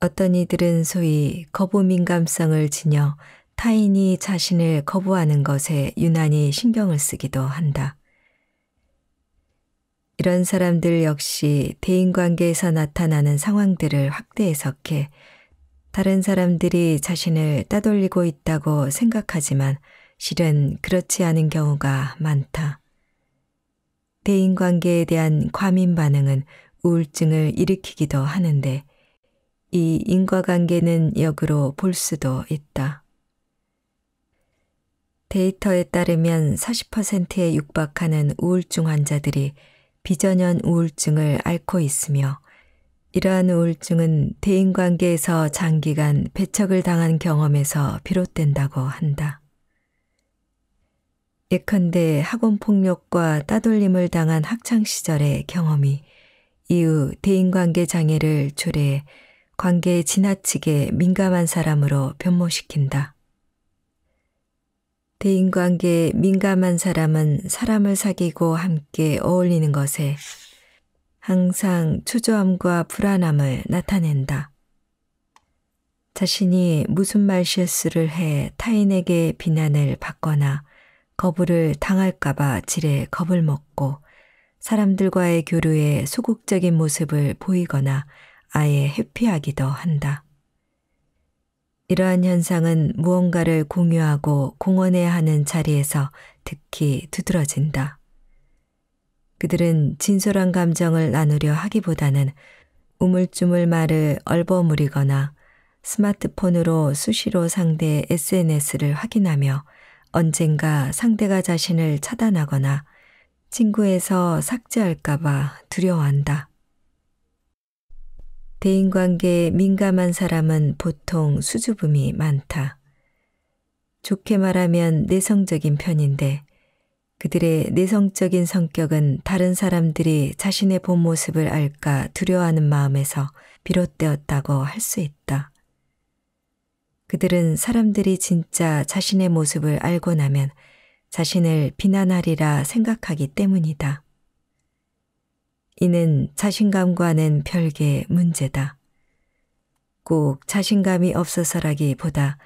어떤 이들은 소위 거부 민감성을 지녀 타인이 자신을 거부하는 것에 유난히 신경을 쓰기도 한다. 이런 사람들 역시 대인관계에서 나타나는 상황들을 확대 해석해 다른 사람들이 자신을 따돌리고 있다고 생각하지만 실은 그렇지 않은 경우가 많다. 대인관계에 대한 과민 반응은 우울증을 일으키기도 하는데 이 인과관계는 역으로 볼 수도 있다. 데이터에 따르면 40%에 육박하는 우울증 환자들이 비전연 우울증을 앓고 있으며 이러한 우울증은 대인관계에서 장기간 배척을 당한 경험에서 비롯된다고 한다. 예컨대 학원 폭력과 따돌림을 당한 학창 시절의 경험이 이후 대인관계 장애를 조례해 관계에 지나치게 민감한 사람으로 변모시킨다. 대인관계에 민감한 사람은 사람을 사귀고 함께 어울리는 것에 항상 초조함과 불안함을 나타낸다. 자신이 무슨 말 실수를 해 타인에게 비난을 받거나 거부를 당할까봐 지레 겁을 먹고 사람들과의 교류에 소극적인 모습을 보이거나 아예 회피하기도 한다. 이러한 현상은 무언가를 공유하고 공헌해야 하는 자리에서 특히 두드러진다. 그들은 진솔한 감정을 나누려 하기보다는 우물쭈물 말을 얼버무리거나 스마트폰으로 수시로 상대의 SNS를 확인하며 언젠가 상대가 자신을 차단하거나 친구에서 삭제할까봐 두려워한다. 대인관계에 민감한 사람은 보통 수줍음이 많다. 좋게 말하면 내성적인 편인데 그들의 내성적인 성격은 다른 사람들이 자신의 본 모습을 알까 두려워하는 마음에서 비롯되었다고 할 수 있다. 그들은 사람들이 진짜 자신의 모습을 알고 나면 자신을 비난하리라 생각하기 때문이다. 이는 자신감과는 별개의 문제다. 꼭 자신감이 없어서라기보다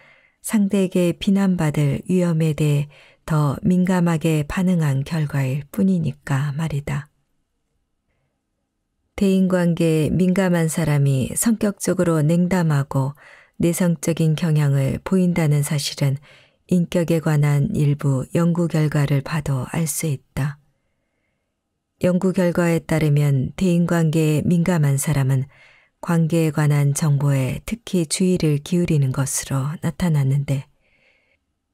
상대에게 비난받을 위험에 대해 더 민감하게 반응한 결과일 뿐이니까 말이다. 대인관계에 민감한 사람이 성격적으로 냉담하고 내성적인 경향을 보인다는 사실은 인격에 관한 일부 연구 결과를 봐도 알 수 있다. 연구 결과에 따르면 대인관계에 민감한 사람은 관계에 관한 정보에 특히 주의를 기울이는 것으로 나타났는데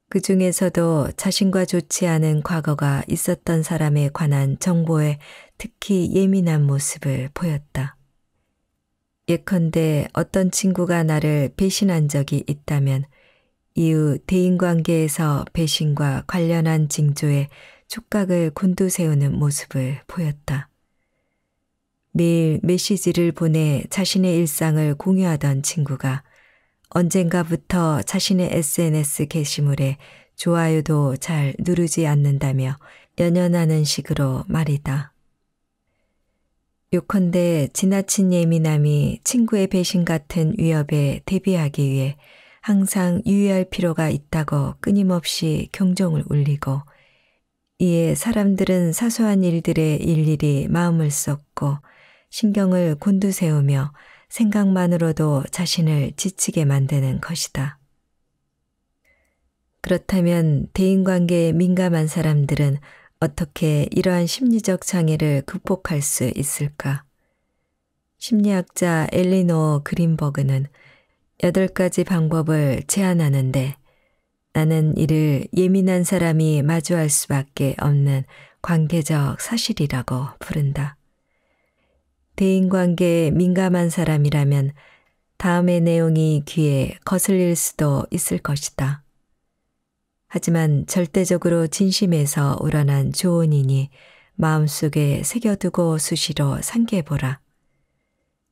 그 중에서도 자신과 좋지 않은 과거가 있었던 사람에 관한 정보에 특히 예민한 모습을 보였다. 예컨대 어떤 친구가 나를 배신한 적이 있다면 이후 대인관계에서 배신과 관련한 징조에 촉각을 곤두세우는 모습을 보였다. 매일 메시지를 보내 자신의 일상을 공유하던 친구가 언젠가부터 자신의 SNS 게시물에 좋아요도 잘 누르지 않는다며 연연하는 식으로 말이다. 요컨대 지나친 예민함이 친구의 배신 같은 위협에 대비하기 위해 항상 유의할 필요가 있다고 끊임없이 경종을 울리고 이에 사람들은 사소한 일들에 일일이 마음을 썼고 신경을 곤두세우며 생각만으로도 자신을 지치게 만드는 것이다. 그렇다면 대인관계에 민감한 사람들은 어떻게 이러한 심리적 장애를 극복할 수 있을까? 심리학자 엘리노어 그린버그는 여 가지 방법을 제안하는데 나는 이를 예민한 사람이 마주할 수밖에 없는 관계적 사실이라고 부른다. 대인관계에 민감한 사람이라면 다음의 내용이 귀에 거슬릴 수도 있을 것이다. 하지만 절대적으로 진심에서 우러난 조언이니 마음속에 새겨두고 수시로 상기해보라.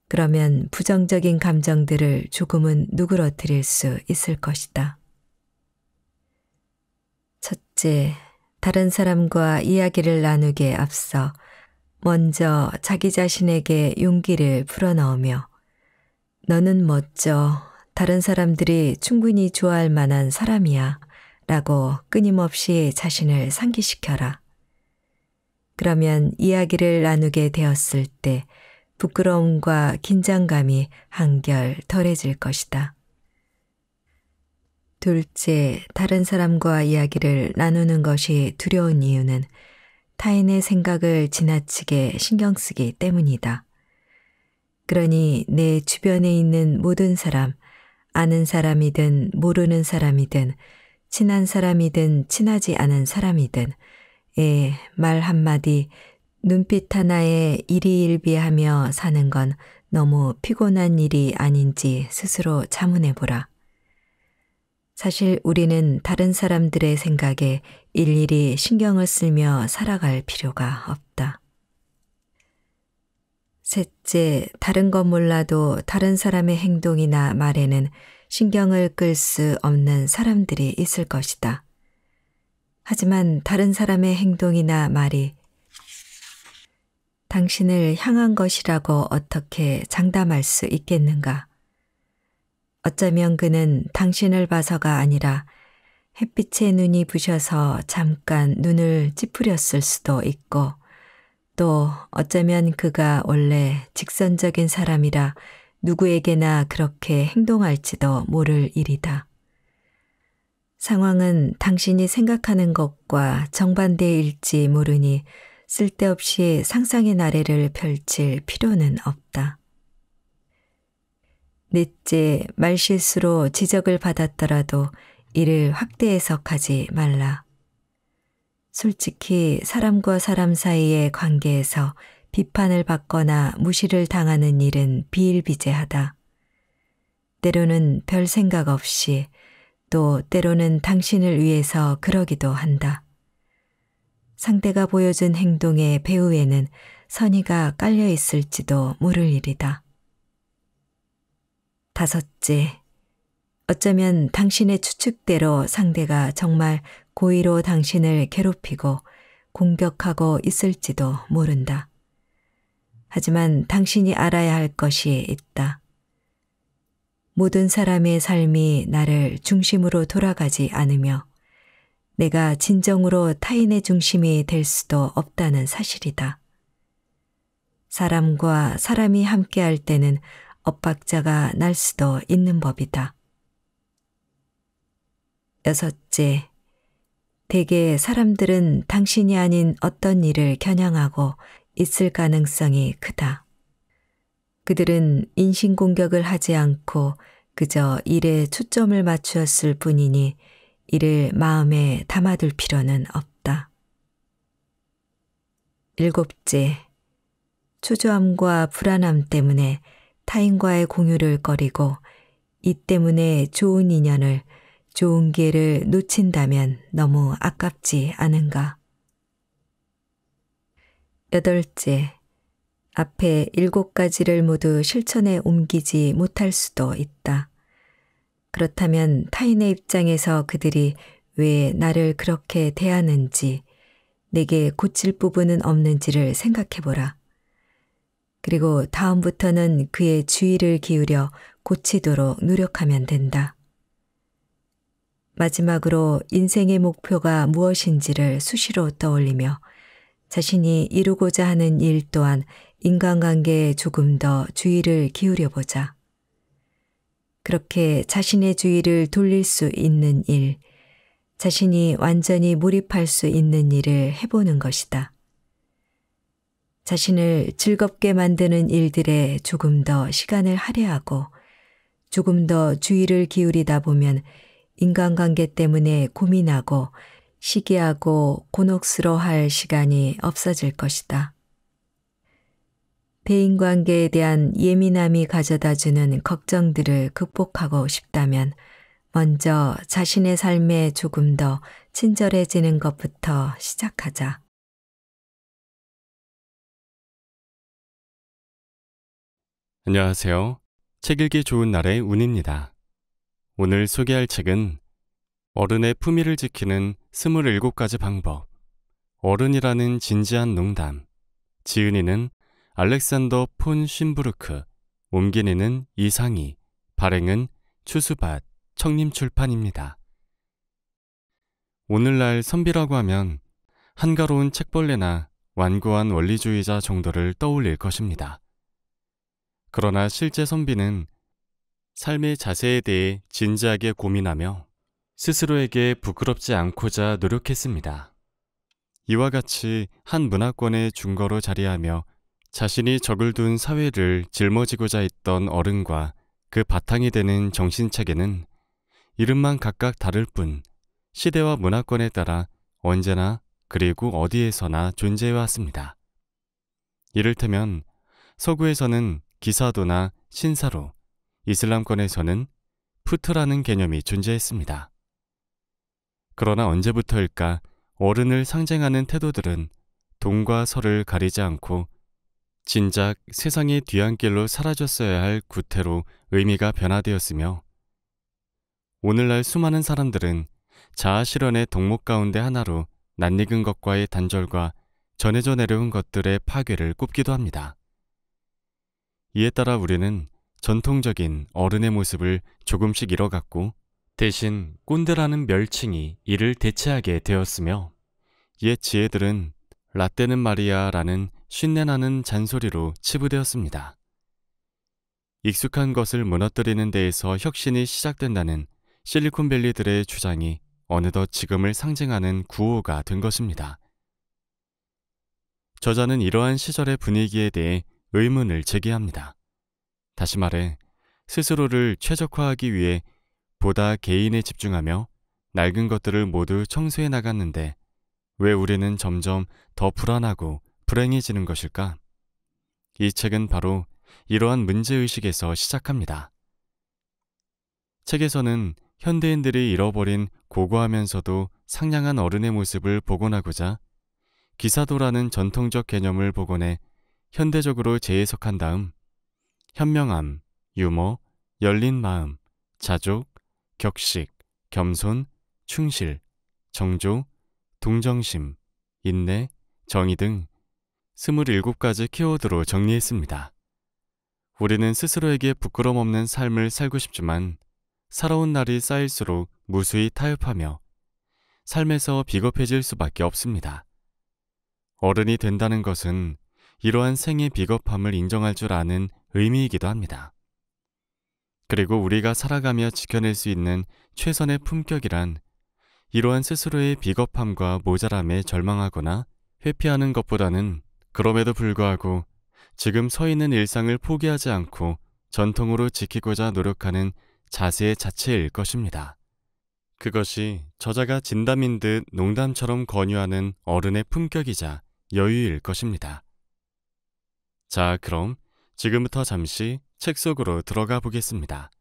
그러면 부정적인 감정들을 조금은 누그러뜨릴 수 있을 것이다. 첫째, 다른 사람과 이야기를 나누기에 앞서 먼저 자기 자신에게 용기를 불어넣으며 너는 멋져. 다른 사람들이 충분히 좋아할 만한 사람이야. 라고 끊임없이 자신을 상기시켜라. 그러면 이야기를 나누게 되었을 때 부끄러움과 긴장감이 한결 덜해질 것이다. 둘째, 다른 사람과 이야기를 나누는 것이 두려운 이유는 타인의 생각을 지나치게 신경 쓰기 때문이다. 그러니 내 주변에 있는 모든 사람, 아는 사람이든 모르는 사람이든 친한 사람이든 친하지 않은 사람이든 에말 예, 한마디 눈빛 하나에 일희일비하며 사는 건 너무 피곤한 일이 아닌지 스스로 자문해보라. 사실 우리는 다른 사람들의 생각에 일일이 신경을 쓰며 살아갈 필요가 없다. 셋째, 다른 건 몰라도 다른 사람의 행동이나 말에는 신경을 끌 수 없는 사람들이 있을 것이다. 하지만 다른 사람의 행동이나 말이 당신을 향한 것이라고 어떻게 장담할 수 있겠는가? 어쩌면 그는 당신을 봐서가 아니라 햇빛에 눈이 부셔서 잠깐 눈을 찌푸렸을 수도 있고 또 어쩌면 그가 원래 직선적인 사람이라 누구에게나 그렇게 행동할지도 모를 일이다. 상황은 당신이 생각하는 것과 정반대일지 모르니 쓸데없이 상상의 나래를 펼칠 필요는 없다. 넷째, 말실수로 지적을 받았더라도 이를 확대 해석하지 말라. 솔직히 사람과 사람 사이의 관계에서 비판을 받거나 무시를 당하는 일은 비일비재하다. 때로는 별 생각 없이 또 때로는 당신을 위해서 그러기도 한다. 상대가 보여준 행동의 배후에는 선의가 깔려 있을지도 모를 일이다. 다섯째. 어쩌면 당신의 추측대로 상대가 정말 고의로 당신을 괴롭히고 공격하고 있을지도 모른다. 하지만 당신이 알아야 할 것이 있다. 모든 사람의 삶이 나를 중심으로 돌아가지 않으며 내가 진정으로 타인의 중심이 될 수도 없다는 사실이다. 사람과 사람이 함께할 때는 엇박자가 날 수도 있는 법이다. 여섯째, 대개 사람들은 당신이 아닌 어떤 일을 겨냥하고 있을 가능성이 크다. 그들은 인신공격을 하지 않고 그저 일에 초점을 맞추었을 뿐이니 이를 마음에 담아둘 필요는 없다. 일곱째, 초조함과 불안함 때문에 타인과의 공유를 꺼리고 이 때문에 좋은 인연을, 좋은 기회를 놓친다면 너무 아깝지 않은가. 여덟째, 앞에 일곱 가지를 모두 실천에 옮기지 못할 수도 있다. 그렇다면 타인의 입장에서 그들이 왜 나를 그렇게 대하는지, 내게 고칠 부분은 없는지를 생각해보라. 그리고 다음부터는 그의 주의를 기울여 고치도록 노력하면 된다. 마지막으로 인생의 목표가 무엇인지를 수시로 떠올리며 자신이 이루고자 하는 일 또한 인간관계에 조금 더 주의를 기울여 보자. 그렇게 자신의 주의를 돌릴 수 있는 일, 자신이 완전히 몰입할 수 있는 일을 해보는 것이다. 자신을 즐겁게 만드는 일들에 조금 더 시간을 할애하고 조금 더 주의를 기울이다 보면 인간관계 때문에 고민하고 시기하고 곤혹스러워할 시간이 없어질 것이다. 대인관계에 대한 예민함이 가져다주는 걱정들을 극복하고 싶다면 먼저 자신의 삶에 조금 더 친절해지는 것부터 시작하자. 안녕하세요. 책 읽기 좋은 날의 운입니다. 오늘 소개할 책은 어른의 품위를 지키는 27가지 방법. 어른이라는 진지한 농담. 지은이는 알렉산더 폰쉰부르크 옮기니는 이상희, 발행은 추수밭 청림출판입니다. 오늘날 선비라고 하면 한가로운 책벌레나 완고한 원리주의자 정도를 떠올릴 것입니다. 그러나 실제 선비는 삶의 자세에 대해 진지하게 고민하며 스스로에게 부끄럽지 않고자 노력했습니다. 이와 같이 한 문화권의 중거로 자리하며 자신이 적을 둔 사회를 짊어지고자 했던 어른과 그 바탕이 되는 정신체계는 이름만 각각 다를 뿐 시대와 문화권에 따라 언제나 그리고 어디에서나 존재해 왔습니다. 이를테면 서구에서는 기사도나 신사로 이슬람권에서는 푸트라는 개념이 존재했습니다. 그러나 언제부터일까 어른을 상징하는 태도들은 동과 서를 가리지 않고 진작 세상의 뒤안길로 사라졌어야 할 구태로 의미가 변화되었으며 오늘날 수많은 사람들은 자아 실현의 덕목 가운데 하나로 낯익은 것과의 단절과 전해져 내려온 것들의 파괴를 꼽기도 합니다. 이에 따라 우리는 전통적인 어른의 모습을 조금씩 잃어갔고 대신 꼰대라는 멸칭이 이를 대체하게 되었으며 옛 지혜들은 라떼는 말이야 라는 쉰내나는 잔소리로 치부되었습니다. 익숙한 것을 무너뜨리는 데에서 혁신이 시작된다는 실리콘밸리들의 주장이 어느덧 지금을 상징하는 구호가 된 것입니다. 저자는 이러한 시절의 분위기에 대해 의문을 제기합니다. 다시 말해, 스스로를 최적화하기 위해 보다 개인에 집중하며 낡은 것들을 모두 청소해 나갔는데 왜 우리는 점점 더 불안하고 불행해지는 것일까? 이 책은 바로 이러한 문제의식에서 시작합니다. 책에서는 현대인들이 잃어버린 고고하면서도 상냥한 어른의 모습을 복원하고자 기사도라는 전통적 개념을 복원해 현대적으로 재해석한 다음 현명함, 유머, 열린 마음, 자족, 격식, 겸손, 충실, 정조, 동정심, 인내, 정의 등 27가지 키워드로 정리했습니다. 우리는 스스로에게 부끄럼 없는 삶을 살고 싶지만 살아온 날이 쌓일수록 무수히 타협하며 삶에서 비겁해질 수밖에 없습니다. 어른이 된다는 것은 이러한 생의 비겁함을 인정할 줄 아는 의미이기도 합니다. 그리고 우리가 살아가며 지켜낼 수 있는 최선의 품격이란 이러한 스스로의 비겁함과 모자람에 절망하거나 회피하는 것보다는 그럼에도 불구하고 지금 서 있는 일상을 포기하지 않고 전통으로 지키고자 노력하는 자세 자체일 것입니다. 그것이 저자가 진담인 듯 농담처럼 권유하는 어른의 품격이자 여유일 것입니다. 자, 그럼 지금부터 잠시 책 속으로 들어가 보겠습니다.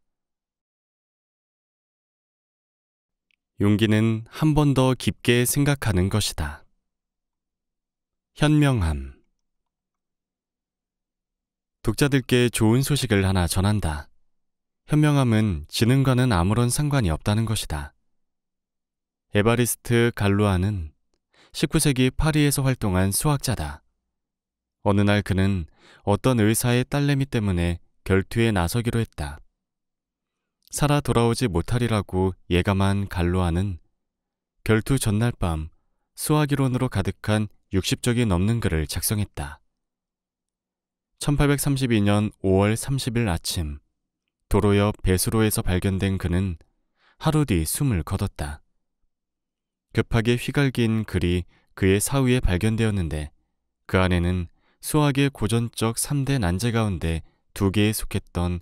용기는 한 번 더 깊게 생각하는 것이다. 현명함. 독자들께 좋은 소식을 하나 전한다. 현명함은 지능과는 아무런 상관이 없다는 것이다. 에바리스트 갈루아는 19세기 파리에서 활동한 수학자다. 어느 날 그는 어떤 의사의 딸내미 때문에 결투에 나서기로 했다. 살아 돌아오지 못하리라고 예감한 갈로아는 결투 전날 밤 수학이론으로 가득한 6 0적이 넘는 글을 작성했다. 1832년 5월 30일 아침 도로 옆 배수로에서 발견된 그는 하루 뒤 숨을 거뒀다. 급하게 휘갈긴 글이 그의 사위에 발견되었는데 그 안에는 수학의 고전적 3대 난제 가운데 두 개에 속했던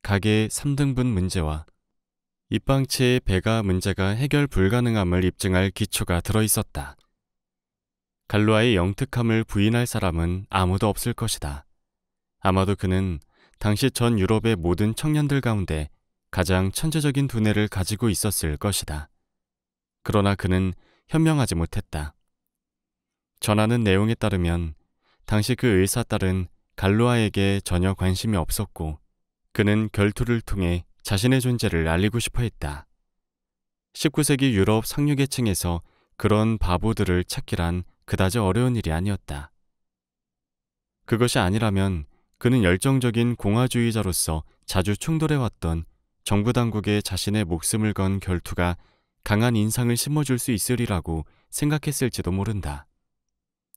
가계 3등분 문제와 입방체의 배가 문제가 해결 불가능함을 입증할 기초가 들어있었다. 갈루아의 영특함을 부인할 사람은 아무도 없을 것이다. 아마도 그는 당시 전 유럽의 모든 청년들 가운데 가장 천재적인 두뇌를 가지고 있었을 것이다. 그러나 그는 현명하지 못했다. 전하는 내용에 따르면 당시 그 의사 딸은 갈루아에게 전혀 관심이 없었고 그는 결투를 통해 자신의 존재를 알리고 싶어 했다. 19세기 유럽 상류계층에서 그런 바보들을 찾기란 그다지 어려운 일이 아니었다. 그것이 아니라면 그는 열정적인 공화주의자로서 자주 충돌해왔던 정부 당국에 자신의 목숨을 건 결투가 강한 인상을 심어줄 수 있으리라고 생각했을지도 모른다.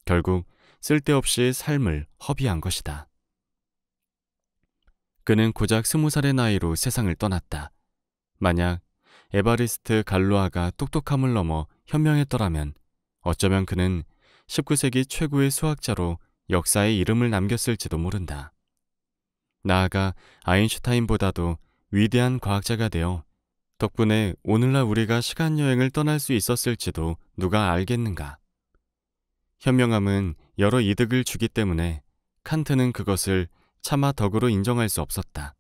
결국 쓸데없이 삶을 허비한 것이다. 그는 고작 스무 살의 나이로 세상을 떠났다. 만약 에바리스트 갈루아가 똑똑함을 넘어 현명했더라면 어쩌면 그는 19세기 최고의 수학자로 역사에 이름을 남겼을지도 모른다. 나아가 아인슈타인보다도 위대한 과학자가 되어 덕분에 오늘날 우리가 시간여행을 떠날 수 있었을지도 누가 알겠는가. 현명함은 여러 이득을 주기 때문에 칸트는 그것을 차마 덕으로 인정할 수 없었다.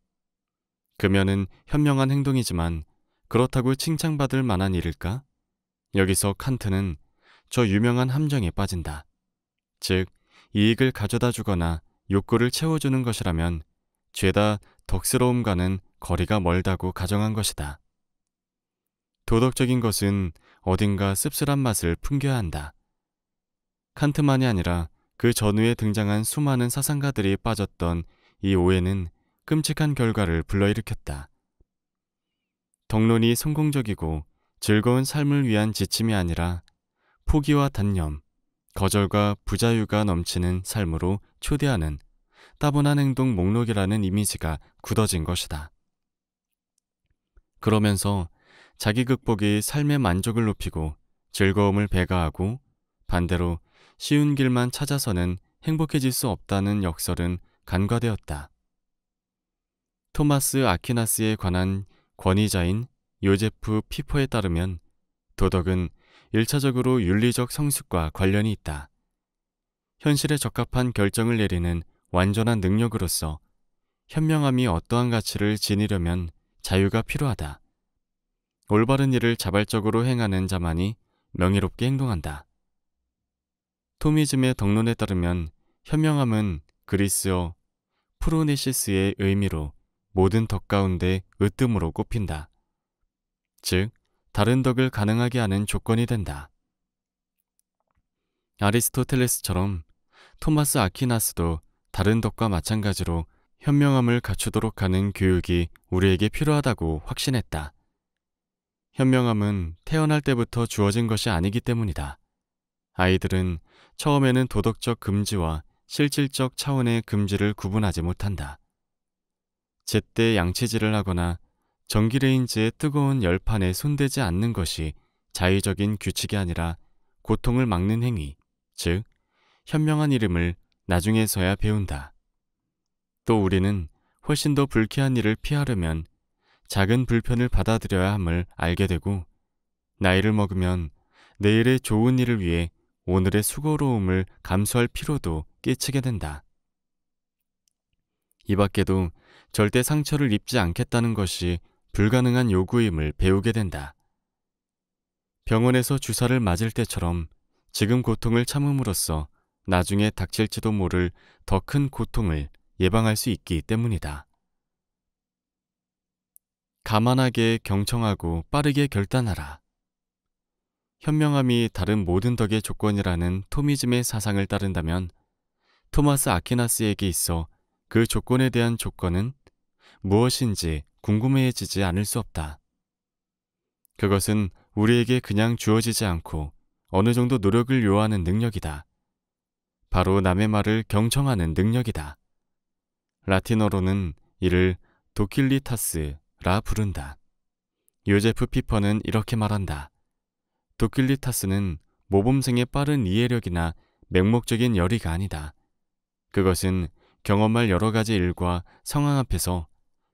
금연은 현명한 행동이지만 그렇다고 칭찬받을 만한 일일까? 여기서 칸트는 저 유명한 함정에 빠진다. 즉, 이익을 가져다 주거나 욕구를 채워주는 것이라면 죄다 덕스러움과는 거리가 멀다고 가정한 것이다. 도덕적인 것은 어딘가 씁쓸한 맛을 풍겨야 한다. 칸트만이 아니라 그 전후에 등장한 수많은 사상가들이 빠졌던 이 오해는 끔찍한 결과를 불러일으켰다. 덕론이 성공적이고 즐거운 삶을 위한 지침이 아니라 포기와 단념, 거절과 부자유가 넘치는 삶으로 초대하는 따분한 행동 목록이라는 이미지가 굳어진 것이다. 그러면서 자기 극복이 삶의 만족을 높이고 즐거움을 배가하고 반대로 쉬운 길만 찾아서는 행복해질 수 없다는 역설은 간과되었다. 토마스 아퀴나스에 관한 권위자인 요제프 피퍼에 따르면 도덕은 일차적으로 윤리적 성숙과 관련이 있다. 현실에 적합한 결정을 내리는 완전한 능력으로서 현명함이 어떠한 가치를 지니려면 자유가 필요하다. 올바른 일을 자발적으로 행하는 자만이 명예롭게 행동한다. 토미즘의 덕론에 따르면 현명함은 그리스어 프로네시스의 의미로 모든 덕 가운데 으뜸으로 꼽힌다. 즉, 다른 덕을 가능하게 하는 조건이 된다. 아리스토텔레스처럼 토마스 아퀴나스도 다른 덕과 마찬가지로 현명함을 갖추도록 하는 교육이 우리에게 필요하다고 확신했다. 현명함은 태어날 때부터 주어진 것이 아니기 때문이다. 아이들은 처음에는 도덕적 금지와 실질적 차원의 금지를 구분하지 못한다. 제때 양치질을 하거나 전기레인지의 뜨거운 열판에 손대지 않는 것이 자의적인 규칙이 아니라 고통을 막는 행위, 즉 현명한 이름을 나중에서야 배운다. 또 우리는 훨씬 더 불쾌한 일을 피하려면 작은 불편을 받아들여야 함을 알게 되고 나이를 먹으면 내일의 좋은 일을 위해 오늘의 수고로움을 감수할 필요도 끼치게 된다. 이 밖에도 절대 상처를 입지 않겠다는 것이 불가능한 요구임을 배우게 된다. 병원에서 주사를 맞을 때처럼 지금 고통을 참음으로써 나중에 닥칠지도 모를 더 큰 고통을 예방할 수 있기 때문이다. 가만하게 경청하고 빠르게 결단하라. 현명함이 다른 모든 덕의 조건이라는 토미즘의 사상을 따른다면 토마스 아퀴나스에게 있어 그 조건에 대한 조건은 무엇인지 궁금해지지 않을 수 없다. 그것은 우리에게 그냥 주어지지 않고 어느 정도 노력을 요하는 능력이다. 바로 남의 말을 경청하는 능력이다. 라틴어로는 이를 도킬리타스라 부른다. 요제프 피퍼는 이렇게 말한다. 도킬리타스는 모범생의 빠른 이해력이나 맹목적인 열의가 아니다. 그것은 경험할 여러 가지 일과 상황 앞에서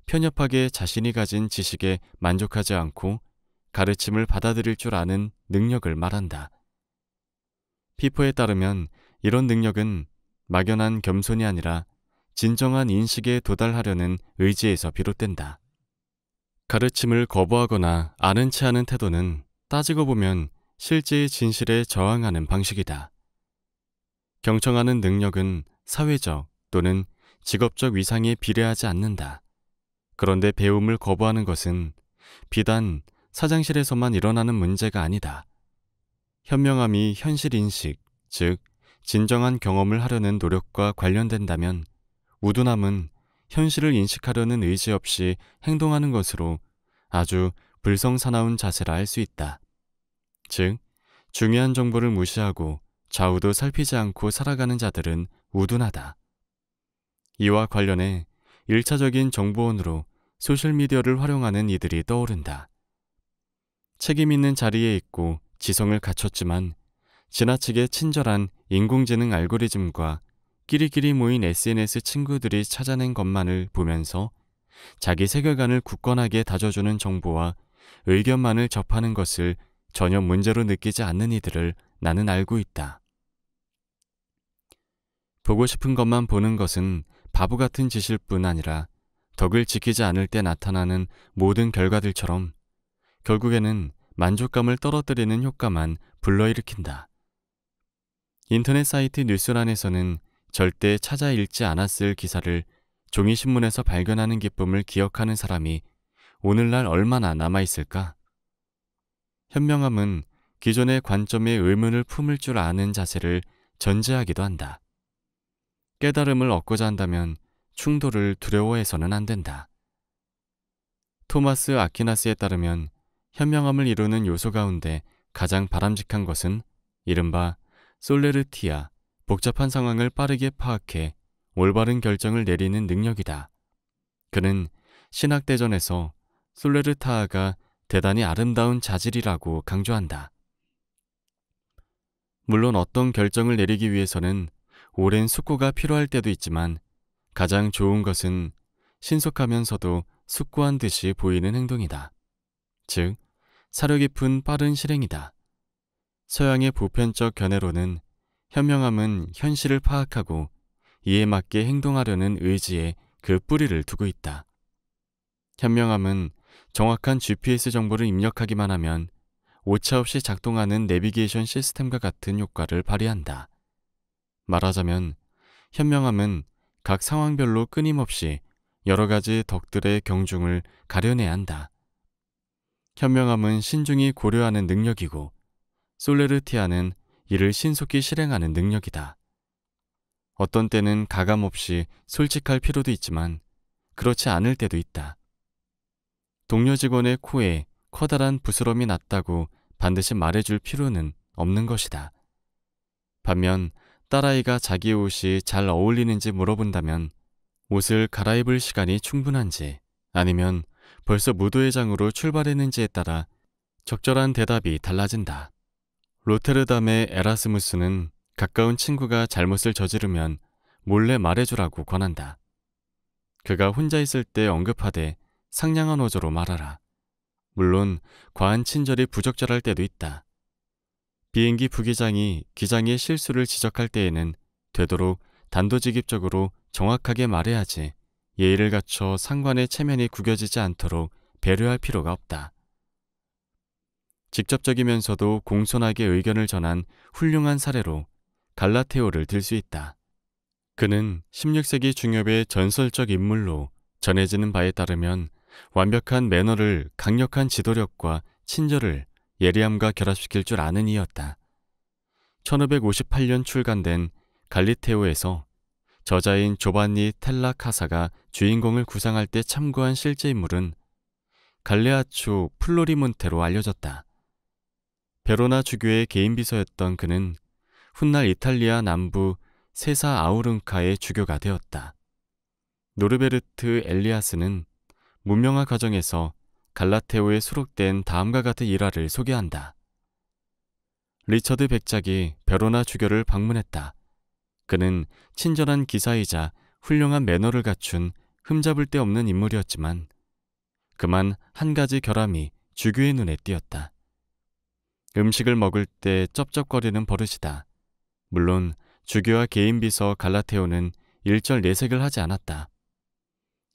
편협하게 자신이 가진 지식에 만족하지 않고 가르침을 받아들일 줄 아는 능력을 말한다. 피퍼에 따르면 이런 능력은 막연한 겸손이 아니라 진정한 인식에 도달하려는 의지에서 비롯된다. 가르침을 거부하거나 아는 체 하는 태도는 따지고 보면 실제의 진실에 저항하는 방식이다. 경청하는 능력은 사회적 또는 직업적 위상에 비례하지 않는다. 그런데 배움을 거부하는 것은 비단 사장실에서만 일어나는 문제가 아니다. 현명함이 현실 인식, 즉, 진정한 경험을 하려는 노력과 관련된다면 우둔함은 현실을 인식하려는 의지 없이 행동하는 것으로 아주 불성사나운 자세라 할 수 있다. 즉, 중요한 정보를 무시하고 좌우도 살피지 않고 살아가는 자들은 우둔하다. 이와 관련해 1차적인 정보원으로 소셜미디어를 활용하는 이들이 떠오른다. 책임 있는 자리에 있고 지성을 갖췄지만 지나치게 친절한 인공지능 알고리즘과 끼리끼리 모인 SNS 친구들이 찾아낸 것만을 보면서 자기 세계관을 굳건하게 다져주는 정보와 의견만을 접하는 것을 전혀 문제로 느끼지 않는 이들을 나는 알고 있다. 보고 싶은 것만 보는 것은 바보 같은 짓일 뿐 아니라 덕을 지키지 않을 때 나타나는 모든 결과들처럼 결국에는 만족감을 떨어뜨리는 효과만 불러일으킨다. 인터넷 사이트 뉴스란에서는 절대 찾아 읽지 않았을 기사를 종이신문에서 발견하는 기쁨을 기억하는 사람이 오늘날 얼마나 남아있을까? 현명함은 기존의 관점에 의문을 품을 줄 아는 자세를 전제하기도 한다. 깨달음을 얻고자 한다면 충돌을 두려워해서는 안 된다. 토마스 아퀴나스에 따르면 현명함을 이루는 요소 가운데 가장 바람직한 것은 이른바 솔레르티아, 복잡한 상황을 빠르게 파악해 올바른 결정을 내리는 능력이다. 그는 신학대전에서 솔레르타아가 대단히 아름다운 자질이라고 강조한다. 물론 어떤 결정을 내리기 위해서는 오랜 숙고가 필요할 때도 있지만 가장 좋은 것은 신속하면서도 숙고한 듯이 보이는 행동이다. 즉, 사려 깊은 빠른 실행이다. 서양의 보편적 견해로는 현명함은 현실을 파악하고 이에 맞게 행동하려는 의지에 그 뿌리를 두고 있다. 현명함은 정확한 GPS 정보를 입력하기만 하면 오차 없이 작동하는 내비게이션 시스템과 같은 효과를 발휘한다. 말하자면 현명함은 각 상황별로 끊임없이 여러 가지 덕들의 경중을 가려내야 한다. 현명함은 신중히 고려하는 능력이고 솔레르티아는 이를 신속히 실행하는 능력이다. 어떤 때는 가감없이 솔직할 필요도 있지만 그렇지 않을 때도 있다. 동료 직원의 코에 커다란 부스럼이 났다고 반드시 말해줄 필요는 없는 것이다. 반면 딸아이가 자기 옷이 잘 어울리는지 물어본다면 옷을 갈아입을 시간이 충분한지 아니면 벌써 무도회장으로 출발했는지에 따라 적절한 대답이 달라진다. 로테르담의 에라스무스는 가까운 친구가 잘못을 저지르면 몰래 말해주라고 권한다. 그가 혼자 있을 때 언급하되 상냥한 어조로 말하라. 물론 과한 친절이 부적절할 때도 있다. 비행기 부기장이 기장의 실수를 지적할 때에는 되도록 단도직입적으로 정확하게 말해야지 예의를 갖춰 상관의 체면이 구겨지지 않도록 배려할 필요가 없다. 직접적이면서도 공손하게 의견을 전한 훌륭한 사례로 갈라테오를 들 수 있다. 그는 16세기 중엽의 전설적 인물로 전해지는 바에 따르면 완벽한 매너를 강력한 지도력과 친절을 예리함과 결합시킬 줄 아는 이였다. 1558년 출간된 갈리테오에서 저자인 조반니 텔라 카사가 주인공을 구상할 때 참고한 실제 인물은 갈레아초 플로리몬테로 알려졌다. 베로나 주교의 개인 비서였던 그는 훗날 이탈리아 남부 세사 아우른카의 주교가 되었다. 노르베르트 엘리아스는 문명화 과정에서 갈라테오에 수록된 다음과 같은 일화를 소개한다. 리처드 백작이 베로나 주교를 방문했다. 그는 친절한 기사이자 훌륭한 매너를 갖춘 흠잡을 데 없는 인물이었지만 그만 한 가지 결함이 주교의 눈에 띄었다. 음식을 먹을 때 쩝쩝거리는 버릇이다. 물론 주교와 개인 비서 갈라테오는 일절 내색을 하지 않았다.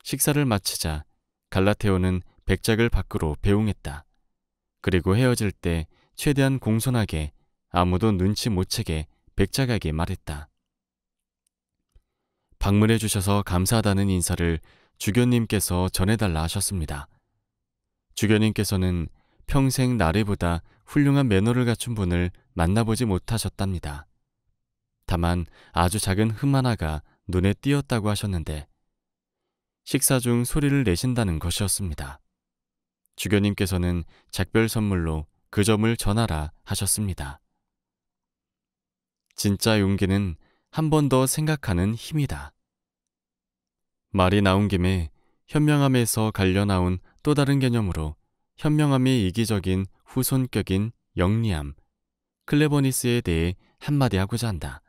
식사를 마치자 갈라테오는 백작을 밖으로 배웅했다. 그리고 헤어질 때 최대한 공손하게 아무도 눈치 못 채게 백작에게 말했다. 방문해 주셔서 감사하다는 인사를 주교님께서 전해달라 하셨습니다. 주교님께서는 평생 나래보다 훌륭한 매너를 갖춘 분을 만나보지 못하셨답니다. 다만 아주 작은 흠 하나가 눈에 띄었다고 하셨는데 식사 중 소리를 내신다는 것이었습니다. 주교님께서는 작별 선물로 그 점을 전하라 하셨습니다. 진짜 용기는 한 번 더 생각하는 힘이다. 말이 나온 김에 현명함에서 갈려 나온 또 다른 개념으로 현명함이 이기적인 후손격인 영리함, 클레버니스에 대해 한마디 하고자 한다.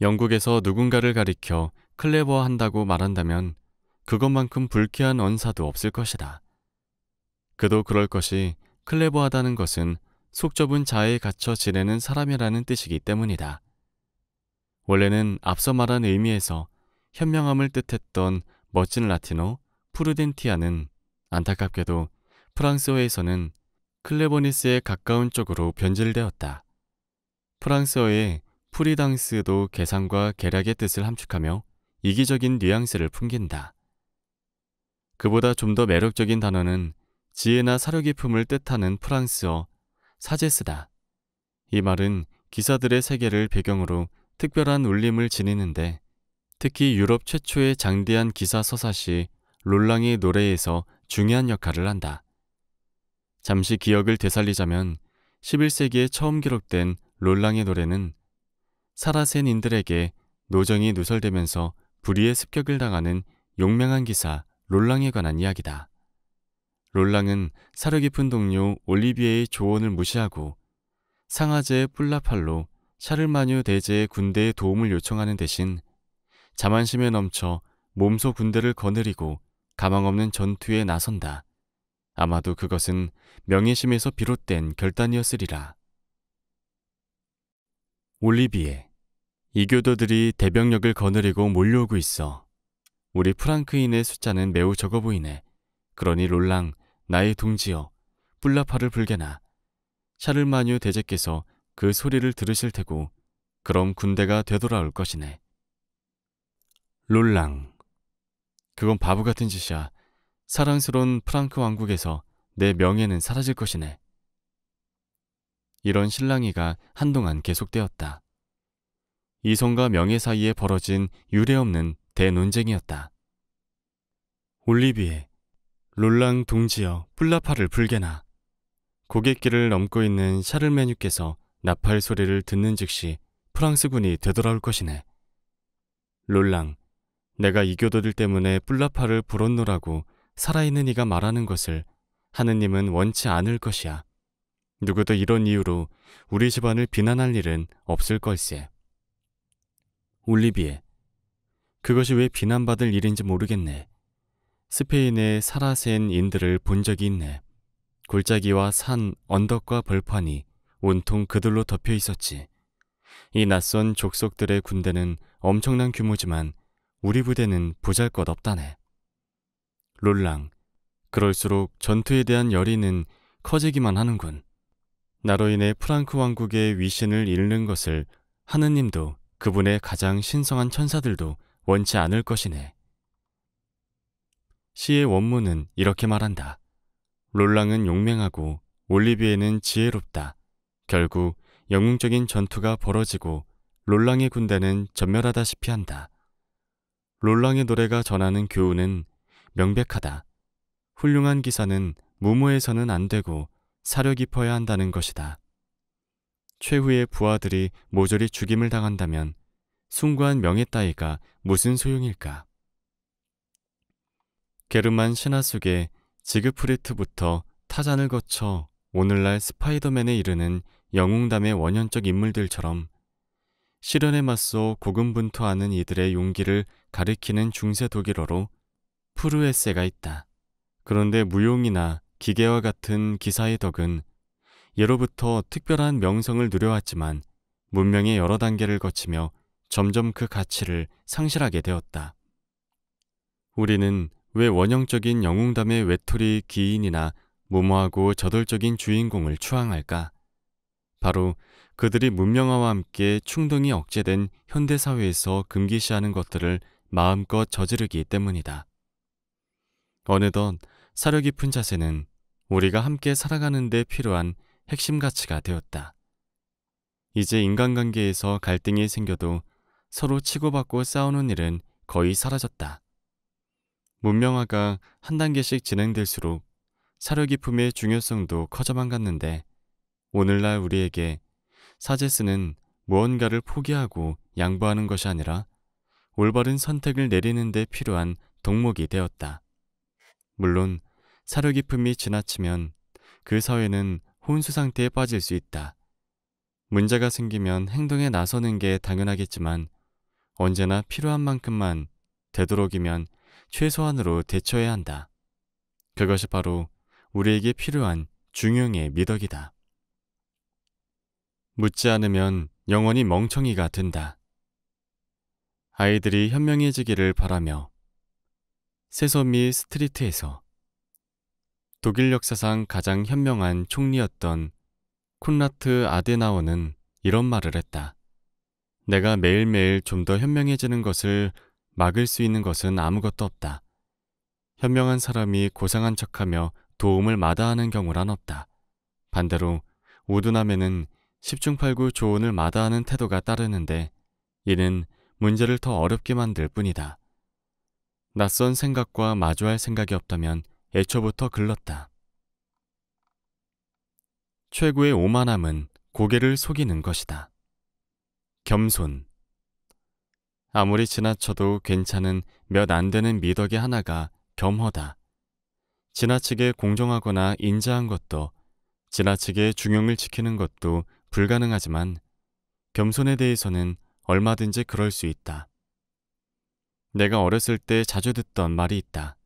영국에서 누군가를 가리켜 클레버한다고 말한다면 그것만큼 불쾌한 언사도 없을 것이다. 그도 그럴 것이 클레버하다는 것은 속 좁은 자에 갇혀 지내는 사람이라는 뜻이기 때문이다. 원래는 앞서 말한 의미에서 현명함을 뜻했던 멋진 라틴어 프루덴티아는 안타깝게도 프랑스어에서는 클레버니스에 가까운 쪽으로 변질되었다. 프랑스어의 프리당스도 계산과 계략의 뜻을 함축하며 이기적인 뉘앙스를 풍긴다. 그보다 좀 더 매력적인 단어는 지혜나 사려 깊음을 뜻하는 프랑스어 사제스다. 이 말은 기사들의 세계를 배경으로 특별한 울림을 지니는데 특히 유럽 최초의 장대한 기사 서사시 롤랑의 노래에서 중요한 역할을 한다. 잠시 기억을 되살리자면 11세기에 처음 기록된 롤랑의 노래는 사라센인들에게 노정이 누설되면서 불의의 습격을 당하는 용맹한 기사 롤랑에 관한 이야기다. 롤랑은 사려 깊은 동료 올리비에의 조언을 무시하고 상하제의 뿔라팔로 샤를마뉴 대제의 군대에 도움을 요청하는 대신 자만심에 넘쳐 몸소 군대를 거느리고 가망없는 전투에 나선다. 아마도 그것은 명예심에서 비롯된 결단이었으리라. 올리비에 이교도들이 대병력을 거느리고 몰려오고 있어. 우리 프랑크인의 숫자는 매우 적어 보이네. 그러니 롤랑, 나의 동지여, 뿔라파를 불게나. 샤를마뉴 대제께서 그 소리를 들으실 테고 그럼 군대가 되돌아올 것이네. 롤랑 그건 바보 같은 짓이야. 사랑스러운 프랑크 왕국에서 내 명예는 사라질 것이네. 이런 실랑이가 한동안 계속되었다. 이성과 명예 사이에 벌어진 유례없는 대논쟁이었다. 올리비에 롤랑 동지여 플라파를 불게나 고객길을 넘고 있는 샤를메뉴께서 나팔 소리를 듣는 즉시 프랑스군이 되돌아올 것이네. 롤랑, 내가 이교도들 때문에 뿔라파를 불었노라고 살아있는 이가 말하는 것을 하느님은 원치 않을 것이야. 누구도 이런 이유로 우리 집안을 비난할 일은 없을 걸세. 올리비에, 그것이 왜 비난받을 일인지 모르겠네. 스페인의 사라센인들을 본 적이 있네. 골짜기와 산, 언덕과 벌판이 온통 그들로 덮여 있었지. 이 낯선 족속들의 군대는 엄청난 규모지만 우리 부대는 보잘것 없다네. 롤랑. 그럴수록 전투에 대한 열의는 커지기만 하는군. 나로 인해 프랑크 왕국의 위신을 잃는 것을 하느님도 그분의 가장 신성한 천사들도 원치 않을 것이네. 시의 원문은 이렇게 말한다. 롤랑은 용맹하고 올리비에는 지혜롭다. 결국 영웅적인 전투가 벌어지고 롤랑의 군대는 전멸하다시피 한다. 롤랑의 노래가 전하는 교훈은 명백하다. 훌륭한 기사는 무모해서는 안 되고 사려 깊어야 한다는 것이다. 최후의 부하들이 모조리 죽임을 당한다면 숭고한 명예 따위가 무슨 소용일까? 게르만 신화 속의 지그프리트부터 타잔을 거쳐 오늘날 스파이더맨에 이르는 영웅담의 원현적 인물들처럼 시련에 맞서 고군분투하는 이들의 용기를 가리키는 중세 독일어로 푸르에세가 있다. 그런데 무용이나 기계와 같은 기사의 덕은 예로부터 특별한 명성을 누려왔지만 문명의 여러 단계를 거치며 점점 그 가치를 상실하게 되었다. 우리는 왜 원형적인 영웅담의 외톨이 기인이나 무모하고 저돌적인 주인공을 추앙할까? 바로 그들이 문명화와 함께 충동이 억제된 현대사회에서 금기시하는 것들을 마음껏 저지르기 때문이다. 어느덧 사려 깊은 자세는 우리가 함께 살아가는 데 필요한 핵심 가치가 되었다. 이제 인간관계에서 갈등이 생겨도 서로 치고받고 싸우는 일은 거의 사라졌다. 문명화가 한 단계씩 진행될수록 사료기품의 중요성도 커져만 갔는데 오늘날 우리에게 사제스는 무언가를 포기하고 양보하는 것이 아니라 올바른 선택을 내리는 데 필요한 덕목이 되었다. 물론 사료기품이 지나치면 그 사회는 혼수 상태에 빠질 수 있다. 문제가 생기면 행동에 나서는 게 당연하겠지만 언제나 필요한 만큼만 되도록이면 최소한으로 대처해야 한다. 그것이 바로 우리에게 필요한 중용의 미덕이다. 묻지 않으면 영원히 멍청이가 된다. 아이들이 현명해지기를 바라며 세소미 스트리트에서 독일 역사상 가장 현명한 총리였던 콘라트 아데나워는 이런 말을 했다. 내가 매일매일 좀 더 현명해지는 것을 막을 수 있는 것은 아무것도 없다. 현명한 사람이 고상한 척하며 도움을 마다하는 경우란 없다. 반대로 우둔함에는 10중8구 조언을 마다하는 태도가 따르는데 이는 문제를 더 어렵게 만들 뿐이다. 낯선 생각과 마주할 생각이 없다면 애초부터 글렀다. 최고의 오만함은 고개를 속이는 것이다. 겸손. 아무리 지나쳐도 괜찮은 몇 안 되는 미덕의 하나가 겸허다. 지나치게 공정하거나 인자한 것도 지나치게 중용을 지키는 것도 불가능하지만 겸손에 대해서는 얼마든지 그럴 수 있다. 내가 어렸을 때 자주 듣던 말이 있다.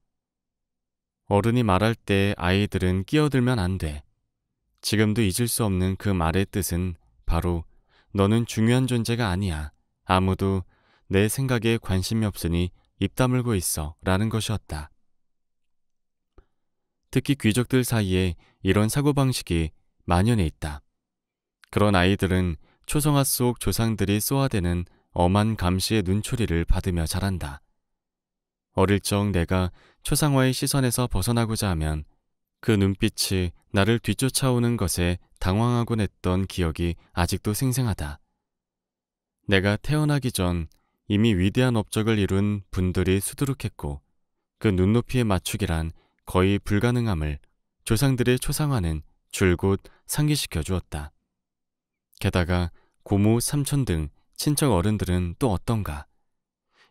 어른이 말할 때 아이들은 끼어들면 안 돼. 지금도 잊을 수 없는 그 말의 뜻은 바로 너는 중요한 존재가 아니야. 아무도 내 생각에 관심이 없으니 입 다물고 있어. 라는 것이었다. 특히 귀족들 사이에 이런 사고방식이 만연해 있다. 그런 아이들은 초성화 속 조상들이 쏘아대는 엄한 감시의 눈초리를 받으며 자란다. 어릴 적 내가 초상화의 시선에서 벗어나고자 하면 그 눈빛이 나를 뒤쫓아오는 것에 당황하곤 했던 기억이 아직도 생생하다. 내가 태어나기 전 이미 위대한 업적을 이룬 분들이 수두룩했고 그 눈높이에 맞추기란 거의 불가능함을 조상들의 초상화는 줄곧 상기시켜 주었다. 게다가 고모, 삼촌 등 친척 어른들은 또 어떤가?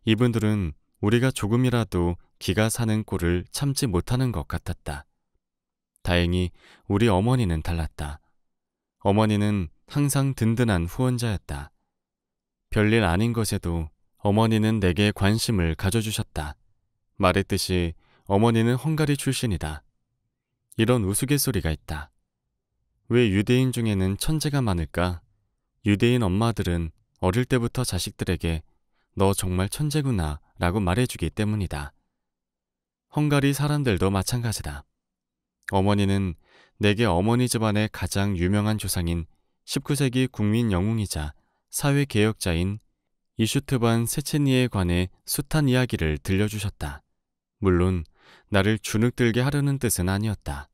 이분들은 우리가 조금이라도 기가 사는 꼴을 참지 못하는 것 같았다. 다행히 우리 어머니는 달랐다. 어머니는 항상 든든한 후원자였다. 별일 아닌 것에도 어머니는 내게 관심을 가져주셨다. 말했듯이 어머니는 헝가리 출신이다. 이런 우스갯소리가 있다. 왜 유대인 중에는 천재가 많을까? 유대인 엄마들은 어릴 때부터 자식들에게 너 정말 천재구나 라고 말해주기 때문이다. 헝가리 사람들도 마찬가지다. 어머니는 내게 어머니 집안의 가장 유명한 조상인 19세기 국민 영웅이자 사회개혁자인 이슈트반 세체니에 관해 숱한 이야기를 들려주셨다. 물론 나를 주눅들게 하려는 뜻은 아니었다.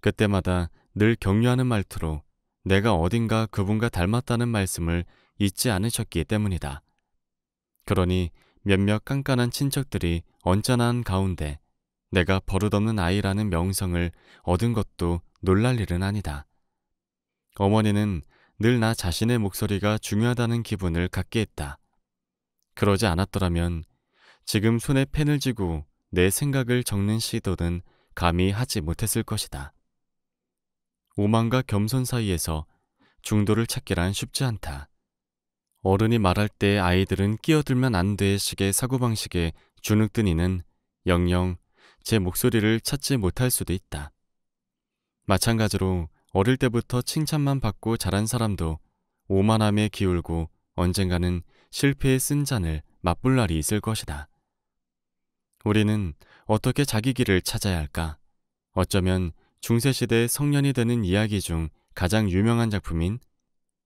그때마다 늘 격려하는 말투로 내가 어딘가 그분과 닮았다는 말씀을 잊지 않으셨기 때문이다. 그러니 몇몇 깐깐한 친척들이 언짢한 가운데 내가 버릇없는 아이라는 명성을 얻은 것도 놀랄 일은 아니다. 어머니는 늘 나 자신의 목소리가 중요하다는 기분을 갖게 했다. 그러지 않았더라면 지금 손에 펜을 쥐고 내 생각을 적는 시도는 감히 하지 못했을 것이다. 오만과 겸손 사이에서 중도를 찾기란 쉽지 않다. 어른이 말할 때 아이들은 끼어들면 안 돼 식의 사고방식에 주눅든 이는 영영 제 목소리를 찾지 못할 수도 있다. 마찬가지로 어릴 때부터 칭찬만 받고 자란 사람도 오만함에 기울고 언젠가는 실패의 쓴 잔을 맛볼 날이 있을 것이다. 우리는 어떻게 자기 길을 찾아야 할까? 어쩌면 중세시대 성년이 되는 이야기 중 가장 유명한 작품인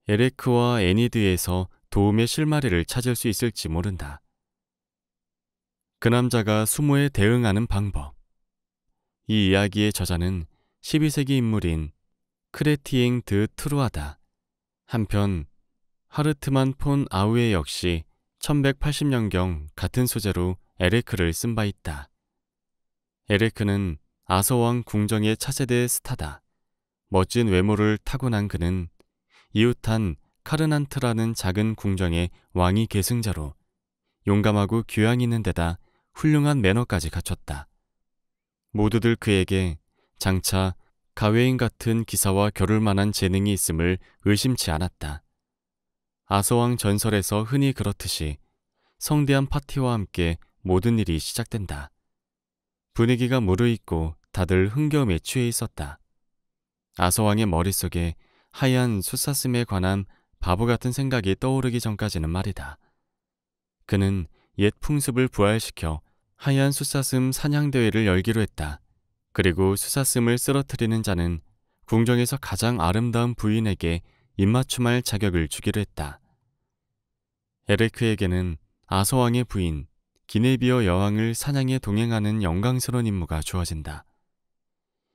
에레크와 애니드에서 도움의 실마리를 찾을 수 있을지 모른다. 그 남자가 수모에 대응하는 방법. 이 이야기의 저자는 12세기 인물인 크레티잉 드 트루아다. 한편 하르트만 폰 아우에 역시 1180년경 같은 소재로 에레크를 쓴 바 있다. 에레크는 아서왕 궁정의 차세대 스타다. 멋진 외모를 타고난 그는 이웃한 카르난트라는 작은 궁정의 왕위 계승자로 용감하고 교양 있는 데다 훌륭한 매너까지 갖췄다. 모두들 그에게 장차 가외인 같은 기사와 겨룰 만한 재능이 있음을 의심치 않았다. 아서왕 전설에서 흔히 그렇듯이 성대한 파티와 함께 모든 일이 시작된다. 분위기가 무르익고 다들 흥겨움에 취해 있었다. 아서왕의 머릿속에 하얀 수사슴에 관한 바보 같은 생각이 떠오르기 전까지는 말이다. 그는 옛 풍습을 부활시켜 하얀 수사슴 사냥대회를 열기로 했다. 그리고 수사슴을 쓰러뜨리는 자는 궁정에서 가장 아름다운 부인에게 입맞춤할 자격을 주기로 했다. 에르크에게는 아서왕의 부인 기네비어 여왕을 사냥에 동행하는 영광스러운 임무가 주어진다.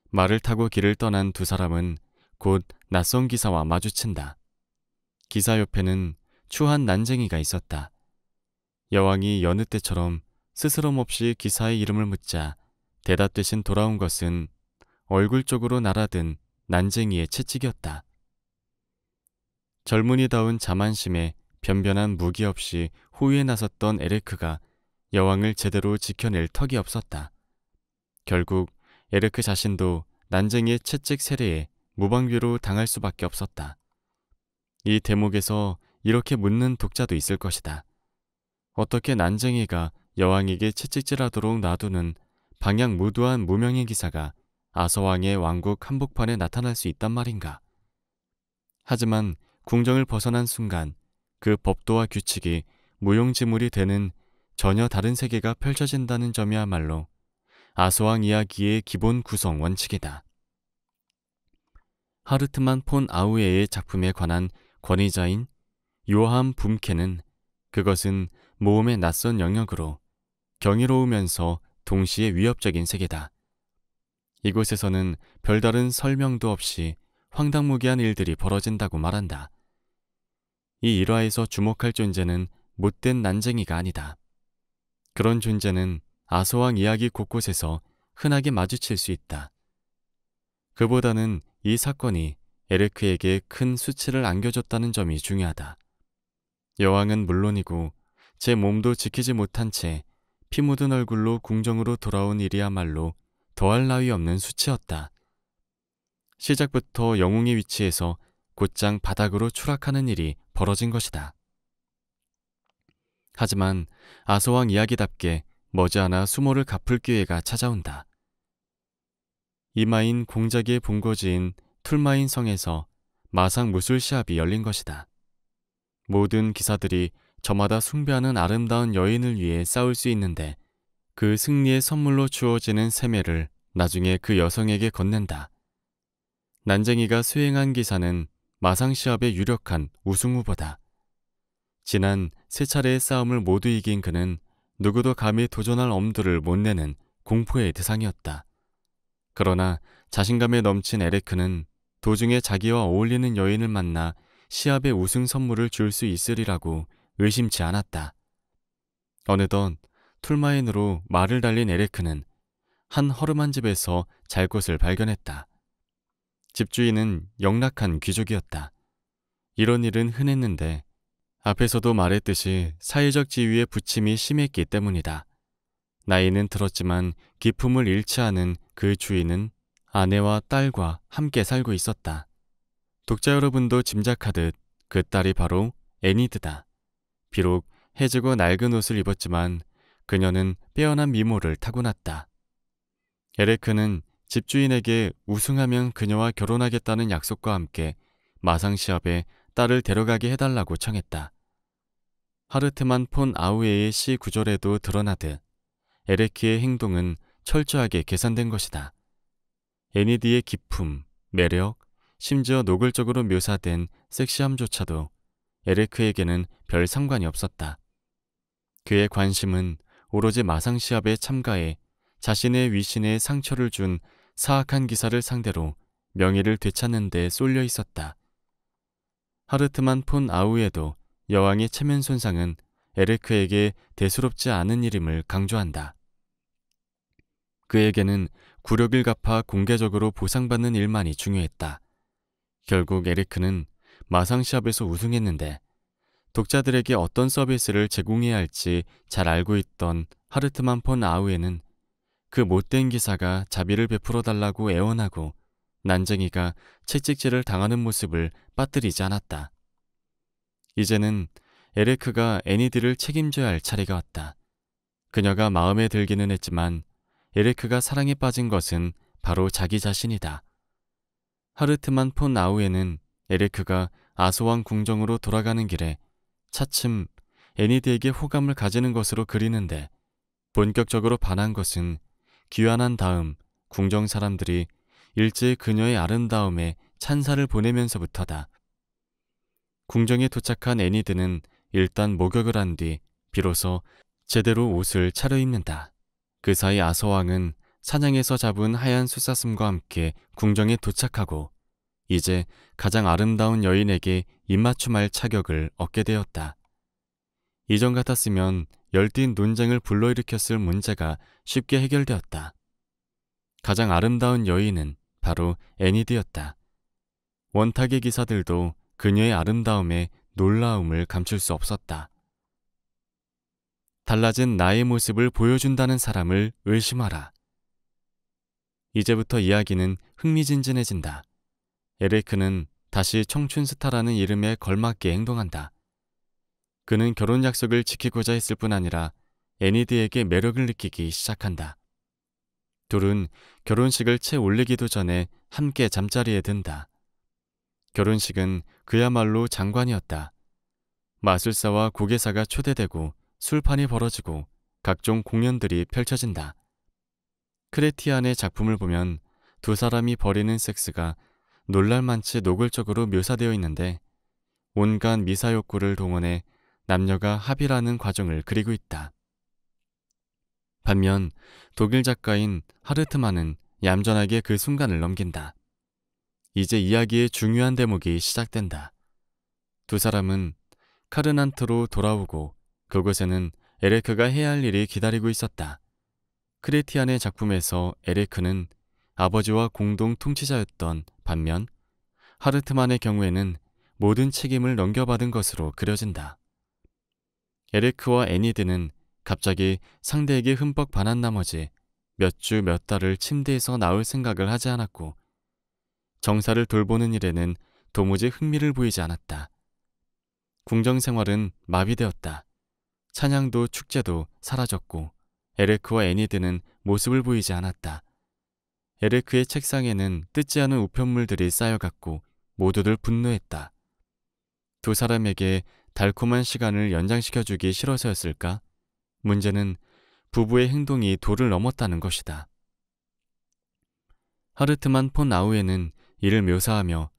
말을 타고 길을 떠난 두 사람은 곧 낯선 기사와 마주친다. 기사 옆에는 추한 난쟁이가 있었다. 여왕이 여느 때처럼 스스럼 없이 기사의 이름을 묻자 대답 대신 돌아온 것은 얼굴 쪽으로 날아든 난쟁이의 채찍이었다. 젊은이다운 자만심에 변변한 무기 없이 호위에 나섰던 에르크가 여왕을 제대로 지켜낼 턱이 없었다. 결국 에르크 자신도 난쟁이의 채찍 세례에 무방비로 당할 수밖에 없었다. 이 대목에서 이렇게 묻는 독자도 있을 것이다. 어떻게 난쟁이가 여왕에게 채찍질하도록 놔두는 방향 무도한 무명의 기사가 아서왕의 왕국 한복판에 나타날 수 있단 말인가. 하지만 궁정을 벗어난 순간 그 법도와 규칙이 무용지물이 되는 전혀 다른 세계가 펼쳐진다는 점이야말로 아서왕 이야기의 기본 구성 원칙이다. 하르트만 폰 아우에의 작품에 관한 권위자인 요함 붐케는 그것은 모험의 낯선 영역으로 경이로우면서 동시에 위협적인 세계다. 이곳에서는 별다른 설명도 없이 황당무계한 일들이 벌어진다고 말한다. 이 일화에서 주목할 존재는 못된 난쟁이가 아니다. 그런 존재는 아소왕 이야기 곳곳에서 흔하게 마주칠 수 있다. 그보다는 이 사건이 에르크에게 큰 수치를 안겨줬다는 점이 중요하다. 여왕은 물론이고 제 몸도 지키지 못한 채피 묻은 얼굴로 궁정으로 돌아온 일이야말로 더할 나위 없는 수치였다. 시작부터 영웅의 위치에서 곧장 바닥으로 추락하는 일이 벌어진 것이다. 하지만 아소왕 이야기답게 머지않아 수모를 갚을 기회가 찾아온다. 이마인 공작의 본거지인 툴마인 성에서 마상 무술 시합이 열린 것이다. 모든 기사들이 저마다 숭배하는 아름다운 여인을 위해 싸울 수 있는데 그 승리의 선물로 주어지는 세매를 나중에 그 여성에게 건넨다. 난쟁이가 수행한 기사는 마상시합에 유력한 우승 후보다. 지난 세 차례의 싸움을 모두 이긴 그는 누구도 감히 도전할 엄두를 못 내는 공포의 대상이었다. 그러나 자신감에 넘친 에레크는 도중에 자기와 어울리는 여인을 만나 시합의 우승 선물을 줄 수 있으리라고 의심치 않았다. 어느덧 툴마인으로 말을 달린 에레크는 한 허름한 집에서 잘 곳을 발견했다. 집주인은 영락한 귀족이었다. 이런 일은 흔했는데 앞에서도 말했듯이 사회적 지위에 부침이 심했기 때문이다. 나이는 들었지만 기품을 잃지 않은 그 주인은 아내와 딸과 함께 살고 있었다. 독자 여러분도 짐작하듯 그 딸이 바로 애니드다. 비록 해지고 낡은 옷을 입었지만 그녀는 빼어난 미모를 타고났다. 에레크는 집주인에게 우승하면 그녀와 결혼하겠다는 약속과 함께 마상시합에 딸을 데려가게 해달라고 청했다. 하르트만 폰 아우에의 시 구절에도 드러나듯 에레키의 행동은 철저하게 계산된 것이다. 애니디의 기품, 매력, 심지어 노골적으로 묘사된 섹시함조차도 에르크에게는별 상관이 없었다. 그의 관심은 오로지 마상 시합에 참가해 자신의 위신에 상처를 준 사악한 기사를 상대로 명예를 되찾는 데 쏠려 있었다. 하르트만 폰 아우에도 여왕의 체면 손상은 에르크에게 대수롭지 않은 일임을 강조한다. 그에게는 구력을 갚아 공개적으로 보상받는 일만이 중요했다. 결국 에르크는 마상시합에서 우승했는데 독자들에게 어떤 서비스를 제공해야 할지 잘 알고 있던 하르트만 폰 아우에는 그 못된 기사가 자비를 베풀어 달라고 애원하고 난쟁이가 채찍질을 당하는 모습을 빠뜨리지 않았다. 이제는 에레크가 애니디를 책임져야 할 차례가 왔다. 그녀가 마음에 들기는 했지만 에레크가 사랑에 빠진 것은 바로 자기 자신이다. 하르트만 폰 아우에는 에레크가 아소왕 궁정으로 돌아가는 길에 차츰 애니드에게 호감을 가지는 것으로 그리는데 본격적으로 반한 것은 귀환한 다음 궁정 사람들이 일제 그녀의 아름다움에 찬사를 보내면서부터다. 궁정에 도착한 애니드는 일단 목욕을 한 뒤 비로소 제대로 옷을 차려입는다. 그 사이 아서왕은 사냥에서 잡은 하얀 수사슴과 함께 궁정에 도착하고 이제 가장 아름다운 여인에게 입맞춤할 차격을 얻게 되었다. 이전 같았으면 열띤 논쟁을 불러일으켰을 문제가 쉽게 해결되었다. 가장 아름다운 여인은 바로 애니드였다. 원탁의 기사들도 그녀의 아름다움에 놀라움을 감출 수 없었다. 달라진 나의 모습을 보여준다는 사람을 의심하라. 이제부터 이야기는 흥미진진해진다. 에레크는 다시 청춘 스타라는 이름에 걸맞게 행동한다. 그는 결혼 약속을 지키고자 했을 뿐 아니라 애니드에게 매력을 느끼기 시작한다. 둘은 결혼식을 채 올리기도 전에 함께 잠자리에 든다. 결혼식은 그야말로 장관이었다. 마술사와 고개사가 초대되고 술판이 벌어지고 각종 공연들이 펼쳐진다. 크레티안의 작품을 보면 두 사람이 벌이는 섹스가 놀랄만치 노골적으로 묘사되어 있는데 온갖 미사욕구를 동원해 남녀가 합의라는 과정을 그리고 있다. 반면 독일 작가인 하르트만은 얌전하게 그 순간을 넘긴다. 이제 이야기의 중요한 대목이 시작된다. 두 사람은 카르난트로 돌아오고 그곳에는 에레크가 해야 할 일이 기다리고 있었다. 크리티안의 작품에서 에레크는 아버지와 공동 통치자였던 반면 하르트만의 경우에는 모든 책임을 넘겨받은 것으로 그려진다. 에레크와 애니드는 갑자기 상대에게 흠뻑 반한 나머지 몇 주몇 몇 달을 침대에서 나올 생각을 하지 않았고 정사를 돌보는 일에는 도무지 흥미를 보이지 않았다. 궁정 생활은 마비되었다. 찬양도 축제도 사라졌고 에레크와 애니드는 모습을 보이지 않았다. 에르크의 책상에는 뜯지 않은 우편물들이 쌓여갔고 모두들 분노했다. 두 사람에게 달콤한 시간을 연장시켜주기 싫어서였을까? 문제는 부부의 행동이 도를 넘었다는 것이다. 하르트만 폰 아우에는 이를 묘사하며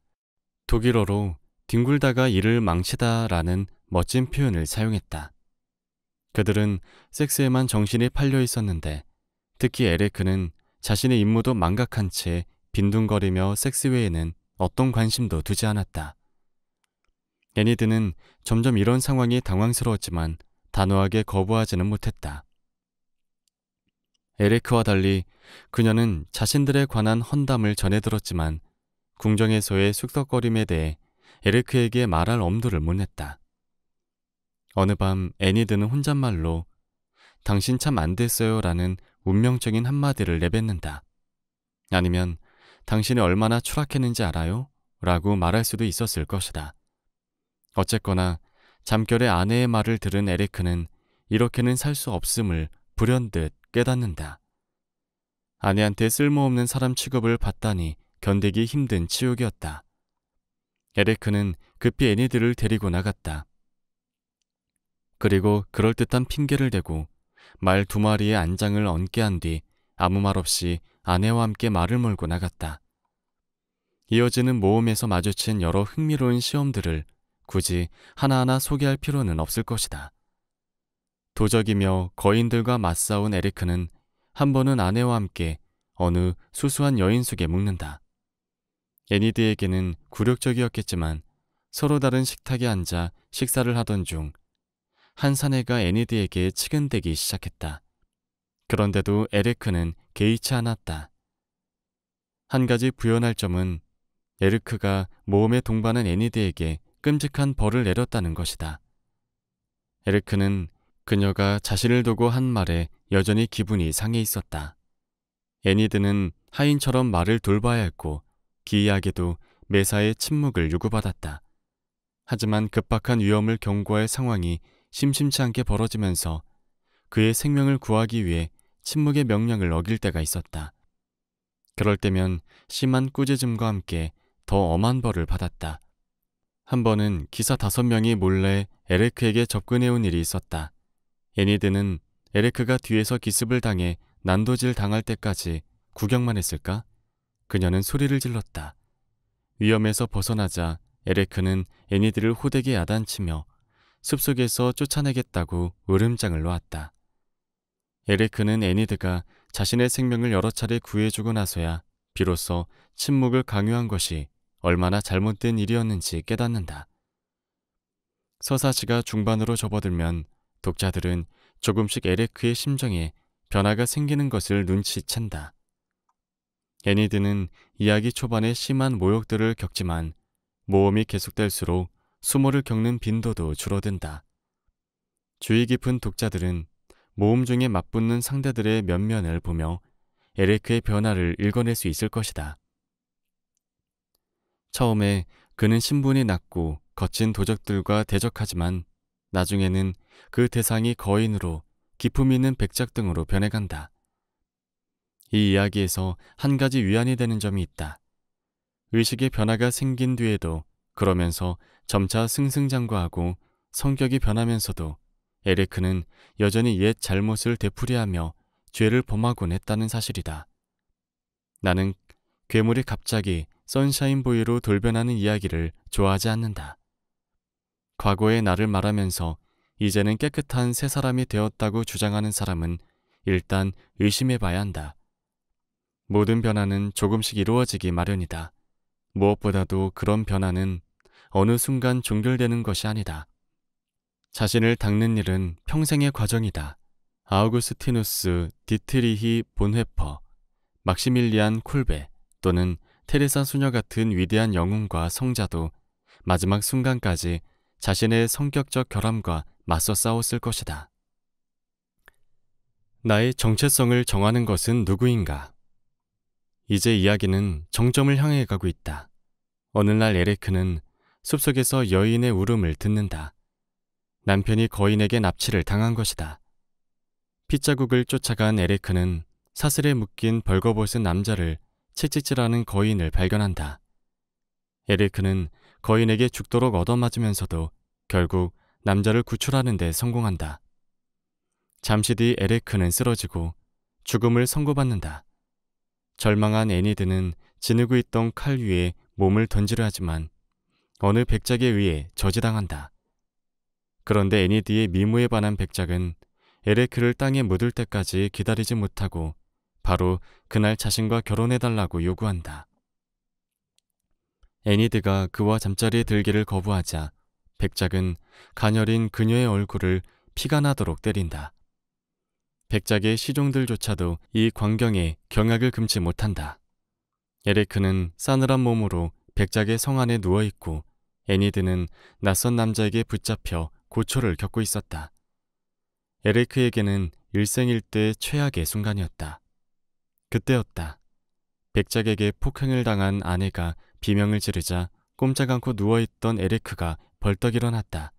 독일어로 뒹굴다가 이를 망치다 라는 멋진 표현을 사용했다. 그들은 섹스에만 정신이 팔려 있었는데 특히 에레크는 자신의 임무도 망각한 채 빈둥거리며 섹스 외에는 어떤 관심도 두지 않았다. 애니드는 점점 이런 상황이 당황스러웠지만 단호하게 거부하지는 못했다. 에레크와 달리 그녀는 자신들에 관한 헌담을 전해 들었지만 궁정에서의 쑥덕거림에 대해 에레크에게 말할 엄두를 못 냈다. 어느 밤 애니드는 혼잣말로 당신 참 안 됐어요 라는 운명적인 한마디를 내뱉는다. 아니면 당신이 얼마나 추락했는지 알아요? 라고 말할 수도 있었을 것이다. 어쨌거나 잠결에 아내의 말을 들은 에리크는 이렇게는 살 수 없음을 불현듯 깨닫는다. 아내한테 쓸모없는 사람 취급을 받다니 견디기 힘든 치욕이었다. 에레크는 급히 애니들을 데리고 나갔다. 그리고 그럴듯한 핑계를 대고 말두 마리의 안장을 얹게 한 뒤 아무 말 없이 아내와 함께 말을 몰고 나갔다. 이어지는 모험에서 마주친 여러 흥미로운 시험들을 굳이 하나하나 소개할 필요는 없을 것이다. 도적이며 거인들과 맞싸운 에리크는 한 번은 아내와 함께 어느 수수한 여인숙에 묵는다. 애니드에게는 굴욕적이었겠지만 서로 다른 식탁에 앉아 식사를 하던 중 한사내가 에니드에게측근대기 시작했다. 그런데도 에르크는 개의치 않았다. 한 가지 부연할 점은 에르크가 모험에 동반한 에니드에게 끔찍한 벌을 내렸다는 것이다. 에르크는 그녀가 자신을 두고 한 말에 여전히 기분이 상해 있었다. 애니드는 하인처럼 말을 돌봐야 했고 기이하게도 매사에 침묵을 요구받았다. 하지만 급박한 위험을 경고할 상황이 심심치 않게 벌어지면서 그의 생명을 구하기 위해 침묵의 명령을 어길 때가 있었다. 그럴 때면 심한 꾸짖음과 함께 더 엄한 벌을 받았다. 한 번은 기사 다섯 명이 몰래 에레크에게 접근해온 일이 있었다. 애니드는 에레크가 뒤에서 기습을 당해 난도질 당할 때까지 구경만 했을까? 그녀는 소리를 질렀다. 위험에서 벗어나자 에레크는 애니드를 호되게 야단치며 숲속에서 쫓아내겠다고 으름장을 놓았다. 에레크는 애니드가 자신의 생명을 여러 차례 구해주고 나서야 비로소 침묵을 강요한 것이 얼마나 잘못된 일이었는지 깨닫는다. 서사시가 중반으로 접어들면 독자들은 조금씩 에레크의 심정에 변화가 생기는 것을 눈치챈다. 애니드는 이야기 초반에 심한 모욕들을 겪지만 모험이 계속될수록 수모를 겪는 빈도도 줄어든다. 주의 깊은 독자들은 모음 중에 맞붙는 상대들의 면면을 보며 에레크의 변화를 읽어낼 수 있을 것이다. 처음에 그는 신분이 낮고 거친 도적들과 대적하지만 나중에는 그 대상이 거인으로 기품 있는 백작등으로 변해간다. 이 이야기에서 한 가지 위안이 되는 점이 있다. 의식의 변화가 생긴 뒤에도 그러면서 점차 승승장구하고 성격이 변하면서도 에레크는 여전히 옛 잘못을 되풀이하며 죄를 범하곤 했다는 사실이다. 나는 괴물이 갑자기 선샤인보이로 돌변하는 이야기를 좋아하지 않는다. 과거의 나를 말하면서 이제는 깨끗한 새 사람이 되었다고 주장하는 사람은 일단 의심해 봐야 한다. 모든 변화는 조금씩 이루어지기 마련이다. 무엇보다도 그런 변화는 어느 순간 종결되는 것이 아니다. 자신을 닦는 일은 평생의 과정이다. 아우구스티누스, 디트리히 본회퍼, 막시밀리안 콜베 또는 테레사 수녀 같은 위대한 영웅과 성자도 마지막 순간까지 자신의 성격적 결함과 맞서 싸웠을 것이다. 나의 정체성을 정하는 것은 누구인가? 이제 이야기는 정점을 향해 가고 있다. 어느 날 에레크는 숲속에서 여인의 울음을 듣는다. 남편이 거인에게 납치를 당한 것이다. 핏자국을 쫓아간 에레크는 사슬에 묶인 벌거벗은 남자를 채찍질하는 거인을 발견한다. 에레크는 거인에게 죽도록 얻어맞으면서도 결국 남자를 구출하는 데 성공한다. 잠시 뒤 에레크는 쓰러지고 죽음을 선고받는다. 절망한 애니드는 지니고 있던 칼 위에 몸을 던지려 하지만 어느 백작에 의해 저지당한다. 그런데 애니디의 미모에 반한 백작은 에레크를 땅에 묻을 때까지 기다리지 못하고 바로 그날 자신과 결혼해달라고 요구한다. 애니드가 그와 잠자리에 들기를 거부하자 백작은 가녀린 그녀의 얼굴을 피가 나도록 때린다. 백작의 시종들조차도 이 광경에 경악을 금치 못한다. 에레크는 싸늘한 몸으로 백작의 성 안에 누워있고 애니드는 낯선 남자에게 붙잡혀 고초를 겪고 있었다. 에레크에게는 일생일대 최악의 순간이었다. 그때였다. 백작에게 폭행을 당한 아내가 비명을 지르자 꼼짝 않고 누워있던 에레크가 벌떡 일어났다.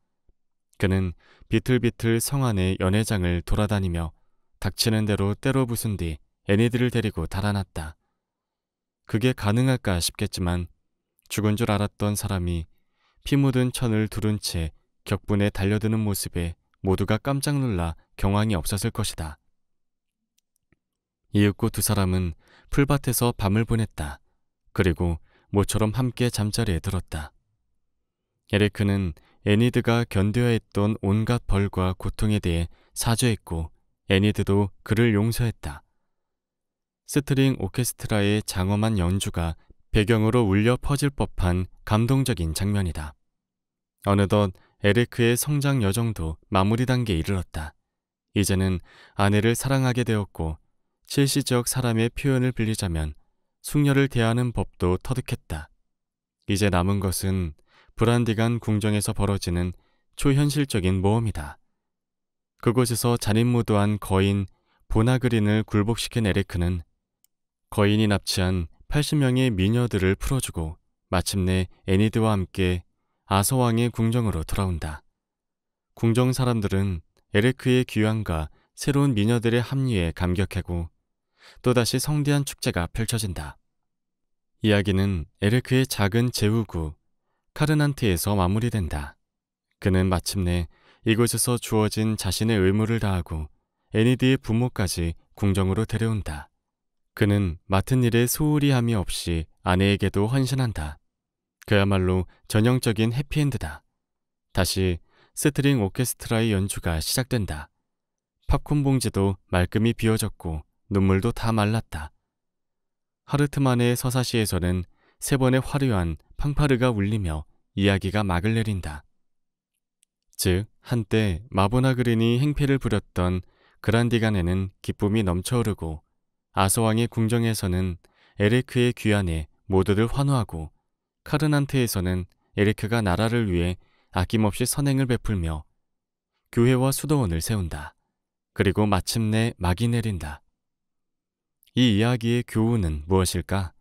그는 비틀비틀 성 안의 연회장을 돌아다니며 닥치는 대로 때로 부순 뒤 애니들을 데리고 달아났다. 그게 가능할까 싶겠지만 죽은 줄 알았던 사람이 피 묻은 천을 두른 채 격분에 달려드는 모습에 모두가 깜짝 놀라 경황이 없었을 것이다. 이윽고 두 사람은 풀밭에서 밤을 보냈다. 그리고 모처럼 함께 잠자리에 들었다. 에리크는 애니드가 견뎌야 했던 온갖 벌과 고통에 대해 사죄했고 애니드도 그를 용서했다. 스트링 오케스트라의 장엄한 연주가 배경으로 울려 퍼질 법한 감동적인 장면이다. 어느덧 에르크의 성장 여정도 마무리 단계에 이르렀다. 이제는 아내를 사랑하게 되었고 실시적 사람의 표현을 빌리자면 숙녀를 대하는 법도 터득했다. 이제 남은 것은 브란디간 궁정에서 벌어지는 초현실적인 모험이다. 그곳에서 잔인무도한 거인 보나그린을 굴복시킨 에레크는 거인이 납치한 80명의 미녀들을 풀어주고 마침내 애니드와 함께 아서왕의 궁정으로 돌아온다. 궁정 사람들은 에레크의 귀환과 새로운 미녀들의 합류에 감격하고 또다시 성대한 축제가 펼쳐진다. 이야기는 에르크의 작은 제후구 카르난트에서 마무리된다. 그는 마침내 이곳에서 주어진 자신의 의무를 다하고 애니드의 부모까지 궁정으로 데려온다. 그는 맡은 일에 소홀히 함이 없이 아내에게도 헌신한다. 그야말로 전형적인 해피엔드다. 다시 스트링 오케스트라의 연주가 시작된다. 팝콘 봉지도 말끔히 비어졌고 눈물도 다 말랐다. 하르트만의 서사시에서는 세 번의 화려한 팡파르가 울리며 이야기가 막을 내린다. 즉 한때 마보나 그린이 행패를 부렸던 그란디간에는 기쁨이 넘쳐흐르고 아서왕의 궁정에서는 에레크의 귀환에 모두들 환호하고 카르난테에서는 에리크가 나라를 위해 아낌없이 선행을 베풀며 교회와 수도원을 세운다. 그리고 마침내 막이 내린다. 이 이야기의 교훈은 무엇일까?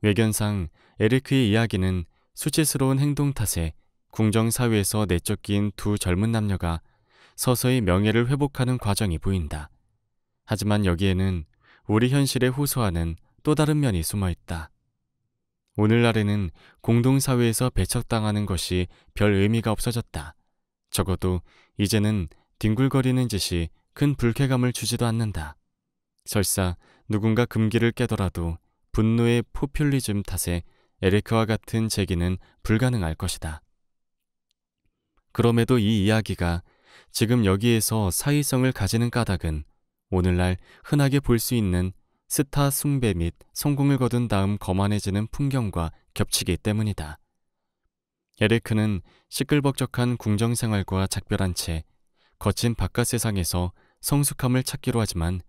외견상 에리크의 이야기는 수치스러운 행동 탓에 궁정사회에서 내쫓긴 두 젊은 남녀가 서서히 명예를 회복하는 과정이 보인다. 하지만 여기에는 우리 현실에 호소하는 또 다른 면이 숨어 있다. 오늘날에는 공동사회에서 배척당하는 것이 별 의미가 없어졌다. 적어도 이제는 뒹굴거리는 짓이 큰 불쾌감을 주지도 않는다. 설사 누군가 금기를 깨더라도 분노의 포퓰리즘 탓에 에레크와 같은 제기는 불가능할 것이다. 그럼에도 이 이야기가 지금 여기에서 사회성을 가지는 까닭은 오늘날 흔하게 볼 수 있는 스타 숭배 및 성공을 거둔 다음 거만해지는 풍경과 겹치기 때문이다. 에르크는 시끌벅적한 궁정 생활과 작별한 채 거친 바깥 세상에서 성숙함을 찾기로 하지만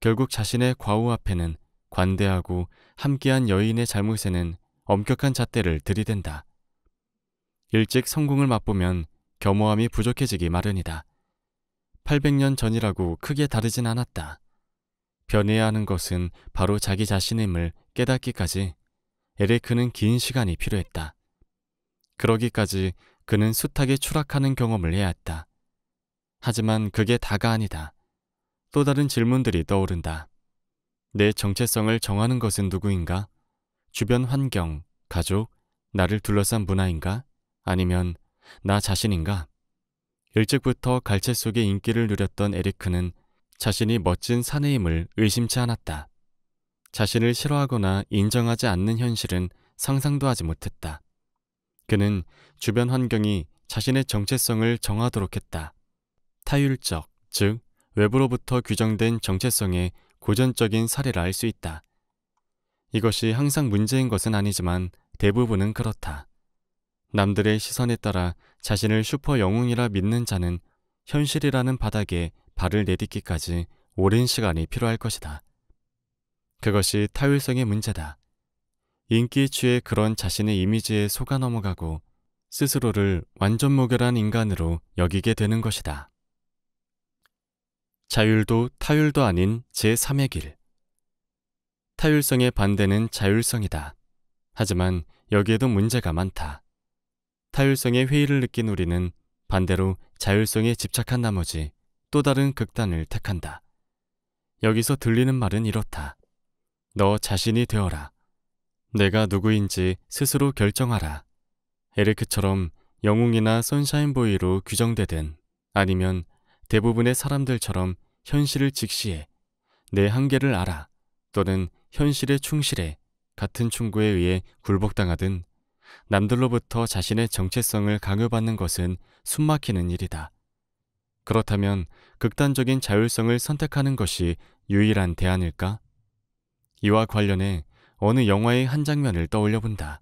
결국 자신의 과오 앞에는 관대하고 함께한 여인의 잘못에는 엄격한 잣대를 들이댄다. 일찍 성공을 맛보면 겸허함이 부족해지기 마련이다. 800년 전이라고 크게 다르진 않았다. 변해야 하는 것은 바로 자기 자신임을 깨닫기까지 에레크는 긴 시간이 필요했다. 그러기까지 그는 숱하게 추락하는 경험을 해야 했다. 하지만 그게 다가 아니다. 또 다른 질문들이 떠오른다. 내 정체성을 정하는 것은 누구인가? 주변 환경, 가족, 나를 둘러싼 문화인가? 아니면 나 자신인가? 일찍부터 갈채 속의 인기를 누렸던 에리크는 자신이 멋진 사내임을 의심치 않았다. 자신을 싫어하거나 인정하지 않는 현실은 상상도 하지 못했다. 그는 주변 환경이 자신의 정체성을 정하도록 했다. 타율적, 즉 외부로부터 규정된 정체성의 고전적인 사례라 할 수 있다. 이것이 항상 문제인 것은 아니지만 대부분은 그렇다. 남들의 시선에 따라 자신을 슈퍼 영웅이라 믿는 자는 현실이라는 바닥에 발을 내딛기까지 오랜 시간이 필요할 것이다. 그것이 타율성의 문제다. 인기에 취해 그런 자신의 이미지에 속아 넘어가고 스스로를 완전 무결한 인간으로 여기게 되는 것이다. 자율도 타율도 아닌 제3의 길. 타율성의 반대는 자율성이다. 하지만 여기에도 문제가 많다. 타율성의 회의를 느낀 우리는 반대로 자율성에 집착한 나머지 또 다른 극단을 택한다. 여기서 들리는 말은 이렇다. 너 자신이 되어라. 내가 누구인지 스스로 결정하라. 에르크처럼 영웅이나 선샤인보이로 규정되든 아니면 대부분의 사람들처럼 현실을 직시해 내 한계를 알아 또는 현실에 충실해 같은 충고에 의해 굴복당하든 남들로부터 자신의 정체성을 강요받는 것은 숨막히는 일이다. 그렇다면 극단적인 자율성을 선택하는 것이 유일한 대안일까? 이와 관련해 어느 영화의 한 장면을 떠올려 본다.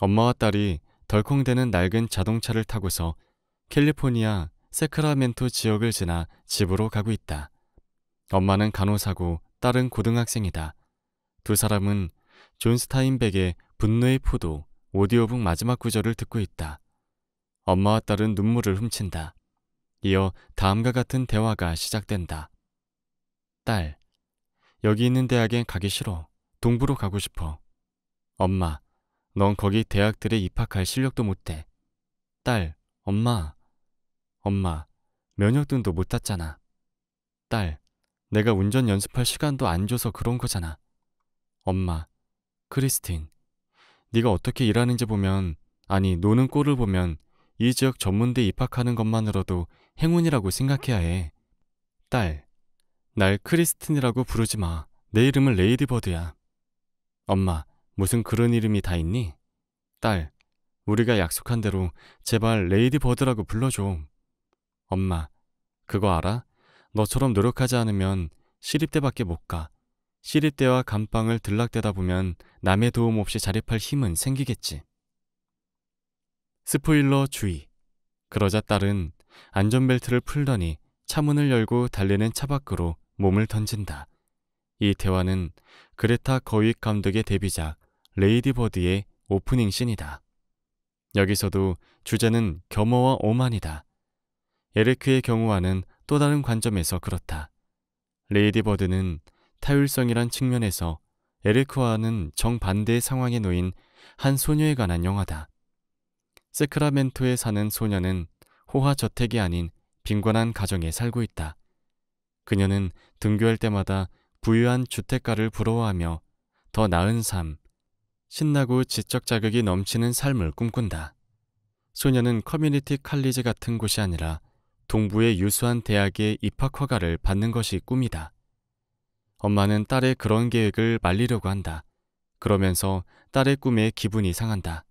엄마와 딸이 덜컹대는 낡은 자동차를 타고서 캘리포니아 세크라멘토 지역을 지나 집으로 가고 있다. 엄마는 간호사고 딸은 고등학생이다. 두 사람은 존 스타인백의 분노의 포도 오디오북 마지막 구절을 듣고 있다. 엄마와 딸은 눈물을 훔친다. 이어 다음과 같은 대화가 시작된다. 딸, 여기 있는 대학엔 가기 싫어. 동부로 가고 싶어. 엄마, 넌 거기 대학들에 입학할 실력도 못돼. 딸, 엄마. 엄마, 면역등도 못 땄잖아. 딸, 내가 운전 연습할 시간도 안 줘서 그런 거잖아. 엄마, 크리스틴, 네가 어떻게 일하는지 보면, 아니 노는 꼴을 보면 이 지역 전문대 입학하는 것만으로도 행운이라고 생각해야 해. 딸, 날 크리스틴이라고 부르지 마. 내 이름은 레이디버드야. 엄마, 무슨 그런 이름이 다 있니? 딸, 우리가 약속한 대로 제발 레이디버드라고 불러줘. 엄마, 그거 알아? 너처럼 노력하지 않으면 시립대밖에 못 가. 시립대와 감방을 들락대다 보면 남의 도움 없이 자립할 힘은 생기겠지. 스포일러 주의. 그러자 딸은 안전벨트를 풀더니 차문을 열고 달리는 차 밖으로 몸을 던진다. 이 대화는 그레타 거윅 감독의 데뷔작 레이디버드의 오프닝 씬이다. 여기서도 주제는 겸허와 오만이다. 에르크의 경우와는 또 다른 관점에서 그렇다. 레이디버드는 타율성이란 측면에서 에르크와는 정반대의 상황에 놓인 한 소녀에 관한 영화다. 세크라멘토에 사는 소녀는 호화저택이 아닌 빈곤한 가정에 살고 있다. 그녀는 등교할 때마다 부유한 주택가를 부러워하며 더 나은 삶, 신나고 지적 자극이 넘치는 삶을 꿈꾼다. 소녀는 커뮤니티 칼리지 같은 곳이 아니라 동부의 유수한 대학의 입학 허가를 받는 것이 꿈이다. 엄마는 딸의 그런 계획을 말리려고 한다. 그러면서 딸의 꿈에 기분이 상한다.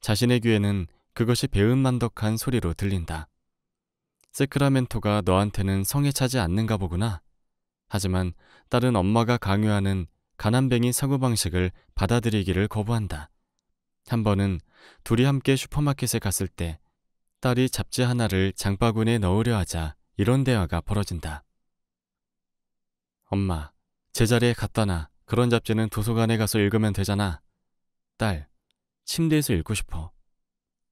자신의 귀에는 그것이 배은만덕한 소리로 들린다. 세크라멘토가 너한테는 성에 차지 않는가 보구나. 하지만 딸은 엄마가 강요하는 가난뱅이 사고방식을 받아들이기를 거부한다. 한 번은 둘이 함께 슈퍼마켓에 갔을 때 딸이 잡지 하나를 장바구니에 넣으려 하자 이런 대화가 벌어진다. 엄마, 제자리에 갖다 놔. 그런 잡지는 도서관에 가서 읽으면 되잖아. 딸, 침대에서 읽고 싶어.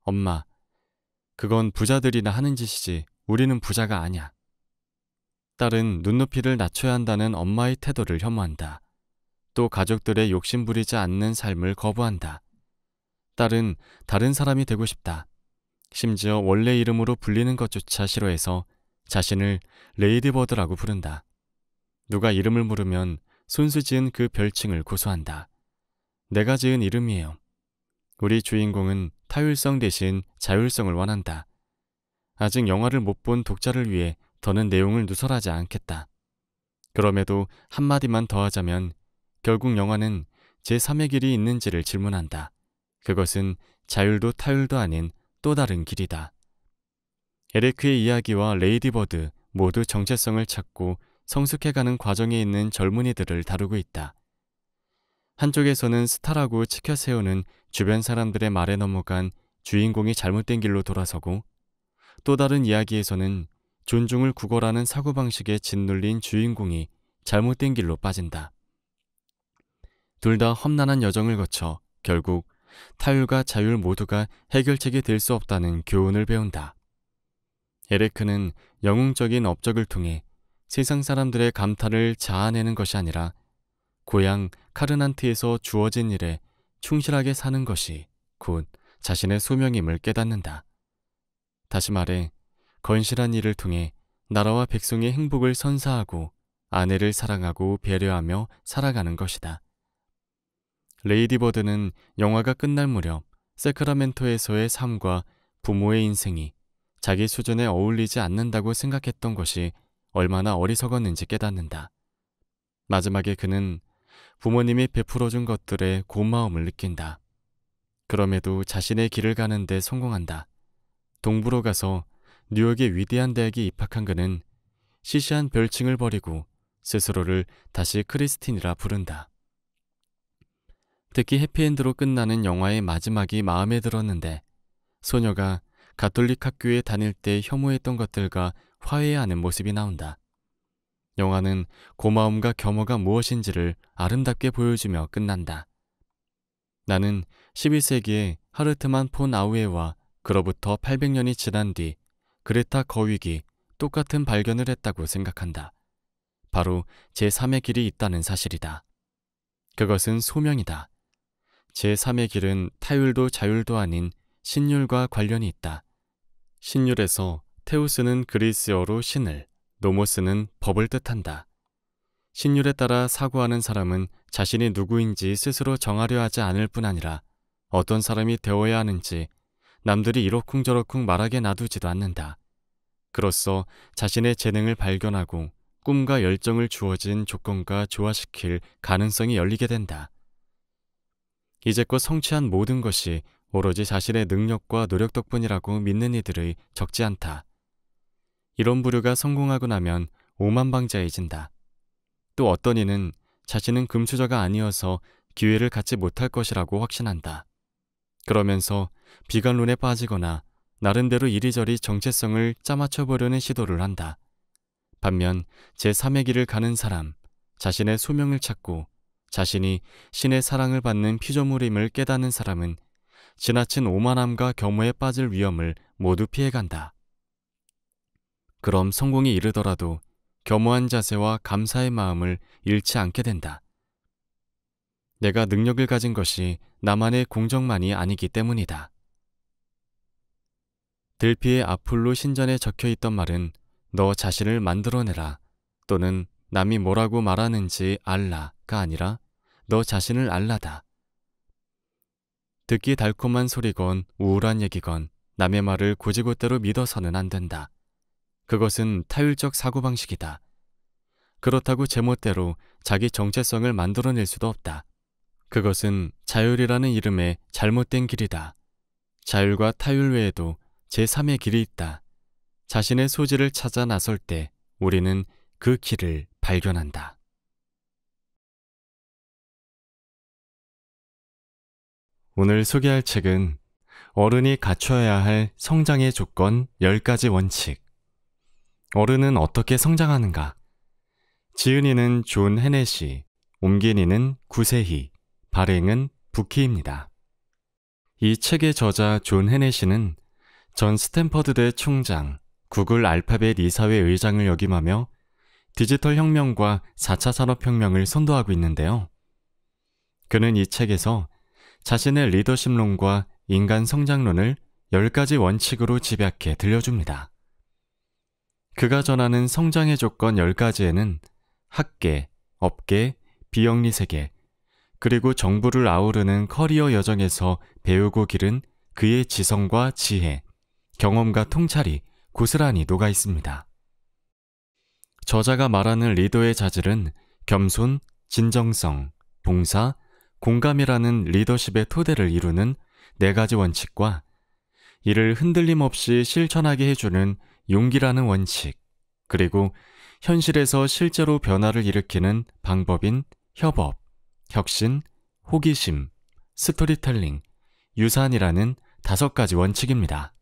엄마, 그건 부자들이나 하는 짓이지 우리는 부자가 아니야. 딸은 눈높이를 낮춰야 한다는 엄마의 태도를 혐오한다. 또 가족들의 욕심 부리지 않는 삶을 거부한다. 딸은 다른 사람이 되고 싶다. 심지어 원래 이름으로 불리는 것조차 싫어해서 자신을 레이디버드라고 부른다. 누가 이름을 물으면 손수 지은 그 별칭을 고소한다. 내가 지은 이름이에요. 우리 주인공은 타율성 대신 자율성을 원한다. 아직 영화를 못 본 독자를 위해 더는 내용을 누설하지 않겠다. 그럼에도 한마디만 더 하자면 결국 영화는 제3의 길이 있는지를 질문한다. 그것은 자율도 타율도 아닌 또 다른 길이다. 에레크의 이야기와 레이디버드 모두 정체성을 찾고 성숙해가는 과정에 있는 젊은이들을 다루고 있다. 한쪽에서는 스타라고 치켜 세우는 주변 사람들의 말에 넘어간 주인공이 잘못된 길로 돌아서고 또 다른 이야기에서는 존중을 구걸하는 사고방식에 짓눌린 주인공이 잘못된 길로 빠진다. 둘 다 험난한 여정을 거쳐 결국 타율과 자율 모두가 해결책이 될 수 없다는 교훈을 배운다. 에레크는 영웅적인 업적을 통해 세상 사람들의 감탄을 자아내는 것이 아니라 고향 카르난트에서 주어진 일에 충실하게 사는 것이 곧 자신의 소명임을 깨닫는다. 다시 말해, 건실한 일을 통해 나라와 백성의 행복을 선사하고 아내를 사랑하고 배려하며 살아가는 것이다. 레이디버드는 영화가 끝날 무렵 세크라멘토에서의 삶과 부모의 인생이 자기 수준에 어울리지 않는다고 생각했던 것이 얼마나 어리석었는지 깨닫는다. 마지막에 그는 부모님이 베풀어준 것들에 고마움을 느낀다. 그럼에도 자신의 길을 가는데 성공한다. 동부로 가서 뉴욕의 위대한 대학에 입학한 그는 시시한 별칭을 버리고 스스로를 다시 크리스틴이라 부른다. 특히 해피엔드로 끝나는 영화의 마지막이 마음에 들었는데 소녀가 가톨릭 학교에 다닐 때 혐오했던 것들과 화해하는 모습이 나온다. 영화는 고마움과 겸허가 무엇인지를 아름답게 보여주며 끝난다. 나는 1 2세기에 하르트만 폰 아우에와 그로부터 800년이 지난 뒤 그레타 거위기 똑같은 발견을 했다고 생각한다. 바로 제3의 길이 있다는 사실이다. 그것은 소명이다. 제3의 길은 타율도 자율도 아닌 신율과 관련이 있다. 신율에서 테우스는 그리스어로 신을, 노모스는 법을 뜻한다. 신율에 따라 사고하는 사람은 자신이 누구인지 스스로 정하려 하지 않을 뿐 아니라 어떤 사람이 되어야 하는지 남들이 이러쿵저러쿵 말하게 놔두지도 않는다. 그로써 자신의 재능을 발견하고 꿈과 열정을 주어진 조건과 조화시킬 가능성이 열리게 된다. 이제껏 성취한 모든 것이 오로지 자신의 능력과 노력 덕분이라고 믿는 이들의 적지 않다. 이런 부류가 성공하고 나면 오만방자해진다. 또 어떤 이는 자신은 금수저가 아니어서 기회를 갖지 못할 것이라고 확신한다. 그러면서 비관론에 빠지거나 나름대로 이리저리 정체성을 짜맞춰보려는 시도를 한다. 반면 제3의 길을 가는 사람, 자신의 소명을 찾고 자신이 신의 사랑을 받는 피조물임을 깨닫는 사람은 지나친 오만함과 경무에 빠질 위험을 모두 피해간다. 그럼 성공이 이르더라도 겸허한 자세와 감사의 마음을 잃지 않게 된다. 내가 능력을 가진 것이 나만의 공적만이 아니기 때문이다. 들피의 아폴로 신전에 적혀 있던 말은 너 자신을 만들어내라 또는 남이 뭐라고 말하는지 알라가 아니라 너 자신을 알라다. 듣기 달콤한 소리건 우울한 얘기건 남의 말을 고지고대로 믿어서는 안 된다. 그것은 타율적 사고방식이다. 그렇다고 제멋대로 자기 정체성을 만들어낼 수도 없다. 그것은 자율이라는 이름의 잘못된 길이다. 자율과 타율 외에도 제3의 길이 있다. 자신의 소지를 찾아 나설 때 우리는 그 길을 발견한다. 오늘 소개할 책은 어른이 갖춰야 할 성장의 조건 10가지 원칙 어른은 어떻게 성장하는가? 지은이는 존헤네시옮긴니는 구세희, 발행은 부키입니다. 이 책의 저자 존헤네시는전 스탠퍼드대 총장, 구글 알파벳 이사회 의장을 역임하며 디지털 혁명과 4차 산업혁명을 선도하고 있는데요. 그는 이 책에서 자신의 리더십론과 인간 성장론을 10가지 원칙으로 집약해 들려줍니다. 그가 전하는 성장의 조건 10가지에는 학계, 업계, 비영리 세계, 그리고 정부를 아우르는 커리어 여정에서 배우고 기른 그의 지성과 지혜, 경험과 통찰이 고스란히 녹아 있습니다. 저자가 말하는 리더의 자질은 겸손, 진정성, 봉사, 공감이라는 리더십의 토대를 이루는 네 가지 원칙과 이를 흔들림 없이 실천하게 해주는 용기라는 원칙, 그리고 현실에서 실제로 변화를 일으키는 방법인 협업, 혁신, 호기심, 스토리텔링, 유산이라는 다섯 가지 원칙입니다.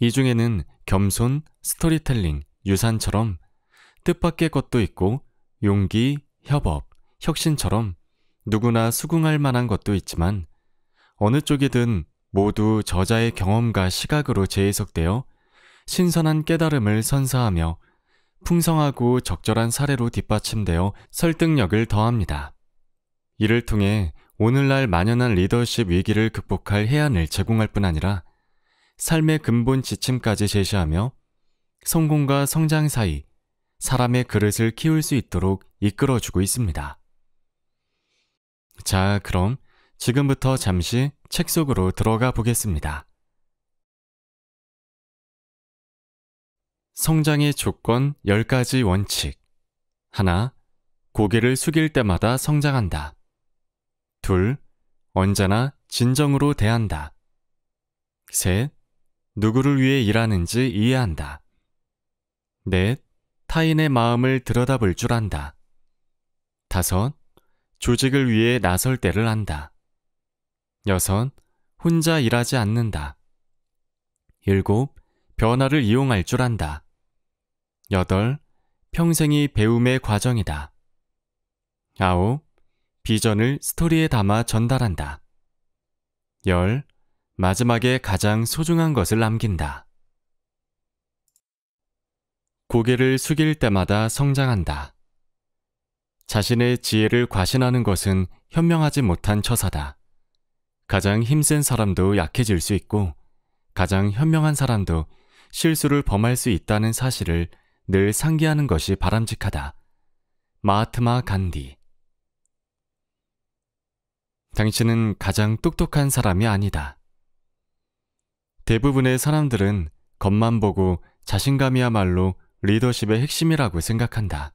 이 중에는 겸손, 스토리텔링, 유산처럼 뜻밖의 것도 있고 용기, 협업, 혁신처럼 누구나 수긍할 만한 것도 있지만 어느 쪽이든 모두 저자의 경험과 시각으로 재해석되어 신선한 깨달음을 선사하며 풍성하고 적절한 사례로 뒷받침되어 설득력을 더합니다. 이를 통해 오늘날 만연한 리더십 위기를 극복할 해안을 제공할 뿐 아니라 삶의 근본 지침까지 제시하며 성공과 성장 사이 사람의 그릇을 키울 수 있도록 이끌어주고 있습니다. 자, 그럼 지금부터 잠시 책 속으로 들어가 보겠습니다. 성장의 조건 10가지 원칙. 하나, 고개를 숙일 때마다 성장한다. 둘, 언제나 진정으로 대한다. 셋, 누구를 위해 일하는지 이해한다. 넷, 타인의 마음을 들여다볼 줄 안다. 다섯, 조직을 위해 나설 때를 안다. 여섯, 혼자 일하지 않는다. 일곱, 변화를 이용할 줄 안다. 여덟, 평생이 배움의 과정이다. 아홉, 비전을 스토리에 담아 전달한다. 열, 마지막에 가장 소중한 것을 남긴다. 고개를 숙일 때마다 성장한다. 자신의 지혜를 과신하는 것은 현명하지 못한 처사다. 가장 힘센 사람도 약해질 수 있고 가장 현명한 사람도 실수를 범할 수 있다는 사실을 늘 상기하는 것이 바람직하다. 마하트마 간디 당신은 가장 똑똑한 사람이 아니다. 대부분의 사람들은 겉만 보고 자신감이야말로 리더십의 핵심이라고 생각한다.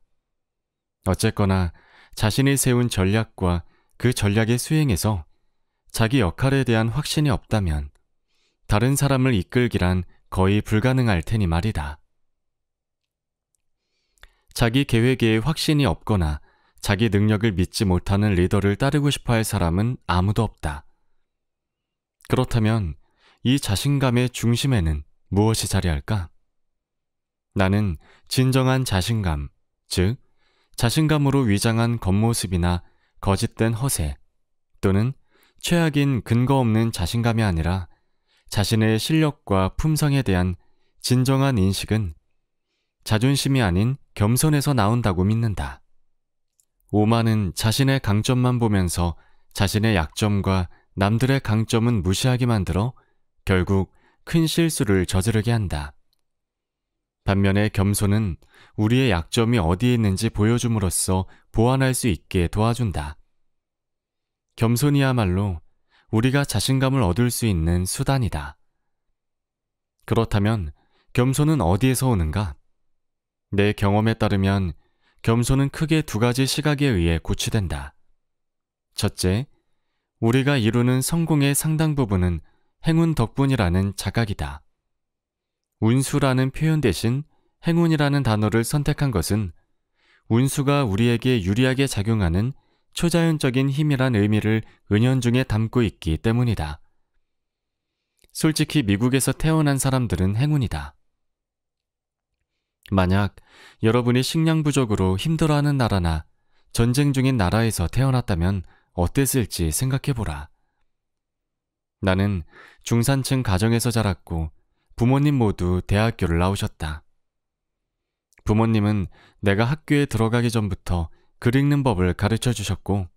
어쨌거나 자신이 세운 전략과 그 전략의 수행에서 자기 역할에 대한 확신이 없다면 다른 사람을 이끌기란 거의 불가능할 테니 말이다. 자기 계획에 확신이 없거나 자기 능력을 믿지 못하는 리더를 따르고 싶어 할 사람은 아무도 없다. 그렇다면 이 자신감의 중심에는 무엇이 자리할까? 나는 진정한 자신감, 즉, 자신감으로 위장한 겉모습이나 거짓된 허세 또는 최악인 근거 없는 자신감이 아니라 자신의 실력과 품성에 대한 진정한 인식은 자존심이 아닌 겸손에서 나온다고 믿는다. 오만은 자신의 강점만 보면서 자신의 약점과 남들의 강점은 무시하게 만들어 결국 큰 실수를 저지르게 한다. 반면에 겸손은 우리의 약점이 어디에 있는지 보여줌으로써 보완할 수 있게 도와준다. 겸손이야말로 우리가 자신감을 얻을 수 있는 수단이다. 그렇다면 겸손은 어디에서 오는가? 내 경험에 따르면 겸손은 크게 두 가지 시각에 의해 고취된다. 첫째, 우리가 이루는 성공의 상당 부분은 행운 덕분이라는 자각이다. 운수라는 표현 대신 행운이라는 단어를 선택한 것은 운수가 우리에게 유리하게 작용하는 초자연적인 힘이란 의미를 은연중에 담고 있기 때문이다. 솔직히 미국에서 태어난 사람들은 행운이다. 만약 여러분이 식량 부족으로 힘들어하는 나라나 전쟁 중인 나라에서 태어났다면 어땠을지 생각해보라. 나는 중산층 가정에서 자랐고 부모님 모두 대학교를 나오셨다. 부모님은 내가 학교에 들어가기 전부터 글 읽는 법을 가르쳐 주셨고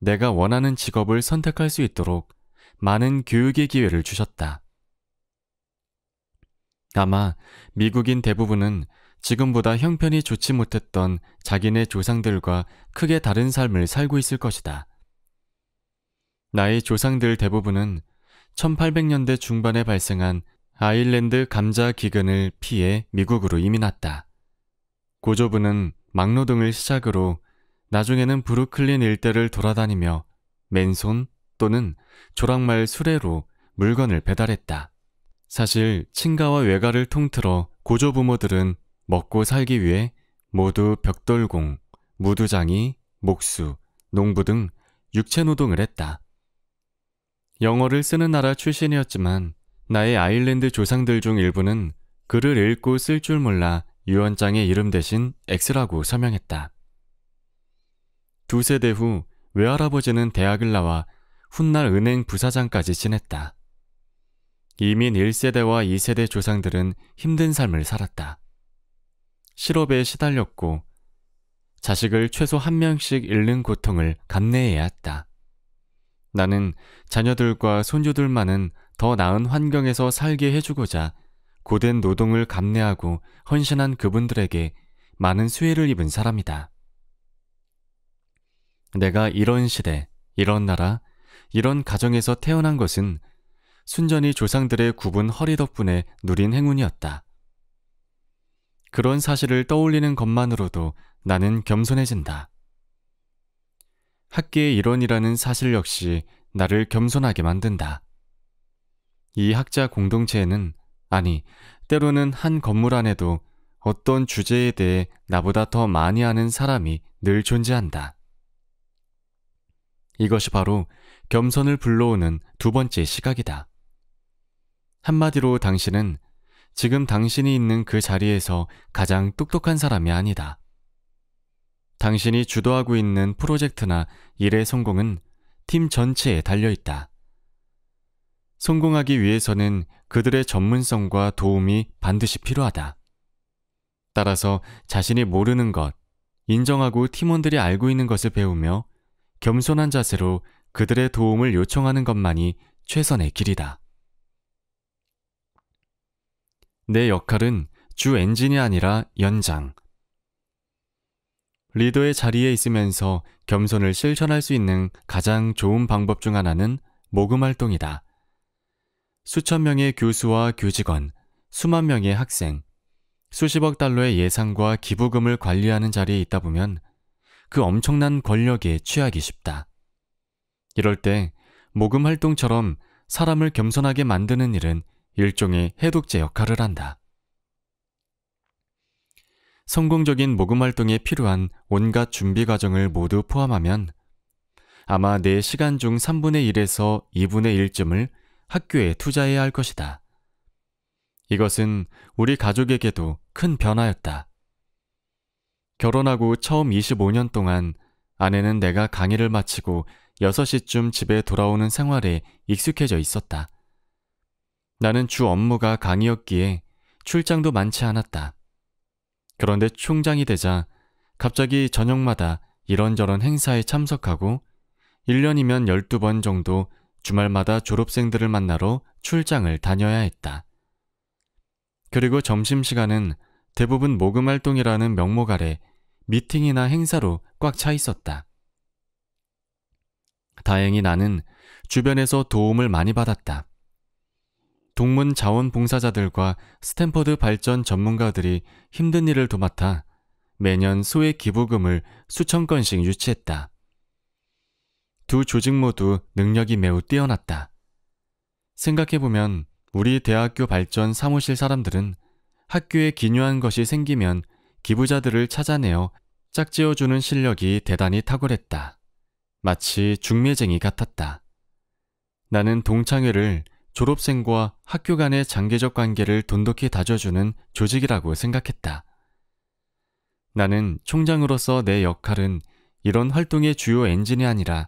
내가 원하는 직업을 선택할 수 있도록 많은 교육의 기회를 주셨다. 아마 미국인 대부분은 지금보다 형편이 좋지 못했던 자기네 조상들과 크게 다른 삶을 살고 있을 것이다. 나의 조상들 대부분은 1800년대 중반에 발생한 아일랜드 감자 기근을 피해 미국으로 이민했다. 고조부는 막노동을 시작으로 나중에는 브루클린 일대를 돌아다니며 맨손 또는 조랑말 수레로 물건을 배달했다. 사실 친가와 외가를 통틀어 고조부모들은 먹고 살기 위해 모두 벽돌공, 무두장이, 목수, 농부 등 육체노동을 했다. 영어를 쓰는 나라 출신이었지만 나의 아일랜드 조상들 중 일부는 글을 읽고 쓸 줄 몰라 유언장의 이름 대신 X라고 서명했다. 두 세대 후 외할아버지는 대학을 나와 훗날 은행 부사장까지 지냈다. 이민 1세대와 2세대 조상들은 힘든 삶을 살았다. 실업에 시달렸고 자식을 최소 한 명씩 잃는 고통을 감내해야 했다. 나는 자녀들과 손주들만은 더 나은 환경에서 살게 해주고자 고된 노동을 감내하고 헌신한 그분들에게 많은 수혜를 입은 사람이다. 내가 이런 시대, 이런 나라, 이런 가정에서 태어난 것은 순전히 조상들의 굽은 허리 덕분에 누린 행운이었다. 그런 사실을 떠올리는 것만으로도 나는 겸손해진다. 학계의 일원이라는 사실 역시 나를 겸손하게 만든다. 이 학자 공동체에는 아니 때로는 한 건물 안에도 어떤 주제에 대해 나보다 더 많이 아는 사람이 늘 존재한다. 이것이 바로 겸손을 불러오는 두 번째 시각이다. 한마디로 당신은 지금 당신이 있는 그 자리에서 가장 똑똑한 사람이 아니다. 당신이 주도하고 있는 프로젝트나 일의 성공은 팀 전체에 달려있다. 성공하기 위해서는 그들의 전문성과 도움이 반드시 필요하다. 따라서 자신이 모르는 것, 인정하고 팀원들이 알고 있는 것을 배우며 겸손한 자세로 그들의 도움을 요청하는 것만이 최선의 길이다. 내 역할은 주 엔진이 아니라 연장. 리더의 자리에 있으면서 겸손을 실천할 수 있는 가장 좋은 방법 중 하나는 모금 활동이다. 수천 명의 교수와 교직원, 수만 명의 학생, 수십억 달러의 예산과 기부금을 관리하는 자리에 있다 보면 그 엄청난 권력에 취하기 쉽다. 이럴 때 모금 활동처럼 사람을 겸손하게 만드는 일은 일종의 해독제 역할을 한다. 성공적인 모금 활동에 필요한 온갖 준비 과정을 모두 포함하면 아마 내 시간 중 3분의 1에서 2분의 1쯤을 학교에 투자해야 할 것이다. 이것은 우리 가족에게도 큰 변화였다. 결혼하고 처음 25년 동안 아내는 내가 강의를 마치고 6시쯤 집에 돌아오는 생활에 익숙해져 있었다. 나는 주 업무가 강의였기에 출장도 많지 않았다. 그런데 총장이 되자 갑자기 저녁마다 이런저런 행사에 참석하고 1년이면 12번 정도 주말마다 졸업생들을 만나러 출장을 다녀야 했다. 그리고 점심시간은 대부분 모금 활동이라는 명목 아래 미팅이나 행사로 꽉 차 있었다. 다행히 나는 주변에서 도움을 많이 받았다. 동문 자원봉사자들과 스탠퍼드 발전 전문가들이 힘든 일을 도맡아 매년 소액 기부금을 수천 건씩 유치했다. 두 조직 모두 능력이 매우 뛰어났다. 생각해보면 우리 대학교 발전 사무실 사람들은 학교에 기묘한 것이 생기면 기부자들을 찾아내어 짝지어주는 실력이 대단히 탁월했다. 마치 중매쟁이 같았다. 나는 동창회를 졸업생과 학교 간의 장기적 관계를 돈독히 다져주는 조직이라고 생각했다. 나는 총장으로서 내 역할은 이런 활동의 주요 엔진이 아니라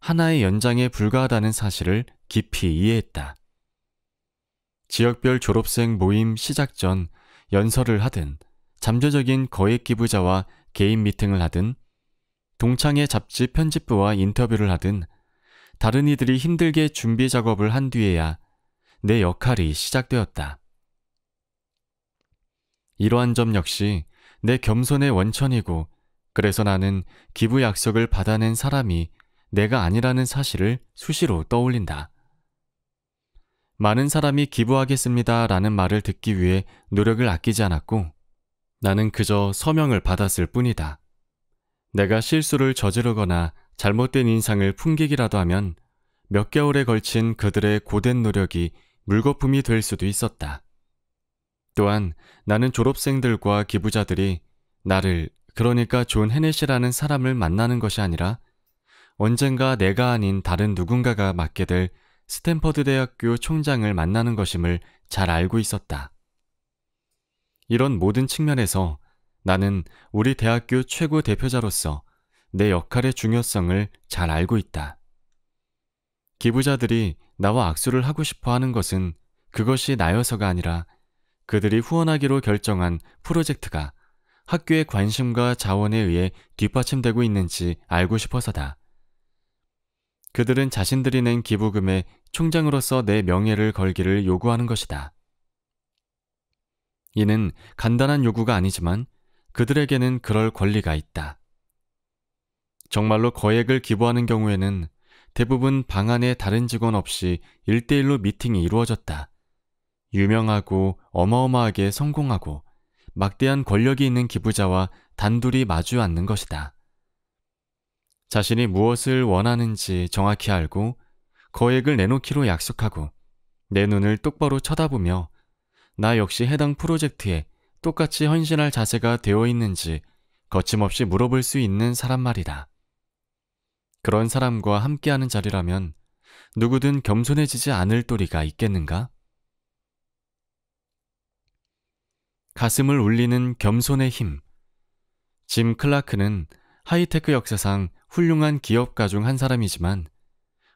하나의 연장에 불과하다는 사실을 깊이 이해했다. 지역별 졸업생 모임 시작 전 연설을 하든 잠재적인 거액 기부자와 개인 미팅을 하든 동창의 잡지 편집부와 인터뷰를 하든 다른 이들이 힘들게 준비 작업을 한 뒤에야 내 역할이 시작되었다. 이러한 점 역시 내 겸손의 원천이고 그래서 나는 기부 약속을 받아낸 사람이 내가 아니라는 사실을 수시로 떠올린다. 많은 사람이 기부하겠습니다 라는 말을 듣기 위해 노력을 아끼지 않았고 나는 그저 서명을 받았을 뿐이다. 내가 실수를 저지르거나 잘못된 인상을 풍기기라도 하면 몇 개월에 걸친 그들의 고된 노력이 물거품이 될 수도 있었다. 또한 나는 졸업생들과 기부자들이 나를 그러니까 존 헤넷이라는 사람을 만나는 것이 아니라 언젠가 내가 아닌 다른 누군가가 맡게 될 스탠퍼드 대학교 총장을 만나는 것임을 잘 알고 있었다. 이런 모든 측면에서 나는 우리 대학교 최고 대표자로서 내 역할의 중요성을 잘 알고 있다. 기부자들이 나와 악수를 하고 싶어 하는 것은 그것이 나여서가 아니라 그들이 후원하기로 결정한 프로젝트가 학교의 관심과 자원에 의해 뒷받침되고 있는지 알고 싶어서다. 그들은 자신들이 낸 기부금에 총장으로서 내 명예를 걸기를 요구하는 것이다. 이는 간단한 요구가 아니지만 그들에게는 그럴 권리가 있다. 정말로 거액을 기부하는 경우에는 대부분 방 안에 다른 직원 없이 일대일로 미팅이 이루어졌다. 유명하고 어마어마하게 성공하고 막대한 권력이 있는 기부자와 단둘이 마주 앉는 것이다. 자신이 무엇을 원하는지 정확히 알고 거액을 내놓기로 약속하고 내 눈을 똑바로 쳐다보며 나 역시 해당 프로젝트에 똑같이 헌신할 자세가 되어 있는지 거침없이 물어볼 수 있는 사람 말이다. 그런 사람과 함께하는 자리라면 누구든 겸손해지지 않을 도리가 있겠는가? 가슴을 울리는 겸손의 힘. 짐 클라크는 하이테크 역사상 훌륭한 기업가 중 한 사람이지만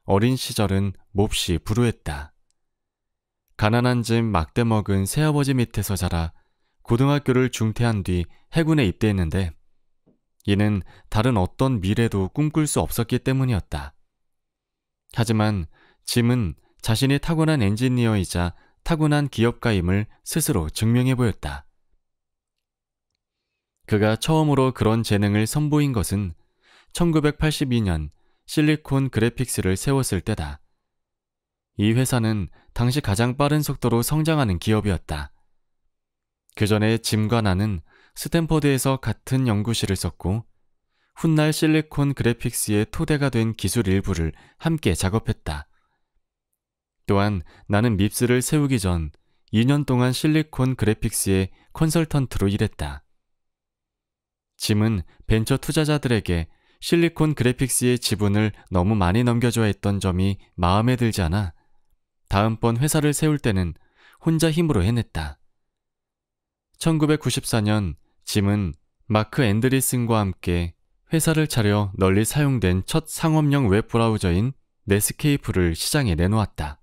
어린 시절은 몹시 불우했다. 가난한 짐 막대 먹은 새아버지 밑에서 자라 고등학교를 중퇴한 뒤 해군에 입대했는데 이는 다른 어떤 미래도 꿈꿀 수 없었기 때문이었다. 하지만 짐은 자신이 타고난 엔지니어이자 타고난 기업가임을 스스로 증명해 보였다. 그가 처음으로 그런 재능을 선보인 것은 1982년 실리콘 그래픽스를 세웠을 때다. 이 회사는 당시 가장 빠른 속도로 성장하는 기업이었다. 그 전에 짐과 나는 스탠퍼드에서 같은 연구실을 썼고 훗날 실리콘 그래픽스의 토대가 된 기술 일부를 함께 작업했다. 또한 나는 밉스를 세우기 전 2년 동안 실리콘 그래픽스의 컨설턴트로 일했다. 짐은 벤처 투자자들에게 실리콘 그래픽스의 지분을 너무 많이 넘겨줘야 했던 점이 마음에 들지 않아 다음번 회사를 세울 때는 혼자 힘으로 해냈다. 1994년 짐은 마크 앤드리슨과 함께 회사를 차려 널리 사용된 첫 상업용 웹 브라우저인 네스케이프를 시장에 내놓았다.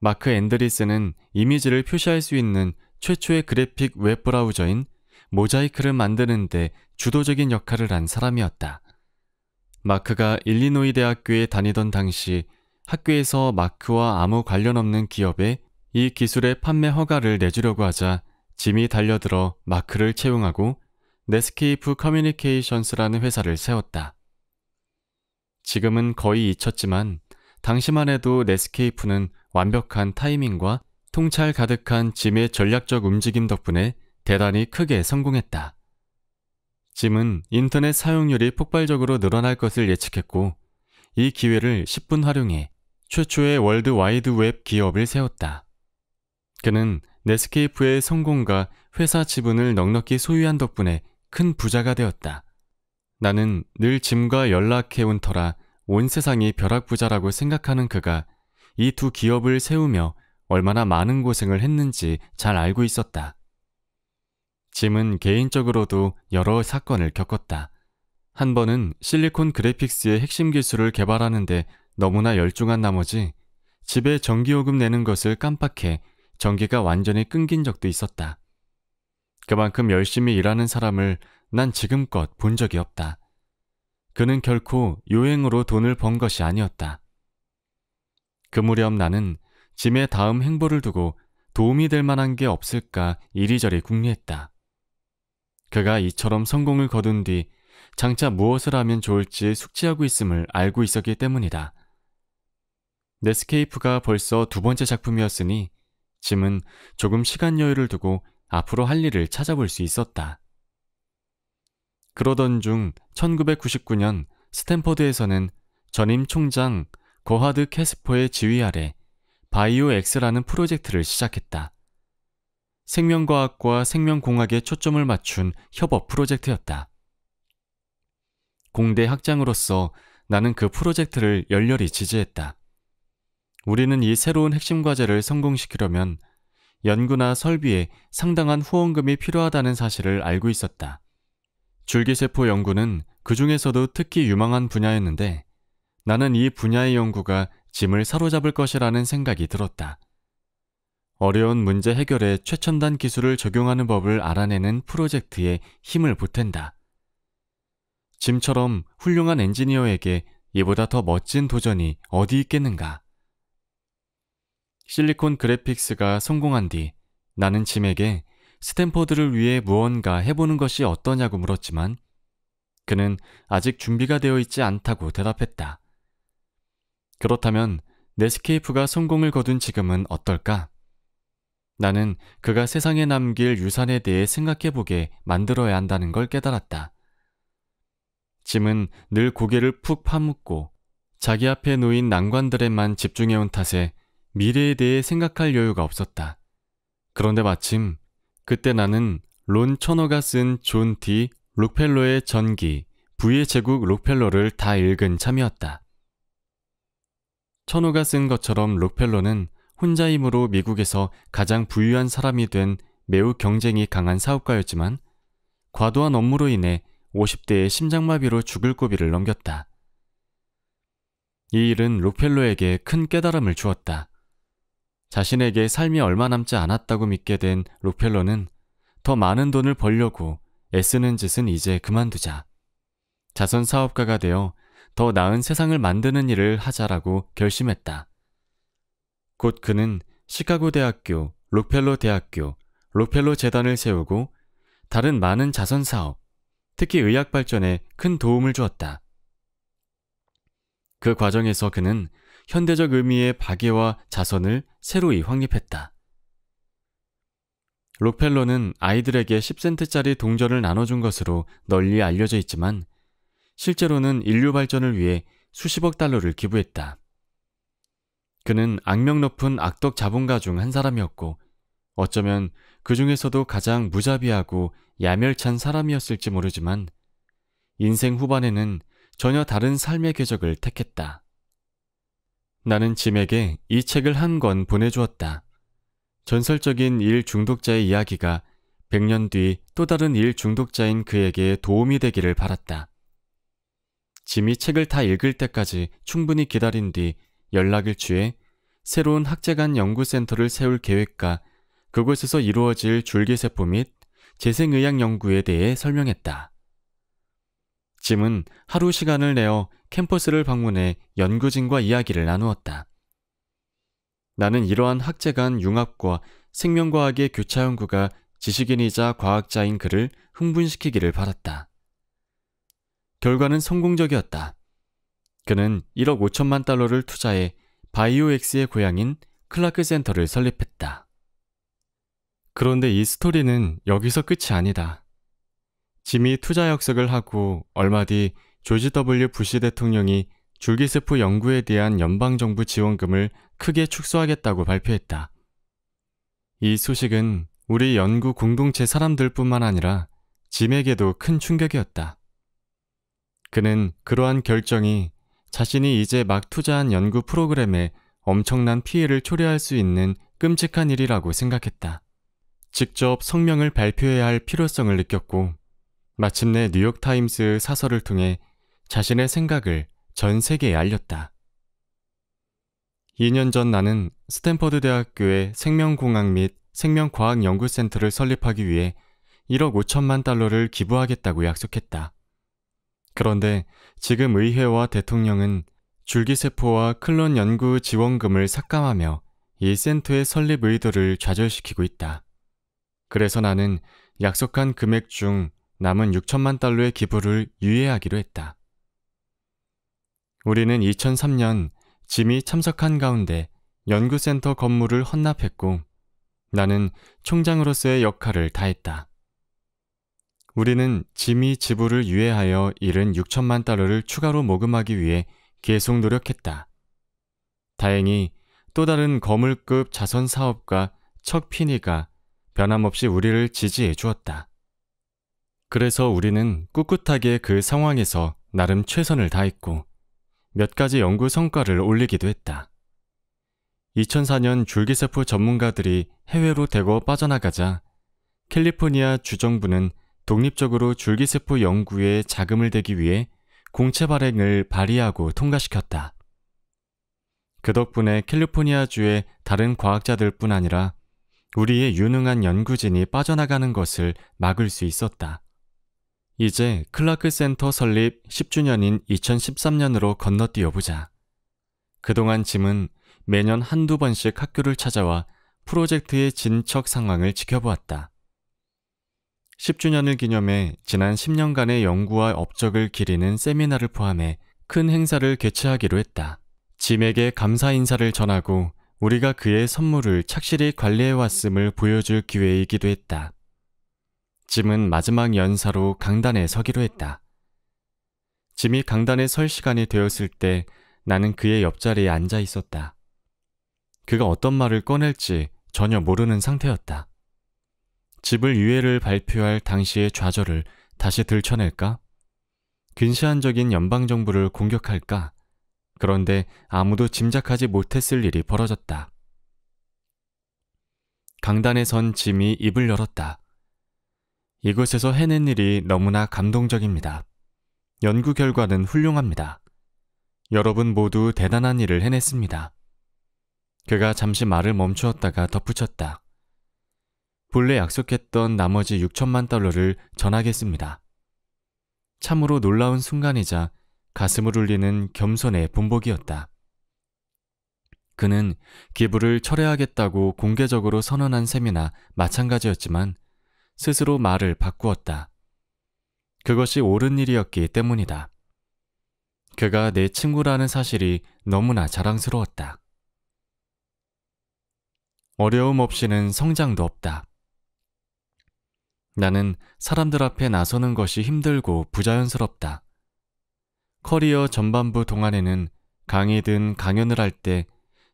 마크 앤드리슨은 이미지를 표시할 수 있는 최초의 그래픽 웹 브라우저인 모자이크를 만드는데 주도적인 역할을 한 사람이었다. 마크가 일리노이 대학교에 다니던 당시 학교에서 마크와 아무 관련 없는 기업에 이 기술의 판매 허가를 내주려고 하자 짐이 달려들어 마크를 채용하고 네스케이프 커뮤니케이션스라는 회사를 세웠다. 지금은 거의 잊혔지만 당시만 해도 네스케이프는 완벽한 타이밍과 통찰 가득한 짐의 전략적 움직임 덕분에 대단히 크게 성공했다. 짐은 인터넷 사용률이 폭발적으로 늘어날 것을 예측했고 이 기회를 10분 활용해 최초의 월드 와이드 웹 기업을 세웠다. 그는 네스케이프의 성공과 회사 지분을 넉넉히 소유한 덕분에 큰 부자가 되었다. 나는 늘 짐과 연락해온 터라 온 세상이 벼락부자라고 생각하는 그가 이 두 기업을 세우며 얼마나 많은 고생을 했는지 잘 알고 있었다. 짐은 개인적으로도 여러 사건을 겪었다. 한 번은 실리콘 그래픽스의 핵심 기술을 개발하는데 너무나 열중한 나머지 집에 전기요금 내는 것을 깜빡해 전기가 완전히 끊긴 적도 있었다. 그만큼 열심히 일하는 사람을 난 지금껏 본 적이 없다. 그는 결코 요행으로 돈을 번 것이 아니었다. 그 무렵 나는 짐의 다음 행보를 두고 도움이 될 만한 게 없을까 이리저리 궁리했다. 그가 이처럼 성공을 거둔 뒤 장차 무엇을 하면 좋을지 숙지하고 있음을 알고 있었기 때문이다. 네스케이프가 벌써 두 번째 작품이었으니 짐은 조금 시간 여유를 두고 앞으로 할 일을 찾아볼 수 있었다. 그러던 중 1999년 스탠퍼드에서는 전임 총장 거하드 캐스퍼의 지휘 아래 바이오 X라는 프로젝트를 시작했다. 생명과학과 생명공학에 초점을 맞춘 협업 프로젝트였다. 공대 학장으로서 나는 그 프로젝트를 열렬히 지지했다. 우리는 이 새로운 핵심 과제를 성공시키려면 연구나 설비에 상당한 후원금이 필요하다는 사실을 알고 있었다. 줄기세포 연구는 그 중에서도 특히 유망한 분야였는데 나는 이 분야의 연구가 짐을 사로잡을 것이라는 생각이 들었다. 어려운 문제 해결에 최첨단 기술을 적용하는 법을 알아내는 프로젝트에 힘을 보탠다. 짐처럼 훌륭한 엔지니어에게 이보다 더 멋진 도전이 어디 있겠는가? 실리콘 그래픽스가 성공한 뒤 나는 짐에게 스탠퍼드를 위해 무언가 해보는 것이 어떠냐고 물었지만 그는 아직 준비가 되어 있지 않다고 대답했다. 그렇다면 네스케이프가 성공을 거둔 지금은 어떨까? 나는 그가 세상에 남길 유산에 대해 생각해보게 만들어야 한다는 걸 깨달았다. 짐은 늘 고개를 푹 파묻고 자기 앞에 놓인 난관들에만 집중해온 탓에 미래에 대해 생각할 여유가 없었다. 그런데 마침 그때 나는 론 천어가 쓴 존 디 록펠러의 전기, 부의 제국 록펠러를 다 읽은 참이었다. 천호가 쓴 것처럼 록펠러는 혼자 힘으로 미국에서 가장 부유한 사람이 된 매우 경쟁이 강한 사업가였지만 과도한 업무로 인해 50대의 심장마비로 죽을 고비를 넘겼다. 이 일은 록펠러에게 큰 깨달음을 주었다. 자신에게 삶이 얼마 남지 않았다고 믿게 된 록펠러는 더 많은 돈을 벌려고 애쓰는 짓은 이제 그만두자. 자선 사업가가 되어 더 나은 세상을 만드는 일을 하자라고 결심했다. 곧 그는 시카고 대학교, 록펠러 대학교, 록펠러 재단을 세우고 다른 많은 자선 사업, 특히 의학 발전에 큰 도움을 주었다. 그 과정에서 그는 현대적 의미의 박애와 자선을 새로이 확립했다. 록펠러는 아이들에게 10센트짜리 동전을 나눠준 것으로 널리 알려져 있지만 실제로는 인류 발전을 위해 수십억 달러를 기부했다. 그는 악명 높은 악덕 자본가 중 한 사람이었고 어쩌면 그 중에서도 가장 무자비하고 야멸찬 사람이었을지 모르지만 인생 후반에는 전혀 다른 삶의 궤적을 택했다. 나는 짐에게 이 책을 한 권 보내주었다. 전설적인 일 중독자의 이야기가 100년 뒤 또 다른 일 중독자인 그에게 도움이 되기를 바랐다. 짐이 책을 다 읽을 때까지 충분히 기다린 뒤 연락을 취해 새로운 학제간 연구센터를 세울 계획과 그곳에서 이루어질 줄기세포 및 재생의학 연구에 대해 설명했다. 짐은 하루 시간을 내어 캠퍼스를 방문해 연구진과 이야기를 나누었다. 나는 이러한 학제 간 융합과 생명과학의 교차 연구가 지식인이자 과학자인 그를 흥분시키기를 바랐다. 결과는 성공적이었다. 그는 1억 5천만 달러를 투자해 바이오엑스의 고향인 클라크 센터를 설립했다. 그런데 이 스토리는 여기서 끝이 아니다. 짐이 투자 역석을 하고 얼마 뒤 조지 W. 부시 대통령이 줄기세포 연구에 대한 연방정부 지원금을 크게 축소하겠다고 발표했다. 이 소식은 우리 연구 공동체 사람들뿐만 아니라 짐에게도 큰 충격이었다. 그는 그러한 결정이 자신이 이제 막 투자한 연구 프로그램에 엄청난 피해를 초래할 수 있는 끔찍한 일이라고 생각했다. 직접 성명을 발표해야 할 필요성을 느꼈고 마침내 뉴욕타임스 사설을 통해 자신의 생각을 전 세계에 알렸다. 2년 전 나는 스탠퍼드 대학교의 생명공학 및 생명과학연구센터를 설립하기 위해 1억 5천만 달러를 기부하겠다고 약속했다. 그런데 지금 의회와 대통령은 줄기세포와 클론 연구 지원금을 삭감하며 이 센터의 설립 의도를 좌절시키고 있다. 그래서 나는 약속한 금액 중 남은 6천만 달러의 기부를 유예하기로 했다. 우리는 2003년 짐이 참석한 가운데 연구센터 건물을 헌납했고 나는 총장으로서의 역할을 다했다. 우리는 짐이 지불을 유예하여 잃은 6천만 달러를 추가로 모금하기 위해 계속 노력했다. 다행히 또 다른 거물급 자선 사업가 척피니가 변함없이 우리를 지지해 주었다. 그래서 우리는 꿋꿋하게 그 상황에서 나름 최선을 다했고 몇 가지 연구 성과를 올리기도 했다. 2004년 줄기세포 전문가들이 해외로 대거 빠져나가자 캘리포니아 주정부는 독립적으로 줄기세포 연구에 자금을 대기 위해 공채 발행을 발의하고 통과시켰다. 그 덕분에 캘리포니아주의 다른 과학자들뿐 아니라 우리의 유능한 연구진이 빠져나가는 것을 막을 수 있었다. 이제 클라크 센터 설립 10주년인 2013년으로 건너뛰어보자. 그동안 짐은 매년 한두 번씩 학교를 찾아와 프로젝트의 진척 상황을 지켜보았다. 10주년을 기념해 지난 10년간의 연구와 업적을 기리는 세미나를 포함해 큰 행사를 개최하기로 했다. 짐에게 감사 인사를 전하고 우리가 그의 선물을 착실히 관리해왔음을 보여줄 기회이기도 했다. 짐은 마지막 연사로 강단에 서기로 했다. 짐이 강단에 설 시간이 되었을 때 나는 그의 옆자리에 앉아 있었다. 그가 어떤 말을 꺼낼지 전혀 모르는 상태였다. 집을 유해를 발표할 당시의 좌절을 다시 들춰낼까? 근시안적인 연방정부를 공격할까? 그런데 아무도 짐작하지 못했을 일이 벌어졌다. 강단에 선 짐이 입을 열었다. 이곳에서 해낸 일이 너무나 감동적입니다. 연구 결과는 훌륭합니다. 여러분 모두 대단한 일을 해냈습니다. 그가 잠시 말을 멈추었다가 덧붙였다. 본래 약속했던 나머지 6천만 달러를 전하겠습니다. 참으로 놀라운 순간이자 가슴을 울리는 겸손의 본보기였다. 그는 기부를 철회하겠다고 공개적으로 선언한 셈이나 마찬가지였지만 스스로 말을 바꾸었다. 그것이 옳은 일이었기 때문이다. 그가 내 친구라는 사실이 너무나 자랑스러웠다. 어려움 없이는 성장도 없다. 나는 사람들 앞에 나서는 것이 힘들고 부자연스럽다. 커리어 전반부 동안에는 강의든 강연을 할 때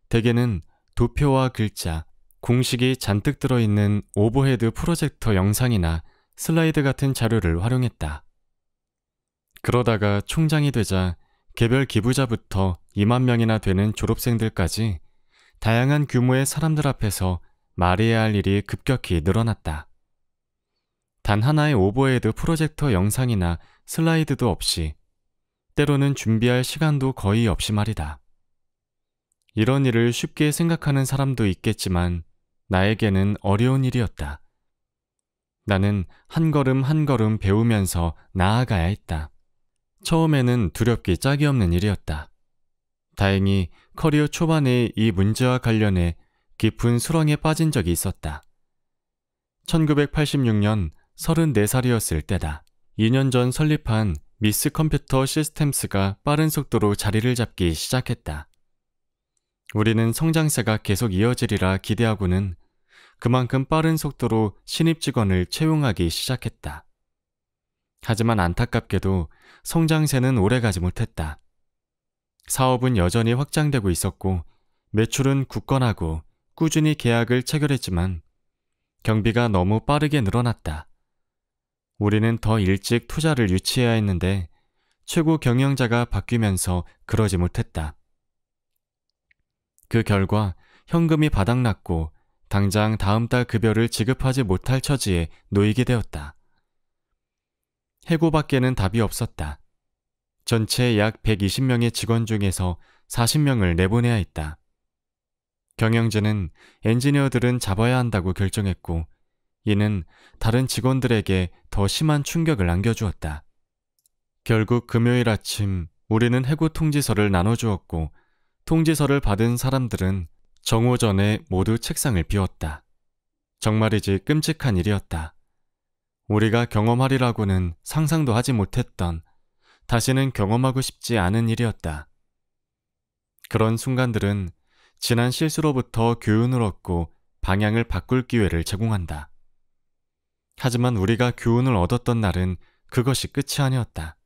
대개는 도표와 글자, 공식이 잔뜩 들어있는 오버헤드 프로젝터 영상이나 슬라이드 같은 자료를 활용했다. 그러다가 총장이 되자 개별 기부자부터 2만 명이나 되는 졸업생들까지 다양한 규모의 사람들 앞에서 말해야 할 일이 급격히 늘어났다. 단 하나의 오버헤드 프로젝터 영상이나 슬라이드도 없이 때로는 준비할 시간도 거의 없이 말이다. 이런 일을 쉽게 생각하는 사람도 있겠지만 나에게는 어려운 일이었다. 나는 한 걸음 한 걸음 배우면서 나아가야 했다. 처음에는 두렵기 짝이 없는 일이었다. 다행히 커리어 초반에 이 문제와 관련해 깊은 수렁에 빠진 적이 있었다. 1986년 34살이었을 때다. 2년 전 설립한 미스 컴퓨터 시스템스가 빠른 속도로 자리를 잡기 시작했다. 우리는 성장세가 계속 이어지리라 기대하고는 그만큼 빠른 속도로 신입 직원을 채용하기 시작했다. 하지만 안타깝게도 성장세는 오래가지 못했다. 사업은 여전히 확장되고 있었고 매출은 굳건하고 꾸준히 계약을 체결했지만 경비가 너무 빠르게 늘어났다. 우리는 더 일찍 투자를 유치해야 했는데 최고 경영자가 바뀌면서 그러지 못했다. 그 결과 현금이 바닥났고 당장 다음 달 급여를 지급하지 못할 처지에 놓이게 되었다. 해고밖에는 답이 없었다. 전체 약 120명의 직원 중에서 40명을 내보내야 했다. 경영진은 엔지니어들은 잡아야 한다고 결정했고, 이는 다른 직원들에게 더 심한 충격을 안겨주었다. 결국 금요일 아침 우리는 해고 통지서를 나눠주었고, 통지서를 받은 사람들은 정오 전에 모두 책상을 비웠다. 정말이지 끔찍한 일이었다. 우리가 경험하리라고는 상상도 하지 못했던 다시는 경험하고 싶지 않은 일이었다. 그런 순간들은 지난 실수로부터 교훈을 얻고 방향을 바꿀 기회를 제공한다. 하지만 우리가 교훈을 얻었던 날은 그것이 끝이 아니었다.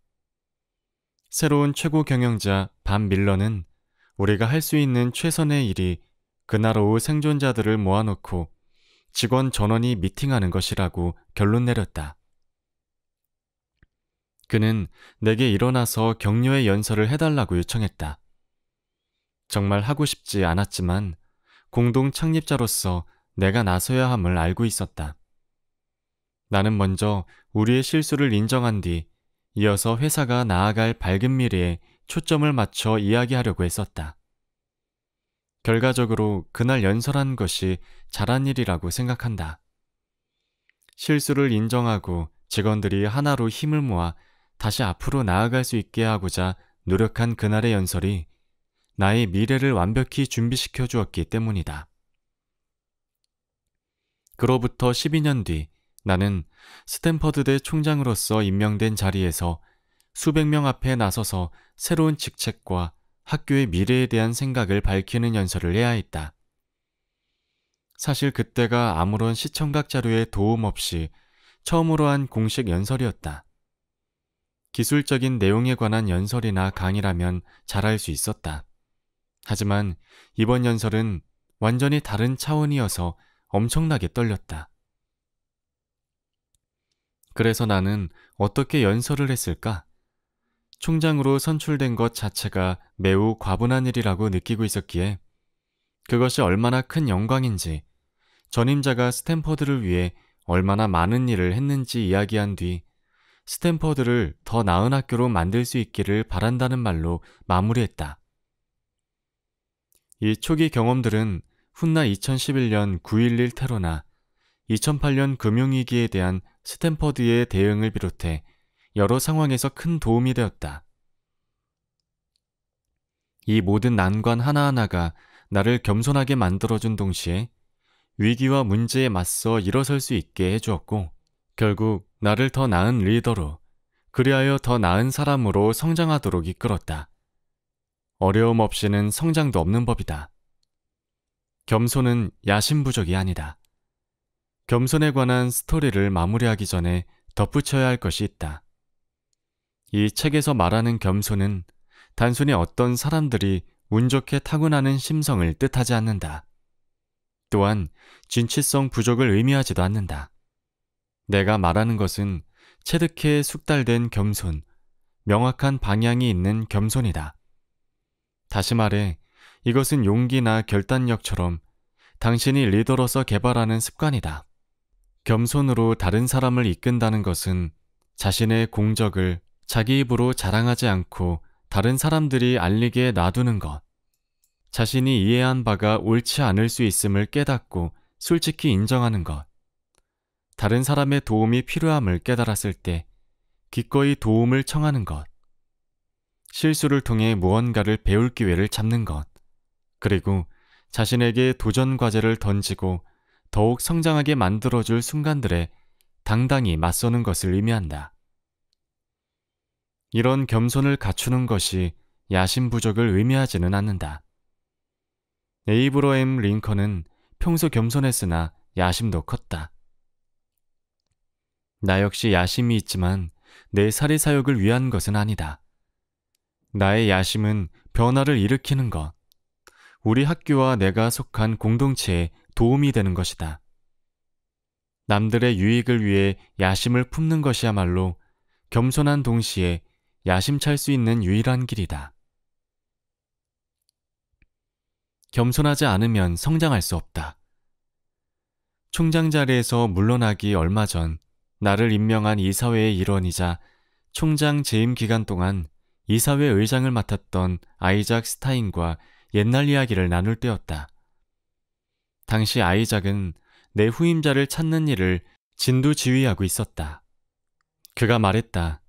새로운 최고 경영자 반 밀러는 우리가 할 수 있는 최선의 일이 그날 오후 생존자들을 모아놓고 직원 전원이 미팅하는 것이라고 결론 내렸다. 그는 내게 일어나서 격려의 연설을 해달라고 요청했다. 정말 하고 싶지 않았지만 공동 창립자로서 내가 나서야 함을 알고 있었다. 나는 먼저 우리의 실수를 인정한 뒤 이어서 회사가 나아갈 밝은 미래에 초점을 맞춰 이야기하려고 했었다. 결과적으로 그날 연설한 것이 잘한 일이라고 생각한다. 실수를 인정하고 직원들이 하나로 힘을 모아 다시 앞으로 나아갈 수 있게 하고자 노력한 그날의 연설이 나의 미래를 완벽히 준비시켜 주었기 때문이다. 그로부터 12년 뒤 나는 스탠퍼드대 총장으로서 임명된 자리에서 수백 명 앞에 나서서 새로운 직책과 학교의 미래에 대한 생각을 밝히는 연설을 해야 했다. 사실 그때가 아무런 시청각 자료의 도움 없이 처음으로 한 공식 연설이었다. 기술적인 내용에 관한 연설이나 강의라면 잘할 수 있었다. 하지만 이번 연설은 완전히 다른 차원이어서 엄청나게 떨렸다. 그래서 나는 어떻게 연설을 했을까? 총장으로 선출된 것 자체가 매우 과분한 일이라고 느끼고 있었기에 그것이 얼마나 큰 영광인지 전임자가 스탠퍼드를 위해 얼마나 많은 일을 했는지 이야기한 뒤 스탠퍼드를 더 나은 학교로 만들 수 있기를 바란다는 말로 마무리했다. 이 초기 경험들은 훗나 2011년 9.11 테러나 2008년 금융위기에 대한 스탠퍼드의 대응을 비롯해 여러 상황에서 큰 도움이 되었다. 이 모든 난관 하나하나가 나를 겸손하게 만들어준 동시에 위기와 문제에 맞서 일어설 수 있게 해주었고 결국 나를 더 나은 리더로 그리하여 더 나은 사람으로 성장하도록 이끌었다. 어려움 없이는 성장도 없는 법이다. 겸손은 야심부족이 아니다. 겸손에 관한 스토리를 마무리하기 전에 덧붙여야 할 것이 있다. 이 책에서 말하는 겸손은 단순히 어떤 사람들이 운 좋게 타고나는 심성을 뜻하지 않는다. 또한 진취성 부족을 의미하지도 않는다. 내가 말하는 것은 체득해 숙달된 겸손, 명확한 방향이 있는 겸손이다. 다시 말해, 이것은 용기나 결단력처럼 당신이 리더로서 개발하는 습관이다. 겸손으로 다른 사람을 이끈다는 것은 자신의 공적을 자기 입으로 자랑하지 않고 다른 사람들이 알리게 놔두는 것. 자신이 이해한 바가 옳지 않을 수 있음을 깨닫고 솔직히 인정하는 것. 다른 사람의 도움이 필요함을 깨달았을 때 기꺼이 도움을 청하는 것. 실수를 통해 무언가를 배울 기회를 잡는 것. 그리고 자신에게 도전 과제를 던지고 더욱 성장하게 만들어줄 순간들에 당당히 맞서는 것을 의미한다. 이런 겸손을 갖추는 것이 야심부적을 의미하지는 않는다. 에이브러햄 링컨은 평소 겸손했으나 야심도 컸다. 나 역시 야심이 있지만 내 사리사욕을 위한 것은 아니다. 나의 야심은 변화를 일으키는 것, 우리 학교와 내가 속한 공동체에 도움이 되는 것이다. 남들의 유익을 위해 야심을 품는 것이야말로 겸손한 동시에 야심찰 수 있는 유일한 길이다. 겸손하지 않으면 성장할 수 없다. 총장 자리에서 물러나기 얼마 전 나를 임명한 이사회의 일원이자 총장 재임 기간 동안 이사회 의장을 맡았던 아이작 스타인과 옛날 이야기를 나눌 때였다. 당시 아이작은 내 후임자를 찾는 일을 진두 지휘하고 있었다. 그가 말했다.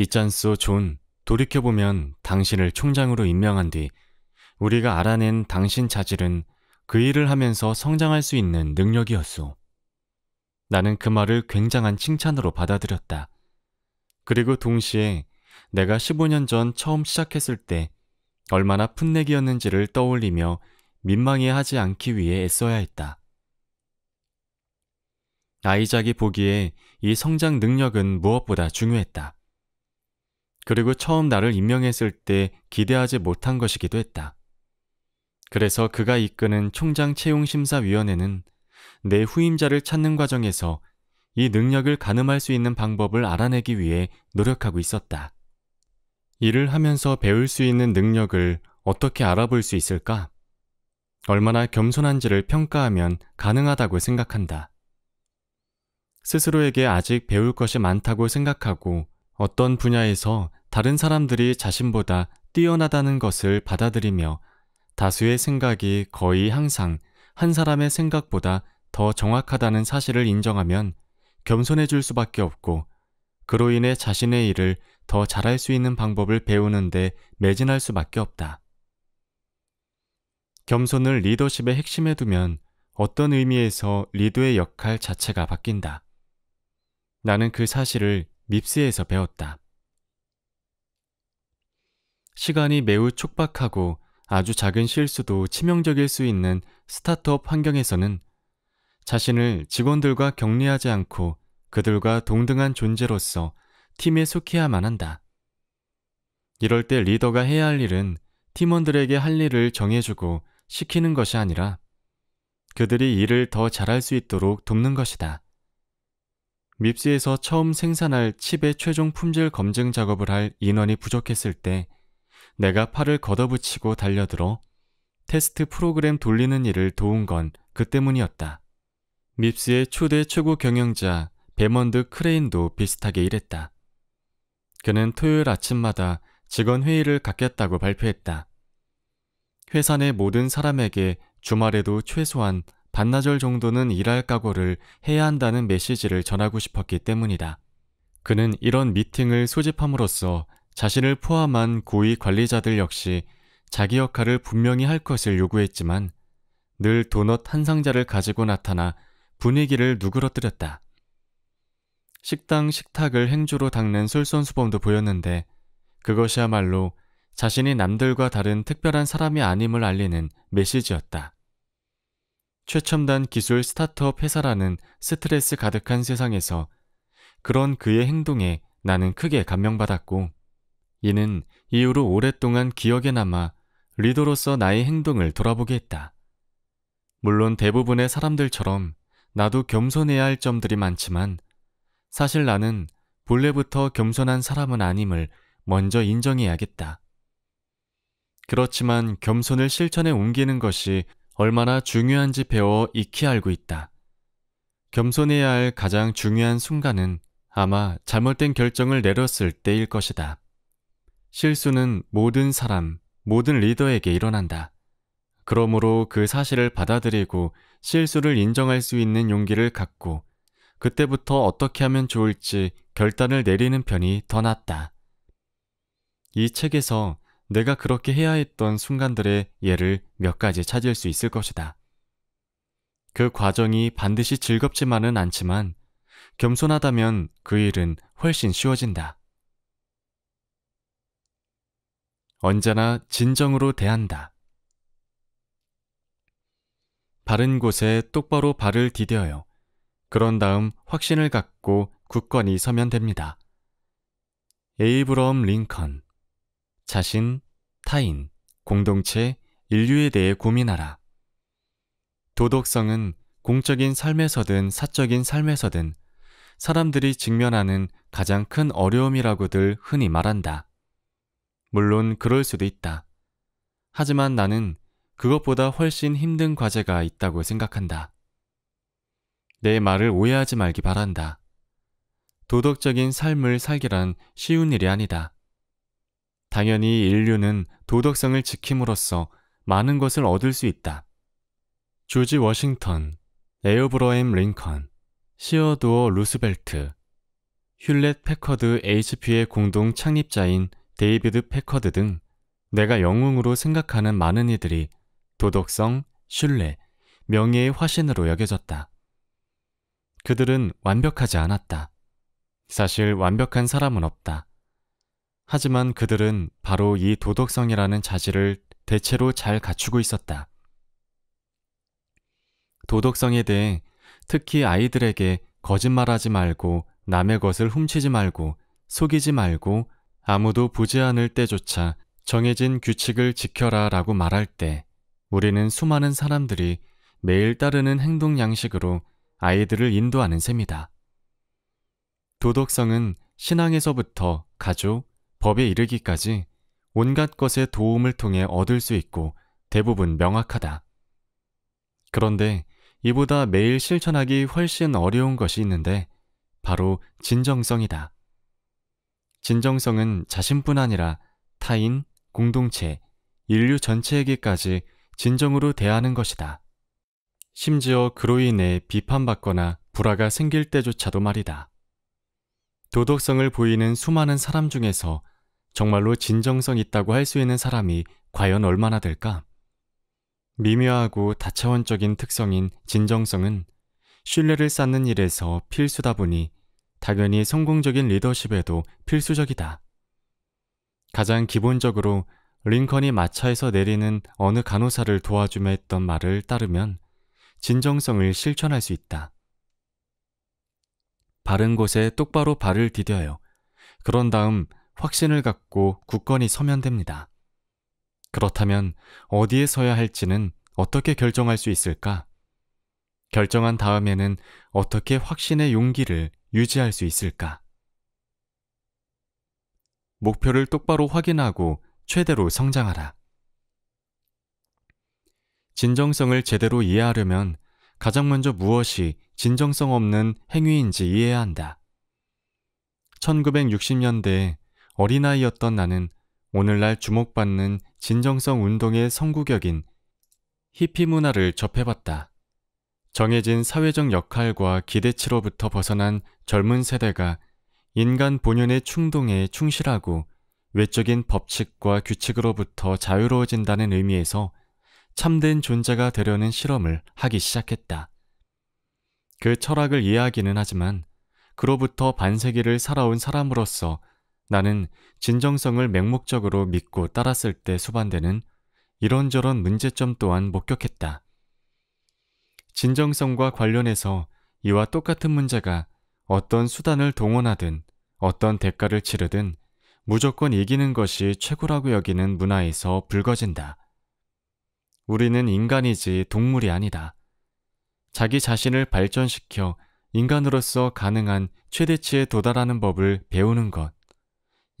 있잖소 존, 돌이켜보면 당신을 총장으로 임명한 뒤 우리가 알아낸 당신 자질은 그 일을 하면서 성장할 수 있는 능력이었소. 나는 그 말을 굉장한 칭찬으로 받아들였다. 그리고 동시에 내가 15년 전 처음 시작했을 때 얼마나 풋내기였는지를 떠올리며 민망해하지 않기 위해 애써야 했다. 아이작이 보기에 이 성장 능력은 무엇보다 중요했다. 그리고 처음 나를 임명했을 때 기대하지 못한 것이기도 했다. 그래서 그가 이끄는 총장 채용심사위원회는 내 후임자를 찾는 과정에서 이 능력을 가늠할 수 있는 방법을 알아내기 위해 노력하고 있었다. 일을 하면서 배울 수 있는 능력을 어떻게 알아볼 수 있을까? 얼마나 겸손한지를 평가하면 가능하다고 생각한다. 스스로에게 아직 배울 것이 많다고 생각하고 어떤 분야에서 다른 사람들이 자신보다 뛰어나다는 것을 받아들이며 다수의 생각이 거의 항상 한 사람의 생각보다 더 정확하다는 사실을 인정하면 겸손해질 수밖에 없고 그로 인해 자신의 일을 더 잘할 수 있는 방법을 배우는데 매진할 수밖에 없다. 겸손을 리더십의 핵심에 두면 어떤 의미에서 리더의 역할 자체가 바뀐다. 나는 그 사실을 밉스에서 배웠다. 시간이 매우 촉박하고 아주 작은 실수도 치명적일 수 있는 스타트업 환경에서는 자신을 직원들과 격리하지 않고 그들과 동등한 존재로서 팀에 속해야만 한다. 이럴 때 리더가 해야 할 일은 팀원들에게 할 일을 정해주고 시키는 것이 아니라 그들이 일을 더 잘할 수 있도록 돕는 것이다. 밉스에서 처음 생산할 칩의 최종 품질 검증 작업을 할 인원이 부족했을 때 내가 팔을 걷어붙이고 달려들어 테스트 프로그램 돌리는 일을 도운 건 그 때문이었다. 밉스의 초대 최고 경영자 베먼드 크레인도 비슷하게 일했다. 그는 토요일 아침마다 직원 회의를 갖겠다고 발표했다. 회사 내 모든 사람에게 주말에도 최소한 반나절 정도는 일할 각오를 해야 한다는 메시지를 전하고 싶었기 때문이다. 그는 이런 미팅을 소집함으로써 자신을 포함한 고위 관리자들 역시 자기 역할을 분명히 할 것을 요구했지만 늘 도넛 한 상자를 가지고 나타나 분위기를 누그러뜨렸다. 식당 식탁을 행주로 닦는 솔선수범도 보였는데 그것이야말로 자신이 남들과 다른 특별한 사람이 아님을 알리는 메시지였다. 최첨단 기술 스타트업 회사라는 스트레스 가득한 세상에서 그런 그의 행동에 나는 크게 감명받았고 이는 이후로 오랫동안 기억에 남아 리더로서 나의 행동을 돌아보게 했다. 물론 대부분의 사람들처럼 나도 겸손해야 할 점들이 많지만 사실 나는 본래부터 겸손한 사람은 아님을 먼저 인정해야겠다. 그렇지만 겸손을 실천에 옮기는 것이 얼마나 중요한지 배워 익히 알고 있다. 겸손해야 할 가장 중요한 순간은 아마 잘못된 결정을 내렸을 때일 것이다. 실수는 모든 사람, 모든 리더에게 일어난다. 그러므로 그 사실을 받아들이고 실수를 인정할 수 있는 용기를 갖고 그때부터 어떻게 하면 좋을지 결단을 내리는 편이 더 낫다. 이 책에서 내가 그렇게 해야 했던 순간들의 예를 몇 가지 찾을 수 있을 것이다. 그 과정이 반드시 즐겁지만은 않지만 겸손하다면 그 일은 훨씬 쉬워진다. 언제나 진정으로 대한다. 바른 곳에 똑바로 발을 디뎌요. 그런 다음 확신을 갖고 굳건히 서면 됩니다. 에이브럼 링컨 자신, 타인, 공동체, 인류에 대해 고민하라. 도덕성은 공적인 삶에서든 사적인 삶에서든 사람들이 직면하는 가장 큰 어려움이라고들 흔히 말한다. 물론 그럴 수도 있다. 하지만 나는 그것보다 훨씬 힘든 과제가 있다고 생각한다. 내 말을 오해하지 말기 바란다. 도덕적인 삶을 살기란 쉬운 일이 아니다. 당연히 인류는 도덕성을 지킴으로써 많은 것을 얻을 수 있다. 조지 워싱턴, 에어브러햄 링컨, 시어도어 루스벨트, 휠렛 패커드 HP의 공동 창립자인 데이비드 패커드 등 내가 영웅으로 생각하는 많은 이들이 도덕성, 신뢰, 명예의 화신으로 여겨졌다. 그들은 완벽하지 않았다. 사실 완벽한 사람은 없다. 하지만 그들은 바로 이 도덕성이라는 자질을 대체로 잘 갖추고 있었다. 도덕성에 대해 특히 아이들에게 거짓말하지 말고 남의 것을 훔치지 말고 속이지 말고 아무도 보지 않을 때조차 정해진 규칙을 지켜라 라고 말할 때 우리는 수많은 사람들이 매일 따르는 행동 양식으로 아이들을 인도하는 셈이다. 도덕성은 신앙에서부터 가족, 법에 이르기까지 온갖 것의 도움을 통해 얻을 수 있고 대부분 명확하다. 그런데 이보다 매일 실천하기 훨씬 어려운 것이 있는데 바로 진정성이다. 진정성은 자신뿐 아니라 타인, 공동체, 인류 전체에게까지 진정으로 대하는 것이다. 심지어 그로 인해 비판받거나 불화가 생길 때조차도 말이다. 도덕성을 보이는 수많은 사람 중에서 정말로 진정성 있다고 할 수 있는 사람이 과연 얼마나 될까? 미묘하고 다차원적인 특성인 진정성은 신뢰를 쌓는 일에서 필수다 보니 당연히 성공적인 리더십에도 필수적이다. 가장 기본적으로 링컨이 마차에서 내리는 어느 간호사를 도와주며 했던 말을 따르면 진정성을 실천할 수 있다. 바른 곳에 똑바로 발을 디뎌요. 그런 다음 확신을 갖고 굳건히 서면 됩니다. 그렇다면 어디에 서야 할지는 어떻게 결정할 수 있을까? 결정한 다음에는 어떻게 확신의 용기를 유지할 수 있을까? 목표를 똑바로 확인하고 최대로 성장하라. 진정성을 제대로 이해하려면 가장 먼저 무엇이 진정성 없는 행위인지 이해해야 한다. 1960년대에 어린아이였던 나는 오늘날 주목받는 진정성 운동의 선구격인 히피 문화를 접해봤다. 정해진 사회적 역할과 기대치로부터 벗어난 젊은 세대가 인간 본연의 충동에 충실하고 외적인 법칙과 규칙으로부터 자유로워진다는 의미에서 참된 존재가 되려는 실험을 하기 시작했다. 그 철학을 이해하기는 하지만 그로부터 반세기를 살아온 사람으로서 나는 진정성을 맹목적으로 믿고 따랐을 때 수반되는 이런저런 문제점 또한 목격했다. 진정성과 관련해서 이와 똑같은 문제가 어떤 수단을 동원하든 어떤 대가를 치르든 무조건 이기는 것이 최고라고 여기는 문화에서 불거진다. 우리는 인간이지 동물이 아니다. 자기 자신을 발전시켜 인간으로서 가능한 최대치에 도달하는 법을 배우는 것.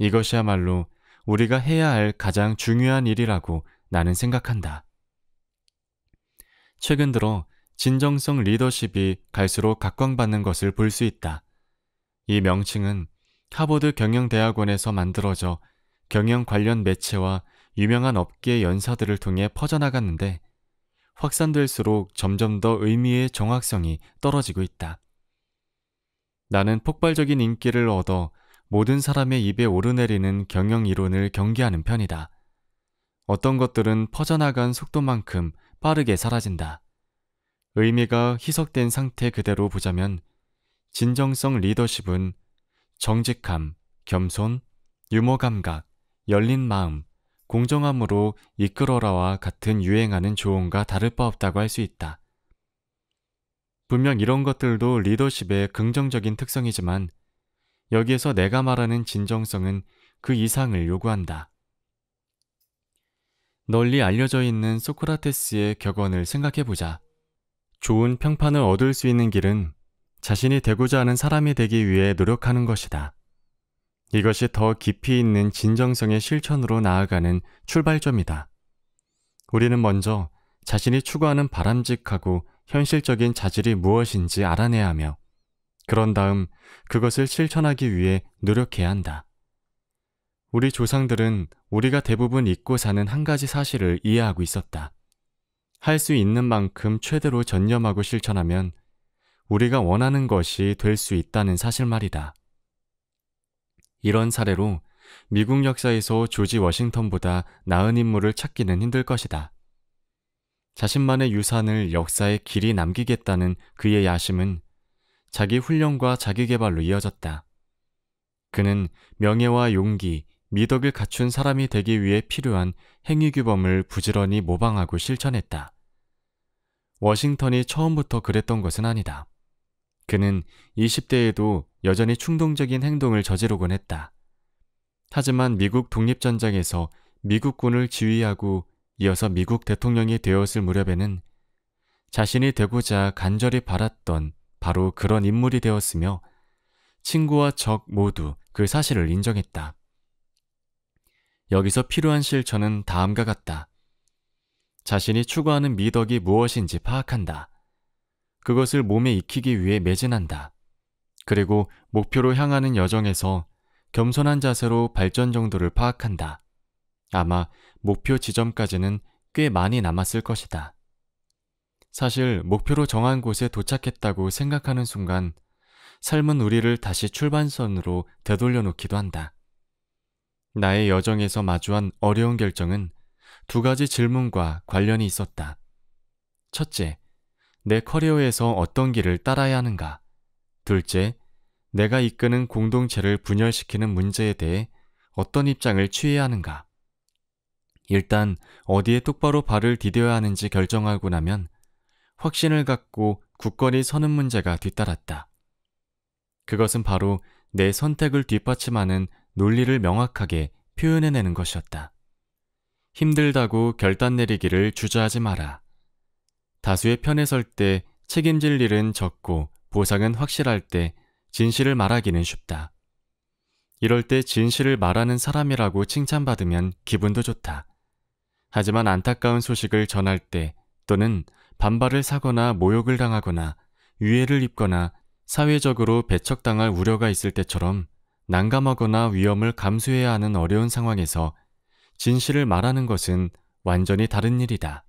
이것이야말로 우리가 해야 할 가장 중요한 일이라고 나는 생각한다. 최근 들어 진정성 리더십이 갈수록 각광받는 것을 볼 수 있다. 이 명칭은 하버드 경영대학원에서 만들어져 경영 관련 매체와 유명한 업계 연사들을 통해 퍼져나갔는데 확산될수록 점점 더 의미의 정확성이 떨어지고 있다. 나는 폭발적인 인기를 얻어 모든 사람의 입에 오르내리는 경영 이론을 경계하는 편이다. 어떤 것들은 퍼져나간 속도만큼 빠르게 사라진다. 의미가 희석된 상태 그대로 보자면 진정성 리더십은 정직함, 겸손, 유머 감각, 열린 마음, 공정함으로 이끌어라와 같은 유행하는 조언과 다를 바 없다고 할 수 있다. 분명 이런 것들도 리더십의 긍정적인 특성이지만 여기에서 내가 말하는 진정성은 그 이상을 요구한다. 널리 알려져 있는 소크라테스의 격언을 생각해보자. 좋은 평판을 얻을 수 있는 길은 자신이 되고자 하는 사람이 되기 위해 노력하는 것이다. 이것이 더 깊이 있는 진정성의 실천으로 나아가는 출발점이다. 우리는 먼저 자신이 추구하는 바람직하고 현실적인 자질이 무엇인지 알아내야 하며 그런 다음 그것을 실천하기 위해 노력해야 한다. 우리 조상들은 우리가 대부분 잊고 사는 한 가지 사실을 이해하고 있었다. 할 수 있는 만큼 최대로 전념하고 실천하면 우리가 원하는 것이 될 수 있다는 사실 말이다. 이런 사례로 미국 역사에서 조지 워싱턴보다 나은 인물을 찾기는 힘들 것이다. 자신만의 유산을 역사에 길이 남기겠다는 그의 야심은 자기 훈련과 자기 개발로 이어졌다. 그는 명예와 용기, 미덕을 갖춘 사람이 되기 위해 필요한 행위 규범을 부지런히 모방하고 실천했다. 워싱턴이 처음부터 그랬던 것은 아니다. 그는 20대에도 여전히 충동적인 행동을 저지르곤 했다. 하지만 미국 독립전쟁에서 미국군을 지휘하고 이어서 미국 대통령이 되었을 무렵에는 자신이 되고자 간절히 바랐던 바로 그런 인물이 되었으며 친구와 적 모두 그 사실을 인정했다. 여기서 필요한 실천은 다음과 같다. 자신이 추구하는 미덕이 무엇인지 파악한다. 그것을 몸에 익히기 위해 매진한다. 그리고 목표로 향하는 여정에서 겸손한 자세로 발전 정도를 파악한다. 아마 목표 지점까지는 꽤 많이 남았을 것이다. 사실 목표로 정한 곳에 도착했다고 생각하는 순간 삶은 우리를 다시 출발선으로 되돌려 놓기도 한다. 나의 여정에서 마주한 어려운 결정은 두 가지 질문과 관련이 있었다. 첫째, 내 커리어에서 어떤 길을 따라야 하는가? 둘째, 내가 이끄는 공동체를 분열시키는 문제에 대해 어떤 입장을 취해야 하는가? 일단 어디에 똑바로 발을 디뎌야 하는지 결정하고 나면 확신을 갖고 굳건히 서는 문제가 뒤따랐다. 그것은 바로 내 선택을 뒷받침하는 논리를 명확하게 표현해내는 것이었다. 힘들다고 결단 내리기를 주저하지 마라. 다수의 편에 설 때 책임질 일은 적고 보상은 확실할 때 진실을 말하기는 쉽다. 이럴 때 진실을 말하는 사람이라고 칭찬받으면 기분도 좋다. 하지만 안타까운 소식을 전할 때 또는 반발을 사거나 모욕을 당하거나 위해를 입거나 사회적으로 배척당할 우려가 있을 때처럼 난감하거나 위험을 감수해야 하는 어려운 상황에서 진실을 말하는 것은 완전히 다른 일이다.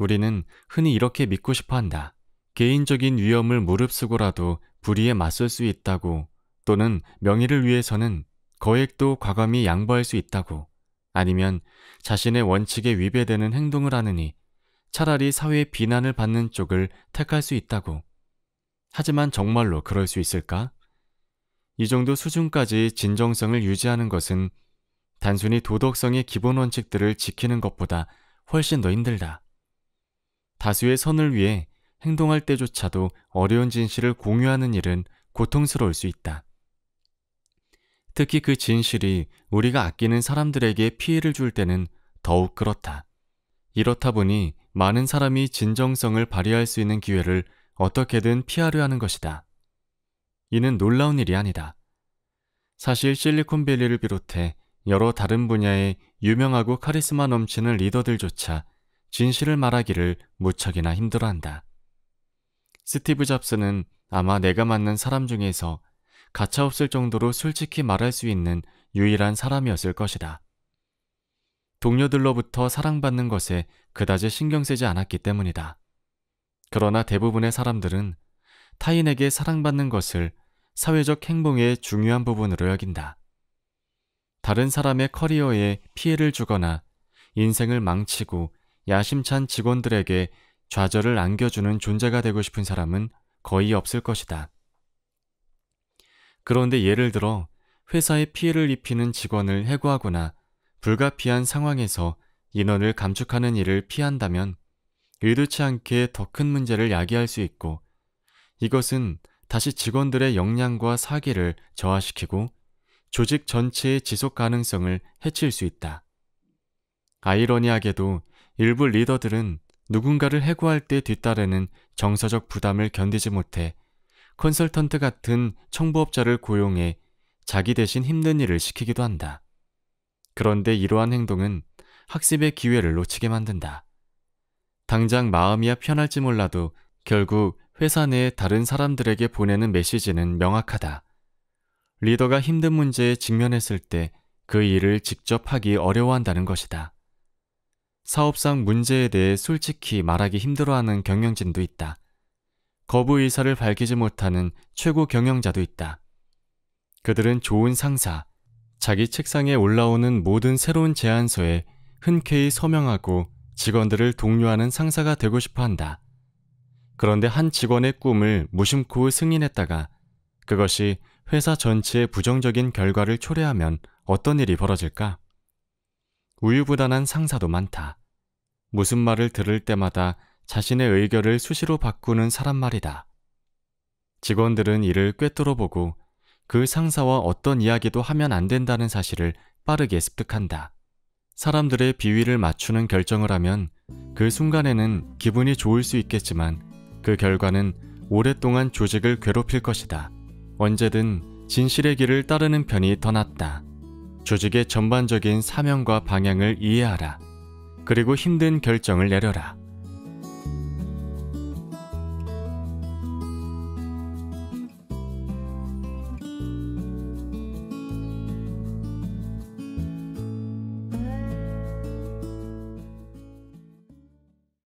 우리는 흔히 이렇게 믿고 싶어 한다. 개인적인 위험을 무릅쓰고라도 불의에 맞설 수 있다고 또는 명의를 위해서는 거액도 과감히 양보할 수 있다고 아니면 자신의 원칙에 위배되는 행동을 하느니 차라리 사회의 비난을 받는 쪽을 택할 수 있다고. 하지만 정말로 그럴 수 있을까? 이 정도 수준까지 진정성을 유지하는 것은 단순히 도덕성의 기본 원칙들을 지키는 것보다 훨씬 더 힘들다. 다수의 선을 위해 행동할 때조차도 어려운 진실을 공유하는 일은 고통스러울 수 있다. 특히 그 진실이 우리가 아끼는 사람들에게 피해를 줄 때는 더욱 그렇다. 이렇다 보니 많은 사람이 진정성을 발휘할 수 있는 기회를 어떻게든 피하려 하는 것이다. 이는 놀라운 일이 아니다. 사실 실리콘밸리를 비롯해 여러 다른 분야의 유명하고 카리스마 넘치는 리더들조차 진실을 말하기를 무척이나 힘들어한다. 스티브 잡스는 아마 내가 만난 사람 중에서 가차없을 정도로 솔직히 말할 수 있는 유일한 사람이었을 것이다. 동료들로부터 사랑받는 것에 그다지 신경 쓰지 않았기 때문이다. 그러나 대부분의 사람들은 타인에게 사랑받는 것을 사회적 행동의 중요한 부분으로 여긴다. 다른 사람의 커리어에 피해를 주거나 인생을 망치고 야심찬 직원들에게 좌절을 안겨주는 존재가 되고 싶은 사람은 거의 없을 것이다. 그런데 예를 들어 회사에 피해를 입히는 직원을 해고하거나 불가피한 상황에서 인원을 감축하는 일을 피한다면 의도치 않게 더 큰 문제를 야기할 수 있고 이것은 다시 직원들의 역량과 사기를 저하시키고 조직 전체의 지속 가능성을 해칠 수 있다. 아이러니하게도 일부 리더들은 누군가를 해고할 때 뒤따르는 정서적 부담을 견디지 못해 컨설턴트 같은 청부업자를 고용해 자기 대신 힘든 일을 시키기도 한다. 그런데 이러한 행동은 학습의 기회를 놓치게 만든다. 당장 마음이야 편할지 몰라도 결국 회사 내 다른 사람들에게 보내는 메시지는 명확하다. 리더가 힘든 문제에 직면했을 때 그 일을 직접 하기 어려워한다는 것이다. 사업상 문제에 대해 솔직히 말하기 힘들어하는 경영진도 있다. 거부 의사를 밝히지 못하는 최고 경영자도 있다. 그들은 좋은 상사, 자기 책상에 올라오는 모든 새로운 제안서에 흔쾌히 서명하고 직원들을 독려하는 상사가 되고 싶어 한다. 그런데 한 직원의 꿈을 무심코 승인했다가 그것이 회사 전체의 부정적인 결과를 초래하면 어떤 일이 벌어질까? 우유부단한 상사도 많다. 무슨 말을 들을 때마다 자신의 의결을 수시로 바꾸는 사람 말이다. 직원들은 이를 꿰뚫어보고 그 상사와 어떤 이야기도 하면 안 된다는 사실을 빠르게 습득한다. 사람들의 비위를 맞추는 결정을 하면 그 순간에는 기분이 좋을 수 있겠지만 그 결과는 오랫동안 조직을 괴롭힐 것이다. 언제든 진실의 길을 따르는 편이 더 낫다. 조직의 전반적인 사명과 방향을 이해하라. 그리고 힘든 결정을 내려라.